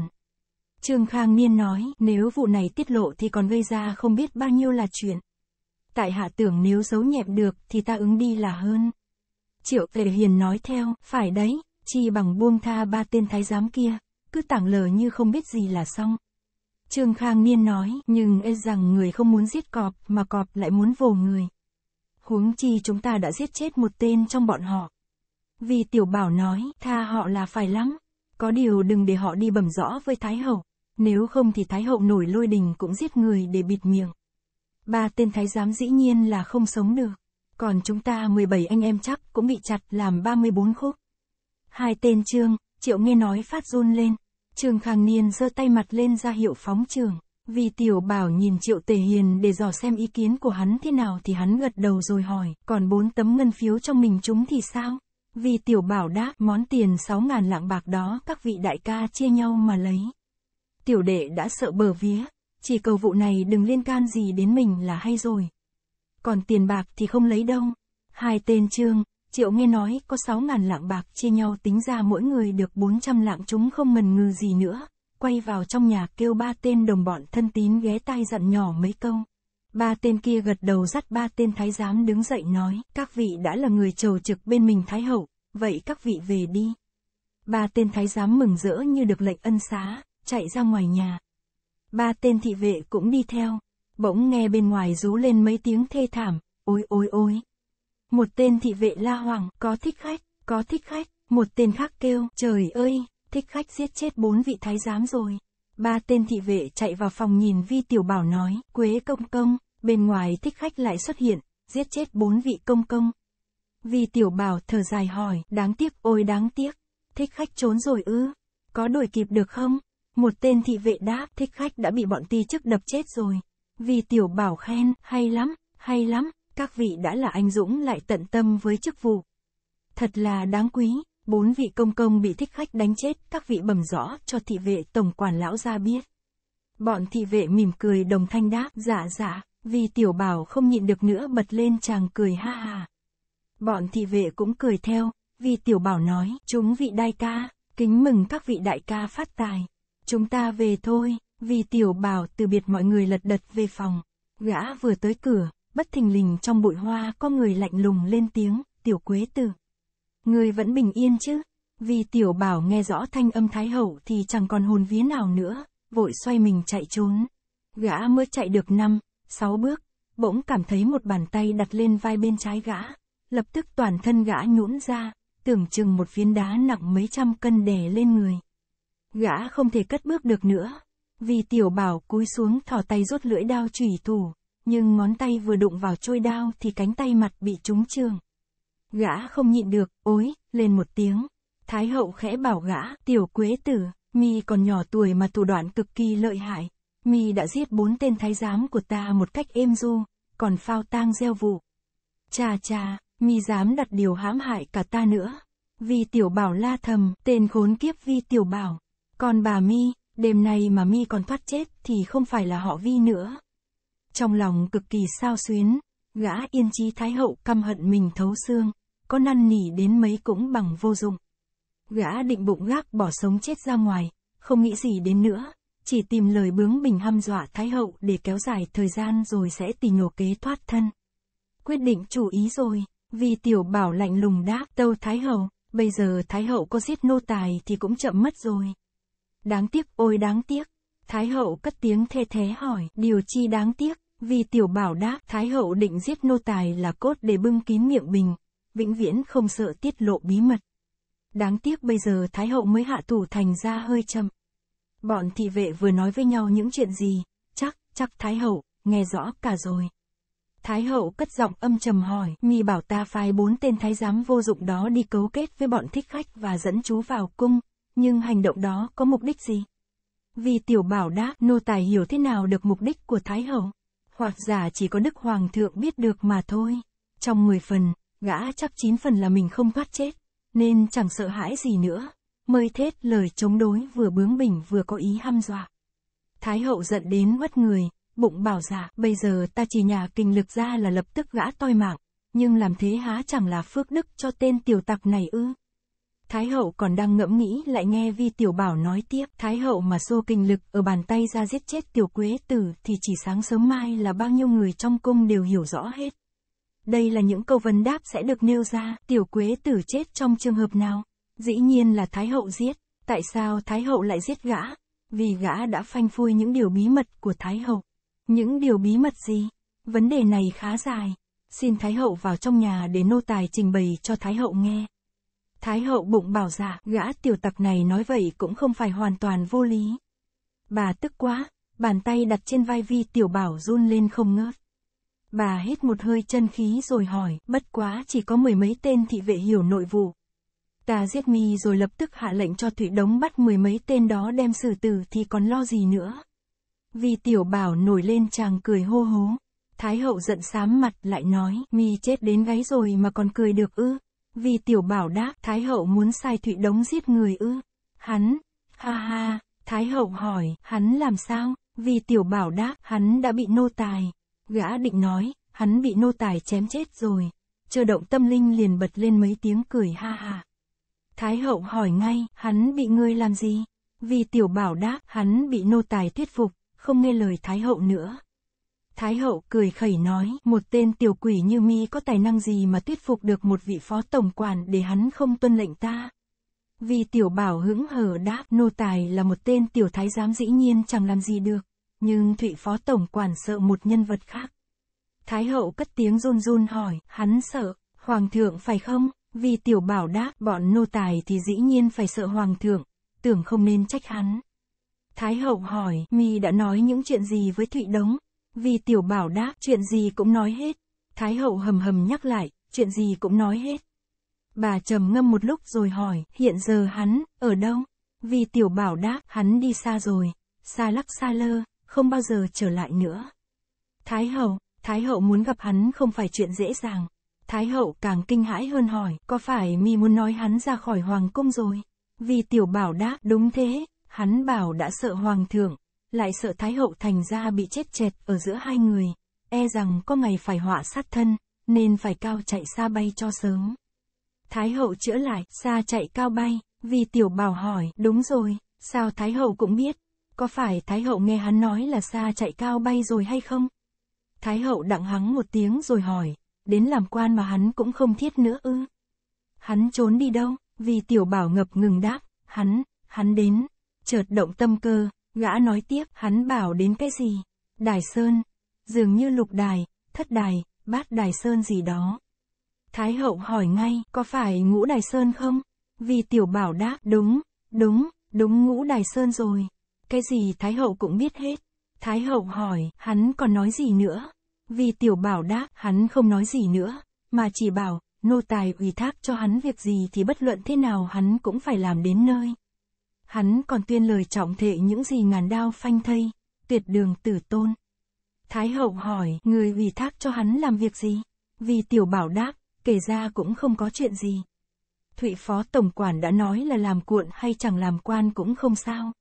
Trương Khang Niên nói, nếu vụ này tiết lộ thì còn gây ra không biết bao nhiêu là chuyện. Tại hạ tưởng nếu giấu nhẹm được thì ta ứng đi là hơn. Triệu Tề Hiền nói theo, phải đấy, chi bằng buông tha ba tên thái giám kia, cứ tảng lờ như không biết gì là xong. Trương Khang Niên nói, nhưng e rằng người không muốn giết cọp mà cọp lại muốn vồ người huống chi chúng ta đã giết chết một tên trong bọn họ. Vì tiểu bảo nói, tha họ là phải lắm. Có điều đừng để họ đi bẩm rõ với Thái Hậu. Nếu không thì Thái Hậu nổi lôi đình cũng giết người để bịt miệng. Ba tên Thái giám dĩ nhiên là không sống được. Còn chúng ta 17 anh em chắc cũng bị chặt làm 34 khúc. Hai tên Trương, Triệu nghe nói phát run lên. Trương Khang Niên giơ tay mặt lên ra hiệu phóng trường. Vì tiểu bảo nhìn triệu tề hiền để dò xem ý kiến của hắn thế nào thì hắn gật đầu rồi hỏi, còn bốn tấm ngân phiếu trong mình chúng thì sao? Vì tiểu bảo đáp, món tiền 6.000 lạng bạc đó các vị đại ca chia nhau mà lấy. Tiểu đệ đã sợ bờ vía, chỉ cầu vụ này đừng liên can gì đến mình là hay rồi. Còn tiền bạc thì không lấy đâu. Hai tên trương, triệu nghe nói có 6.000 lạng bạc chia nhau tính ra mỗi người được 400 lạng chúng không mần ngừ gì nữa quay vào trong nhà kêu ba tên đồng bọn thân tín ghé tai dặn nhỏ mấy câu. Ba tên kia gật đầu dắt ba tên thái giám đứng dậy nói, các vị đã là người trầu trực bên mình thái hậu, vậy các vị về đi. Ba tên thái giám mừng rỡ như được lệnh ân xá, chạy ra ngoài nhà. Ba tên thị vệ cũng đi theo, bỗng nghe bên ngoài rú lên mấy tiếng thê thảm, ôi ôi ôi. Một tên thị vệ la hoàng, có thích khách, có thích khách, một tên khác kêu, trời ơi, thích khách giết chết bốn vị thái giám rồi. Ba tên thị vệ chạy vào phòng nhìn Vi Tiểu Bảo nói, Quế công công, bên ngoài thích khách lại xuất hiện, giết chết bốn vị công công. Vi Tiểu Bảo thở dài hỏi, đáng tiếc ôi đáng tiếc, thích khách trốn rồi ư, có đuổi kịp được không? Một tên thị vệ đáp, thích khách đã bị bọn ti chức đập chết rồi. Vi Tiểu Bảo khen, hay lắm, hay lắm, các vị đã là anh dũng lại tận tâm với chức vụ. Thật là đáng quý. Bốn vị công công bị thích khách đánh chết, các vị bẩm rõ cho thị vệ tổng quản lão ra biết. Bọn thị vệ mỉm cười đồng thanh đáp, dạ dạ, vì tiểu bảo không nhịn được nữa bật lên chàng cười ha ha. Bọn thị vệ cũng cười theo, vì tiểu bảo nói, chúng vị đại ca, kính mừng các vị đại ca phát tài. Chúng ta về thôi, vì tiểu bảo từ biệt mọi người lật đật về phòng. Gã vừa tới cửa, bất thình lình trong bụi hoa có người lạnh lùng lên tiếng, tiểu quế tử. Người vẫn bình yên chứ? Vì tiểu bảo nghe rõ thanh âm thái hậu thì chẳng còn hồn vía nào nữa, vội xoay mình chạy trốn. Gã mới chạy được năm, sáu bước, bỗng cảm thấy một bàn tay đặt lên vai bên trái gã. Lập tức toàn thân gã nhũn ra, tưởng chừng một viên đá nặng mấy trăm cân đè lên người. Gã không thể cất bước được nữa, vì tiểu bảo cúi xuống thò tay rút lưỡi đao chủy thủ, nhưng ngón tay vừa đụng vào trôi đao thì cánh tay mặt bị trúng trường gã không nhịn được, ối, lên một tiếng. Thái hậu khẽ bảo gã, tiểu quế tử, mi còn nhỏ tuổi mà thủ đoạn cực kỳ lợi hại. Mi đã giết bốn tên thái giám của ta một cách êm du, còn phao tang gieo vụ. Cha cha, mi dám đặt điều hãm hại cả ta nữa. Vi tiểu bảo la thầm, tên khốn kiếp vi tiểu bảo. Còn bà mi, đêm nay mà mi còn thoát chết thì không phải là họ vi nữa. Trong lòng cực kỳ sao xuyến, gã yên chí thái hậu căm hận mình thấu xương có năn nỉ đến mấy cũng bằng vô dụng. Gã định bụng gác bỏ sống chết ra ngoài, không nghĩ gì đến nữa, chỉ tìm lời bướng bình hăm dọa Thái Hậu để kéo dài thời gian rồi sẽ tìm nổ kế thoát thân. Quyết định chủ ý rồi, vì tiểu bảo lạnh lùng đáp tâu Thái Hậu, bây giờ Thái Hậu có giết nô tài thì cũng chậm mất rồi. Đáng tiếc ôi đáng tiếc, Thái Hậu cất tiếng thê thế hỏi điều chi đáng tiếc, vì tiểu bảo đáp Thái Hậu định giết nô tài là cốt để bưng kín miệng bình, vĩnh viễn không sợ tiết lộ bí mật. Đáng tiếc bây giờ Thái Hậu mới hạ tủ thành ra hơi chậm. Bọn thị vệ vừa nói với nhau những chuyện gì, chắc, chắc Thái Hậu, nghe rõ cả rồi. Thái Hậu cất giọng âm trầm hỏi, mi bảo ta phái bốn tên thái giám vô dụng đó đi cấu kết với bọn thích khách và dẫn chú vào cung, nhưng hành động đó có mục đích gì? Vì tiểu bảo đã, nô tài hiểu thế nào được mục đích của Thái Hậu, hoặc giả chỉ có Đức Hoàng thượng biết được mà thôi. Trong 10 phần, Gã chắc chín phần là mình không thoát chết, nên chẳng sợ hãi gì nữa. Mơi thết lời chống đối vừa bướng bỉnh vừa có ý hăm dọa. Thái hậu giận đến mất người, bụng bảo giả, bây giờ ta chỉ nhà kinh lực ra là lập tức gã toi mạng, nhưng làm thế há chẳng là phước đức cho tên tiểu tặc này ư. Thái hậu còn đang ngẫm nghĩ lại nghe vi tiểu bảo nói tiếp, thái hậu mà xô kinh lực ở bàn tay ra giết chết tiểu quế tử thì chỉ sáng sớm mai là bao nhiêu người trong cung đều hiểu rõ hết. Đây là những câu vấn đáp sẽ được nêu ra, tiểu quế tử chết trong trường hợp nào? Dĩ nhiên là Thái Hậu giết. Tại sao Thái Hậu lại giết gã? Vì gã đã phanh phui những điều bí mật của Thái Hậu. Những điều bí mật gì? Vấn đề này khá dài. Xin Thái Hậu vào trong nhà để nô tài trình bày cho Thái Hậu nghe. Thái Hậu bụng bảo dạ gã tiểu tặc này nói vậy cũng không phải hoàn toàn vô lý. Bà tức quá, bàn tay đặt trên vai vi tiểu bảo run lên không ngớt. Bà hết một hơi chân khí rồi hỏi, bất quá chỉ có mười mấy tên thị vệ hiểu nội vụ. Ta giết mi rồi lập tức hạ lệnh cho thủy đống bắt mười mấy tên đó đem xử tử thì còn lo gì nữa. Vì tiểu bảo nổi lên chàng cười hô hố. Thái hậu giận sám mặt lại nói, mi chết đến gáy rồi mà còn cười được ư. Vì tiểu bảo đáp, Thái hậu muốn sai thụy đống giết người ư. Hắn, ha ha, Thái hậu hỏi, hắn làm sao? Vì tiểu bảo đáp, hắn đã bị nô tài. Gã định nói, hắn bị nô tài chém chết rồi. Chờ động tâm linh liền bật lên mấy tiếng cười ha ha. Thái hậu hỏi ngay, hắn bị ngươi làm gì? Vì tiểu bảo đáp, hắn bị nô tài thuyết phục, không nghe lời Thái hậu nữa. Thái hậu cười khẩy nói, một tên tiểu quỷ như mi có tài năng gì mà thuyết phục được một vị phó tổng quản để hắn không tuân lệnh ta. Vì tiểu bảo hững hờ đáp, nô tài là một tên tiểu thái giám dĩ nhiên chẳng làm gì được nhưng Thụy Phó Tổng Quản sợ một nhân vật khác. Thái hậu cất tiếng run run hỏi, hắn sợ, Hoàng thượng phải không? Vì tiểu bảo đáp, bọn nô tài thì dĩ nhiên phải sợ Hoàng thượng, tưởng không nên trách hắn. Thái hậu hỏi, mi đã nói những chuyện gì với Thụy Đống? Vì tiểu bảo đáp, chuyện gì cũng nói hết. Thái hậu hầm hầm nhắc lại, chuyện gì cũng nói hết. Bà trầm ngâm một lúc rồi hỏi, hiện giờ hắn, ở đâu? Vì tiểu bảo đáp, hắn đi xa rồi, xa lắc xa lơ, không bao giờ trở lại nữa. Thái hậu, Thái hậu muốn gặp hắn không phải chuyện dễ dàng. Thái hậu càng kinh hãi hơn hỏi, có phải mi muốn nói hắn ra khỏi hoàng cung rồi? Vì tiểu bảo đáp, đúng thế, hắn bảo đã sợ hoàng thượng, lại sợ thái hậu thành ra bị chết chẹt ở giữa hai người, e rằng có ngày phải họa sát thân, nên phải cao chạy xa bay cho sớm. Thái hậu chữa lại, xa chạy cao bay, vì tiểu bảo hỏi, đúng rồi, sao thái hậu cũng biết, có phải Thái hậu nghe hắn nói là xa chạy cao bay rồi hay không? Thái hậu đặng hắn một tiếng rồi hỏi, đến làm quan mà hắn cũng không thiết nữa ư. Hắn trốn đi đâu, vì tiểu bảo ngập ngừng đáp, hắn, hắn đến, chợt động tâm cơ, gã nói tiếp, hắn bảo đến cái gì, đài sơn, dường như lục đài, thất đài, bát đài sơn gì đó. Thái hậu hỏi ngay, có phải ngũ đài sơn không? Vì tiểu bảo đáp, đúng, đúng, đúng ngũ đài sơn rồi. Cái gì Thái Hậu cũng biết hết. Thái Hậu hỏi, hắn còn nói gì nữa? Vì tiểu bảo đáp, hắn không nói gì nữa, mà chỉ bảo, nô tài ủy thác cho hắn việc gì thì bất luận thế nào hắn cũng phải làm đến nơi. Hắn còn tuyên lời trọng thệ những gì ngàn đao phanh thây, tuyệt đường tử tôn. Thái hậu hỏi, người ủy thác cho hắn làm việc gì? Vì tiểu bảo đáp, kể ra cũng không có chuyện gì. Thụy phó tổng quản đã nói là làm cuộn hay chẳng làm quan cũng không sao.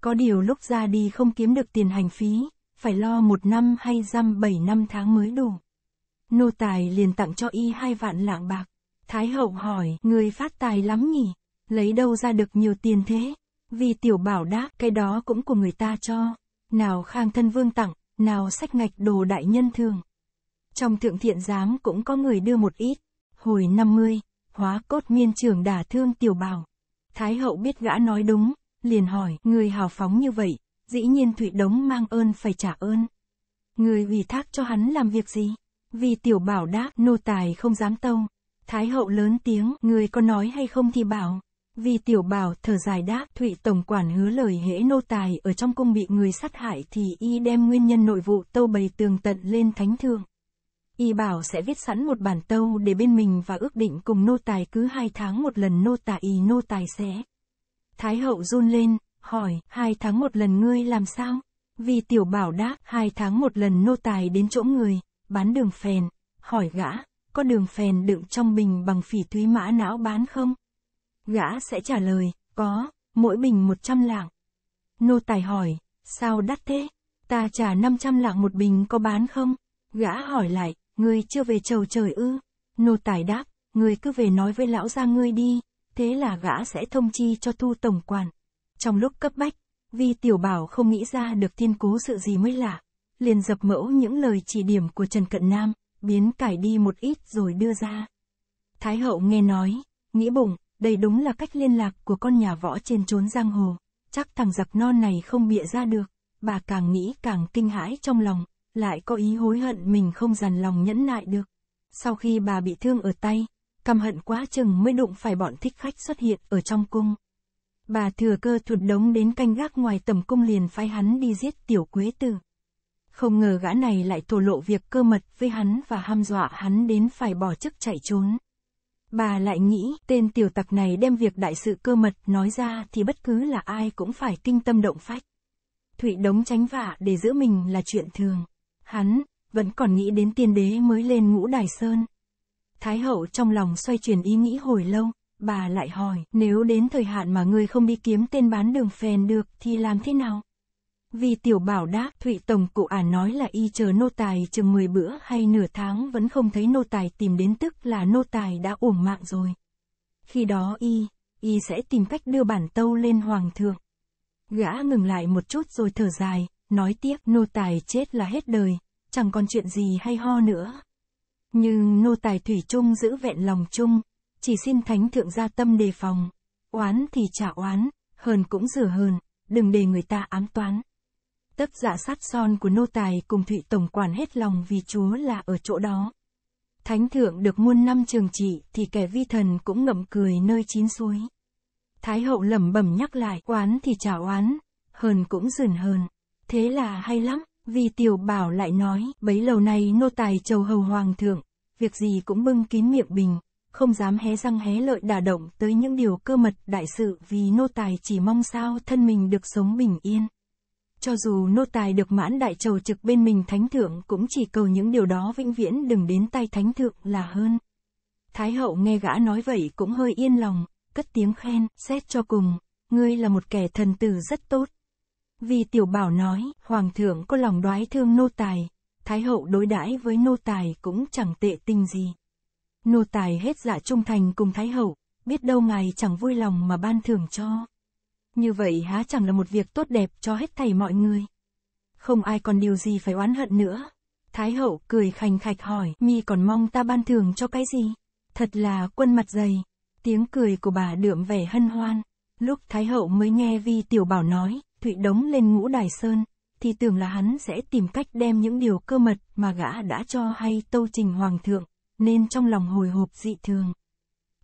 Có điều lúc ra đi không kiếm được tiền hành phí, phải lo một năm hay dăm bảy năm tháng mới đủ. Nô tài liền tặng cho y hai vạn lạng bạc. Thái hậu hỏi, người phát tài lắm nhỉ? Lấy đâu ra được nhiều tiền thế? Vì tiểu bảo đáp, cái đó cũng của người ta cho. Nào khang thân vương tặng, nào sách ngạch đồ đại nhân thường. Trong thượng thiện giám cũng có người đưa một ít. Hồi năm mươi hóa cốt miên trưởng đả thương tiểu bảo. Thái hậu biết gã nói đúng, liền hỏi, người hào phóng như vậy, dĩ nhiên Thụy Đống mang ơn phải trả ơn. Người ủy thác cho hắn làm việc gì? Vì tiểu bảo đáp, nô tài không dám tông. Thái hậu lớn tiếng, người có nói hay không thì bảo. Vì tiểu bảo thở dài đáp, Thụy Tổng quản hứa lời hễ nô tài ở trong cung bị người sát hại thì y đem nguyên nhân nội vụ tâu bày tường tận lên thánh thượng. Y bảo sẽ viết sẵn một bản tâu để bên mình và ước định cùng nô tài cứ hai tháng một lần nô tài y nô tài sẽ. Thái hậu run lên, hỏi, hai tháng một lần ngươi làm sao? Vì tiểu bảo đáp, hai tháng một lần nô tài đến chỗ người, bán đường phèn, hỏi gã, có đường phèn đựng trong bình bằng phỉ thúy mã não bán không? Gã sẽ trả lời, có, mỗi bình một trăm lạng. Nô tài hỏi, sao đắt thế? Ta trả năm trăm lạng một bình có bán không? Gã hỏi lại, ngươi chưa về trầu trời ư? Nô tài đáp, ngươi cứ về nói với lão gia ngươi đi, thế là gã sẽ thông chi cho thu tổng quản. Trong lúc cấp bách, Vi Tiểu Bảo không nghĩ ra được tiên cố sự gì mới lạ, liền dập mẫu những lời chỉ điểm của Trần Cận Nam, biến cải đi một ít rồi đưa ra. Thái hậu nghe nói, nghĩ bụng, đây đúng là cách liên lạc của con nhà võ trên trốn giang hồ, chắc thằng giặc non này không bịa ra được, bà càng nghĩ càng kinh hãi trong lòng, lại có ý hối hận mình không dằn lòng nhẫn nại được. Sau khi bà bị thương ở tay, căm hận quá chừng mới đụng phải bọn thích khách xuất hiện ở trong cung. Bà thừa cơ thụt đống đến canh gác ngoài tầm cung liền phái hắn đi giết tiểu quế tử. Không ngờ gã này lại thổ lộ việc cơ mật với hắn và ham dọa hắn đến phải bỏ chức chạy trốn. Bà lại nghĩ tên tiểu tặc này đem việc đại sự cơ mật nói ra thì bất cứ là ai cũng phải kinh tâm động phách. Thụy đống tránh vạ để giữ mình là chuyện thường. Hắn, vẫn còn nghĩ đến tiên đế mới lên ngũ đài sơn, Thái hậu trong lòng xoay chuyển ý nghĩ hồi lâu, bà lại hỏi, nếu đến thời hạn mà ngươi không đi kiếm tên bán đường phèn được thì làm thế nào? Vì tiểu bảo đáp, Thụy Tổng cụ ả à nói là y chờ nô tài chừng 10 bữa hay nửa tháng vẫn không thấy nô tài tìm đến tức là nô tài đã uổng mạng rồi. Khi đó y, y sẽ tìm cách đưa bản tâu lên hoàng thượng. Gã ngừng lại một chút rồi thở dài, nói tiếp nô tài chết là hết đời, chẳng còn chuyện gì hay ho nữa, nhưng nô tài thủy chung giữ vẹn lòng chung, chỉ xin thánh thượng gia tâm đề phòng. Oán thì trả oán, hờn cũng rửa hờn, đừng để người ta ám toán. Tấc dạ sát son của nô tài cùng thụy tổng quản hết lòng vì chúa là ở chỗ đó. Thánh thượng được muôn năm trường trị thì kẻ vi thần cũng ngậm cười nơi chín suối. Thái hậu lẩm bẩm nhắc lại oán thì trả oán, hờn cũng rửa hờn. Thế là hay lắm, vì tiểu bảo lại nói bấy lâu nay nô tài chầu hầu hoàng thượng, việc gì cũng bưng kín miệng bình, không dám hé răng hé lợi đả động tới những điều cơ mật đại sự vì nô tài chỉ mong sao thân mình được sống bình yên. Cho dù nô tài được mãn đại trầu trực bên mình thánh thượng cũng chỉ cầu những điều đó vĩnh viễn đừng đến tay thánh thượng là hơn. Thái hậu nghe gã nói vậy cũng hơi yên lòng, cất tiếng khen, xét cho cùng, ngươi là một kẻ thần tử rất tốt. Vì tiểu bảo nói, hoàng thượng có lòng đoái thương nô tài, Thái hậu đối đãi với nô tài cũng chẳng tệ tình gì. Nô tài hết dạ trung thành cùng Thái hậu, biết đâu ngài chẳng vui lòng mà ban thưởng cho. Như vậy há chẳng là một việc tốt đẹp cho hết thầy mọi người. Không ai còn điều gì phải oán hận nữa. Thái hậu cười khành khạch hỏi, mi còn mong ta ban thưởng cho cái gì? Thật là quân mặt dày. Tiếng cười của bà đượm vẻ hân hoan. Lúc Thái hậu mới nghe Vi Tiểu Bảo nói, Thụy đống lên ngũ đài sơn, thì tưởng là hắn sẽ tìm cách đem những điều cơ mật mà gã đã cho hay tâu trình hoàng thượng, nên trong lòng hồi hộp dị thường.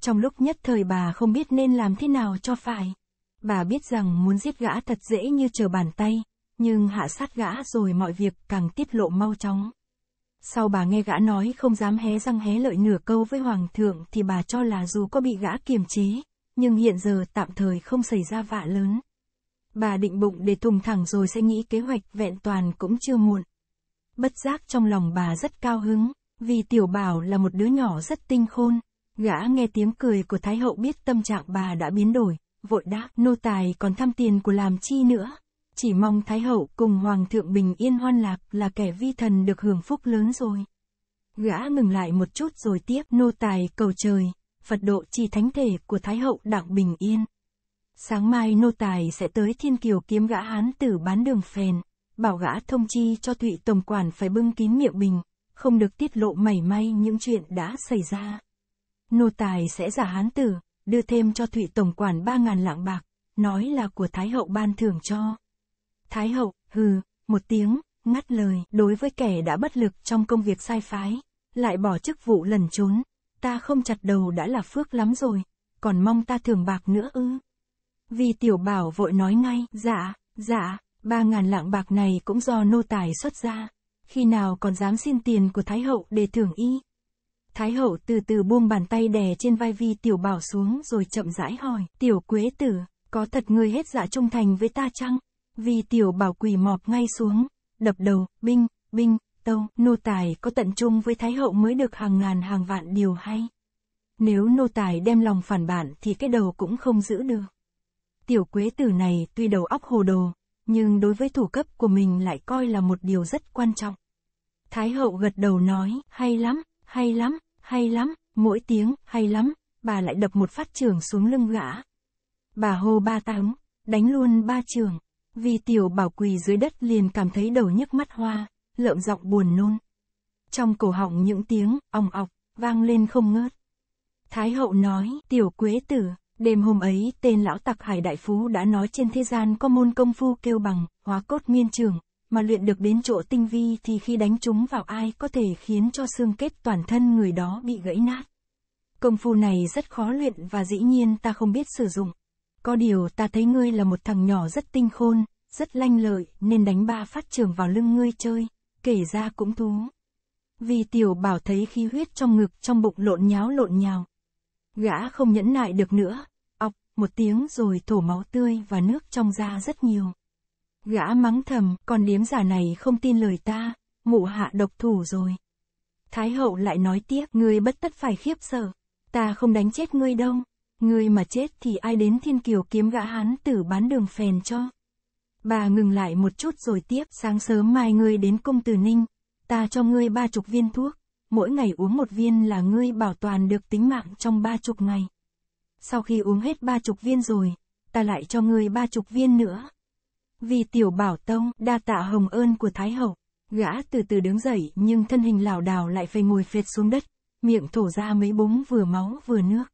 Trong lúc nhất thời bà không biết nên làm thế nào cho phải. Bà biết rằng muốn giết gã thật dễ như chờ bàn tay, nhưng hạ sát gã rồi mọi việc càng tiết lộ mau chóng. Sau bà nghe gã nói không dám hé răng hé lợi nửa câu với hoàng thượng thì bà cho là dù có bị gã kiềm chế, nhưng hiện giờ tạm thời không xảy ra vạ lớn. Bà định bụng để thùng thẳng rồi sẽ nghĩ kế hoạch vẹn toàn cũng chưa muộn. Bất giác trong lòng bà rất cao hứng, vì tiểu bảo là một đứa nhỏ rất tinh khôn. Gã nghe tiếng cười của Thái hậu biết tâm trạng bà đã biến đổi, vội đáp, nô tài còn thăm tiền của làm chi nữa. Chỉ mong Thái hậu cùng Hoàng thượng bình yên hoan lạc là kẻ vi thần được hưởng phúc lớn rồi. Gã ngừng lại một chút rồi tiếp, nô tài cầu trời, Phật độ trì thánh thể của Thái hậu đặng bình yên sáng mai nô tài sẽ tới thiên kiều kiếm gã hán tử bán đường phèn, bảo gã thông chi cho thụy tổng quản phải bưng kín miệng bình, không được tiết lộ mảy may những chuyện đã xảy ra. Nô tài sẽ giả hán tử, đưa thêm cho thụy tổng quản ba ngàn lạng bạc, nói là của Thái hậu ban thưởng cho. Thái hậu, hừ, một tiếng, ngắt lời, đối với kẻ đã bất lực trong công việc sai phái, lại bỏ chức vụ lần trốn, ta không chặt đầu đã là phước lắm rồi, còn mong ta thưởng bạc nữa ư. Vì tiểu bảo vội nói ngay, dạ, dạ, ba ngàn lạng bạc này cũng do nô tài xuất ra. Khi nào còn dám xin tiền của Thái hậu để thưởng y. Thái hậu từ từ buông bàn tay đè trên vai vi tiểu bảo xuống rồi chậm rãi hỏi, tiểu quế tử, có thật ngươi hết dạ trung thành với ta chăng? Vì tiểu bảo quỳ mọp ngay xuống, đập đầu, binh, binh, tâu, nô tài có tận trung với thái hậu mới được hàng ngàn hàng vạn điều hay. Nếu nô tài đem lòng phản bản thì cái đầu cũng không giữ được. Tiểu quế tử này tuy đầu óc hồ đồ, nhưng đối với thủ cấp của mình lại coi là một điều rất quan trọng. Thái hậu gật đầu nói, hay lắm, hay lắm, hay lắm, mỗi tiếng, hay lắm, bà lại đập một phát trường xuống lưng gã. Bà hô ba tám, đánh luôn ba trường, vì tiểu bảo quỳ dưới đất liền cảm thấy đầu nhức mắt hoa, lợm giọng buồn nôn. Trong cổ họng những tiếng, ong ọc, vang lên không ngớt. Thái hậu nói, tiểu quế tử, Đêm hôm ấy, tên lão tặc Hải Đại Phú đã nói trên thế gian có môn công phu kêu bằng, hóa cốt nguyên trường, mà luyện được đến chỗ tinh vi thì khi đánh chúng vào ai có thể khiến cho xương kết toàn thân người đó bị gãy nát. Công phu này rất khó luyện và dĩ nhiên ta không biết sử dụng. Có điều ta thấy ngươi là một thằng nhỏ rất tinh khôn, rất lanh lợi, nên đánh ba phát trường vào lưng ngươi chơi, kể ra cũng thú. Vì tiểu bảo thấy khí huyết trong ngực trong bụng lộn nháo lộn nhào. Gã không nhẫn nại được nữa, một tiếng rồi thổ máu tươi và nước trong da rất nhiều. Gã mắng thầm, con điếm giả này không tin lời ta, mụ hạ độc thủ rồi. Thái hậu lại nói tiếp, ngươi bất tất phải khiếp sợ, ta không đánh chết ngươi đâu, ngươi mà chết thì ai đến thiên kiều kiếm gã hán tử bán đường phèn cho. Bà ngừng lại một chút rồi tiếp, sáng sớm mai ngươi đến cung từ ninh, ta cho ngươi ba chục viên thuốc, mỗi ngày uống một viên là ngươi bảo toàn được tính mạng trong ba chục ngày sau khi uống hết ba chục viên rồi, ta lại cho ngươi ba chục viên nữa. Vì tiểu bảo tông, đa tạ hồng ơn của Thái Hậu, gã từ từ đứng dậy nhưng thân hình lảo đảo lại phải ngồi phệt xuống đất, miệng thổ ra mấy búng vừa máu vừa nước.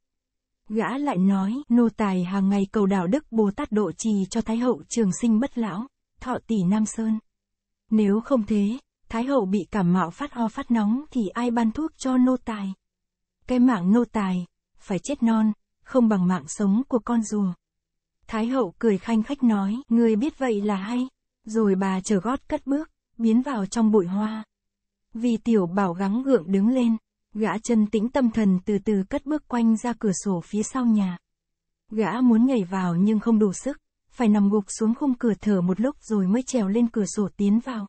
Gã lại nói, nô tài hàng ngày cầu đạo đức Bồ Tát độ trì cho Thái Hậu trường sinh bất lão, thọ tỷ Nam Sơn. Nếu không thế, Thái Hậu bị cảm mạo phát ho phát nóng thì ai ban thuốc cho nô tài? Cái mạng nô tài, phải chết non, không bằng mạng sống của con rùa. Thái hậu cười khanh khách nói, người biết vậy là hay. Rồi bà chờ gót cất bước, biến vào trong bụi hoa. Vì tiểu bảo gắng gượng đứng lên, gã chân tĩnh tâm thần từ từ cất bước quanh ra cửa sổ phía sau nhà. Gã muốn nhảy vào nhưng không đủ sức, phải nằm gục xuống khung cửa thở một lúc rồi mới trèo lên cửa sổ tiến vào.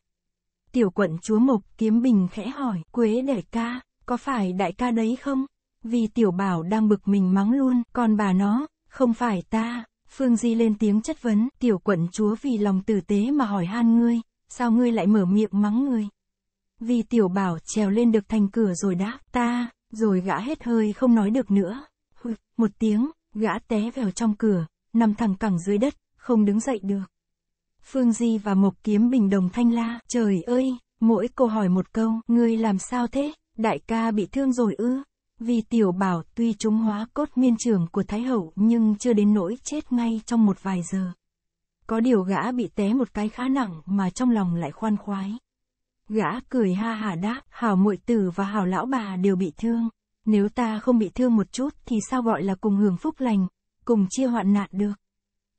Tiểu quận chúa Mộc kiếm bình khẽ hỏi, Quế đại ca, có phải đại ca đấy không? Vì tiểu bảo đang bực mình mắng luôn, còn bà nó, không phải ta. Phương Di lên tiếng chất vấn, tiểu quận chúa vì lòng tử tế mà hỏi han ngươi, sao ngươi lại mở miệng mắng ngươi? Vì tiểu bảo trèo lên được thành cửa rồi đáp ta, rồi gã hết hơi không nói được nữa. Hụt, một tiếng, gã té vào trong cửa, nằm thẳng cẳng dưới đất, không đứng dậy được. Phương Di và Mộc Kiếm Bình đồng thanh la, trời ơi, mỗi cô hỏi một câu, ngươi làm sao thế, đại ca bị thương rồi ư? Vì tiểu bảo tuy chúng hóa cốt miên trưởng của Thái Hậu nhưng chưa đến nỗi chết ngay trong một vài giờ. Có điều gã bị té một cái khá nặng mà trong lòng lại khoan khoái. Gã cười ha hà đáp, hảo muội tử và hảo lão bà đều bị thương. Nếu ta không bị thương một chút thì sao gọi là cùng hưởng phúc lành, cùng chia hoạn nạn được.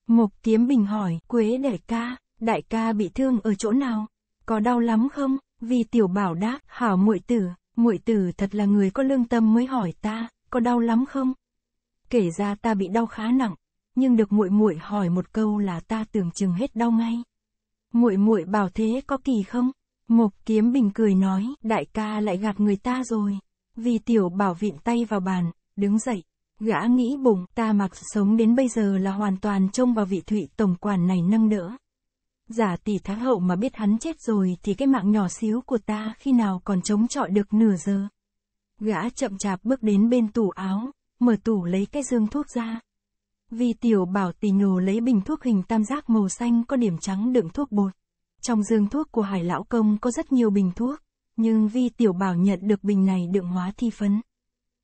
Mộc Kiếm Bình hỏi, Quế đại ca, đại ca bị thương ở chỗ nào? Có đau lắm không? Vì tiểu bảo đáp, hảo muội tử, muội tử thật là người có lương tâm mới hỏi ta, có đau lắm không? Kể ra ta bị đau khá nặng, nhưng được muội muội hỏi một câu là ta tưởng chừng hết đau ngay. Muội muội bảo thế có kỳ không? Mộc Kiếm Bình cười nói, đại ca lại gạt người ta rồi. Vì tiểu bảo vịn tay vào bàn, đứng dậy, gã nghĩ bụng, ta mặc sống đến bây giờ là hoàn toàn trông vào vị thụy tổng quản này nâng đỡ giả tỷ tháng hậu mà biết hắn chết rồi thì cái mạng nhỏ xíu của ta khi nào còn chống chọi được nửa giờ. Gã chậm chạp bước đến bên tủ áo, mở tủ lấy cái dương thuốc ra. Vi tiểu bảo tỷ nhồ lấy bình thuốc hình tam giác màu xanh có điểm trắng đựng thuốc bột. Trong dương thuốc của hải lão công có rất nhiều bình thuốc, nhưng vi tiểu bảo nhận được bình này đựng hóa thi phấn.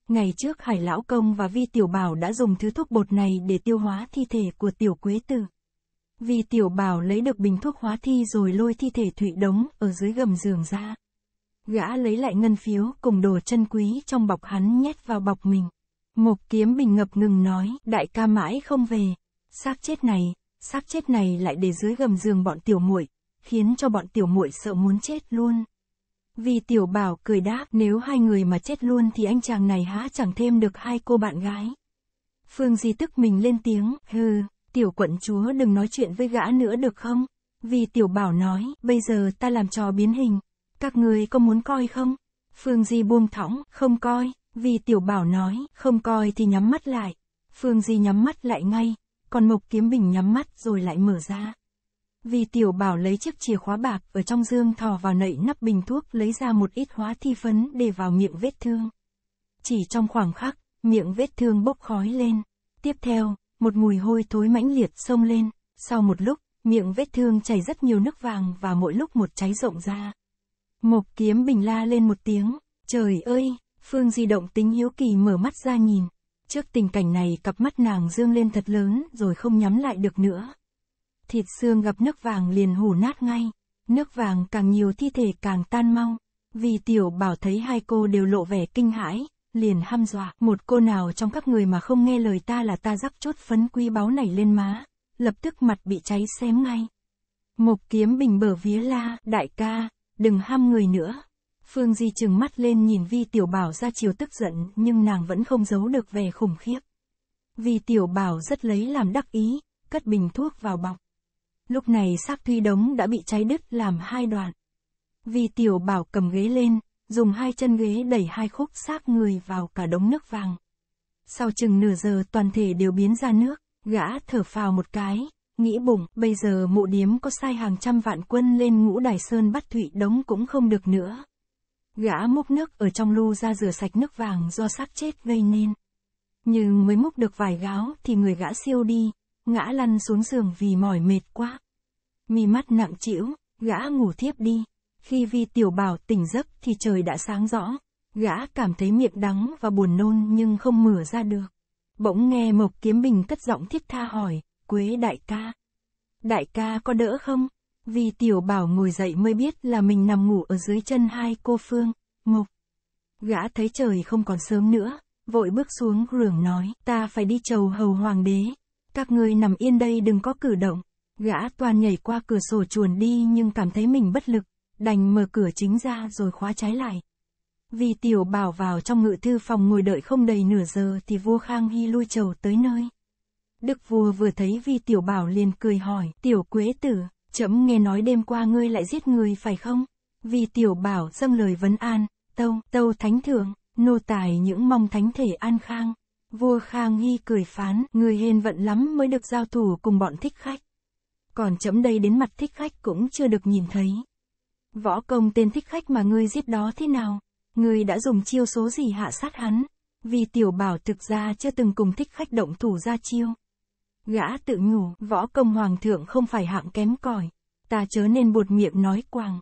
Ngày trước Hải Lão Công và Vi Tiểu Bảo đã dùng thứ thuốc bột này để tiêu hóa thi thể của Tiểu Quế Tử. Vì tiểu bảo lấy được bình thuốc hóa thi rồi lôi thi thể Thụy đống ở dưới gầm giường ra. Gã lấy lại ngân phiếu cùng đồ chân quý trong bọc hắn nhét vào bọc mình. Mộc kiếm bình ngập ngừng nói, đại ca mãi không về. xác chết này, xác chết này lại để dưới gầm giường bọn tiểu muội khiến cho bọn tiểu muội sợ muốn chết luôn. Vì tiểu bảo cười đáp, nếu hai người mà chết luôn thì anh chàng này há chẳng thêm được hai cô bạn gái. Phương Di tức mình lên tiếng, hừ, tiểu quận chúa đừng nói chuyện với gã nữa được không? Vì tiểu bảo nói, bây giờ ta làm trò biến hình. Các người có muốn coi không? Phương Di buông thõng, không coi. Vì tiểu bảo nói, không coi thì nhắm mắt lại. Phương Di nhắm mắt lại ngay, còn Mộc Kiếm Bình nhắm mắt rồi lại mở ra. Vì tiểu bảo lấy chiếc chìa khóa bạc ở trong dương thò vào nậy nắp bình thuốc lấy ra một ít hóa thi phấn để vào miệng vết thương. Chỉ trong khoảng khắc, miệng vết thương bốc khói lên. Tiếp theo, một mùi hôi thối mãnh liệt xông lên, sau một lúc, miệng vết thương chảy rất nhiều nước vàng và mỗi lúc một cháy rộng ra. Mộc kiếm bình la lên một tiếng, trời ơi, phương di động tính hiếu kỳ mở mắt ra nhìn. Trước tình cảnh này cặp mắt nàng dương lên thật lớn rồi không nhắm lại được nữa. Thịt xương gặp nước vàng liền hủ nát ngay, nước vàng càng nhiều thi thể càng tan mau. Vì tiểu bảo thấy hai cô đều lộ vẻ kinh hãi, liền ham dọa, một cô nào trong các người mà không nghe lời ta là ta rắc chốt phấn quý báu này lên má, lập tức mặt bị cháy xém ngay. Mộc kiếm bình bờ vía la, đại ca, đừng ham người nữa. Phương Di chừng mắt lên nhìn Vi Tiểu Bảo ra chiều tức giận nhưng nàng vẫn không giấu được vẻ khủng khiếp. Vi Tiểu Bảo rất lấy làm đắc ý, cất bình thuốc vào bọc. Lúc này xác Thuy Đống đã bị cháy đứt làm hai đoạn. Vi Tiểu Bảo cầm ghế lên, dùng hai chân ghế đẩy hai khúc xác người vào cả đống nước vàng. Sau chừng nửa giờ toàn thể đều biến ra nước, gã thở phào một cái, nghĩ bụng, bây giờ mộ điếm có sai hàng trăm vạn quân lên ngũ đài sơn bắt thụy đống cũng không được nữa. Gã múc nước ở trong lu ra rửa sạch nước vàng do xác chết gây nên. Nhưng mới múc được vài gáo thì người gã siêu đi, ngã lăn xuống giường vì mỏi mệt quá. Mi mắt nặng trĩu, gã ngủ thiếp đi. Khi Vi Tiểu Bảo tỉnh giấc thì trời đã sáng rõ. Gã cảm thấy miệng đắng và buồn nôn nhưng không mửa ra được. Bỗng nghe Mộc Kiếm Bình cất giọng thiết tha hỏi, Quế đại ca. Đại ca có đỡ không? Vì tiểu bảo ngồi dậy mới biết là mình nằm ngủ ở dưới chân hai cô Phương, Mộc. Gã thấy trời không còn sớm nữa, vội bước xuống rường nói, ta phải đi chầu hầu hoàng đế. Các ngươi nằm yên đây đừng có cử động. Gã toàn nhảy qua cửa sổ chuồn đi nhưng cảm thấy mình bất lực, đành mở cửa chính ra rồi khóa trái lại. Vì tiểu bảo vào trong ngự thư phòng ngồi đợi không đầy nửa giờ thì vua Khang Hy lui trầu tới nơi. Đức vua vừa thấy vì tiểu bảo liền cười hỏi, tiểu quế tử, chậm nghe nói đêm qua ngươi lại giết người phải không? Vì tiểu bảo dâng lời vấn an, tâu, tâu thánh thượng, nô tài những mong thánh thể an khang. Vua Khang Hy cười phán, người hiền vận lắm mới được giao thủ cùng bọn thích khách. Còn chấm đây đến mặt thích khách cũng chưa được nhìn thấy. Võ công tên thích khách mà ngươi giết đó thế nào? Ngươi đã dùng chiêu số gì hạ sát hắn? Vì tiểu bảo thực ra chưa từng cùng thích khách động thủ ra chiêu. Gã tự nhủ, võ công hoàng thượng không phải hạng kém cỏi. Ta chớ nên buột miệng nói quàng.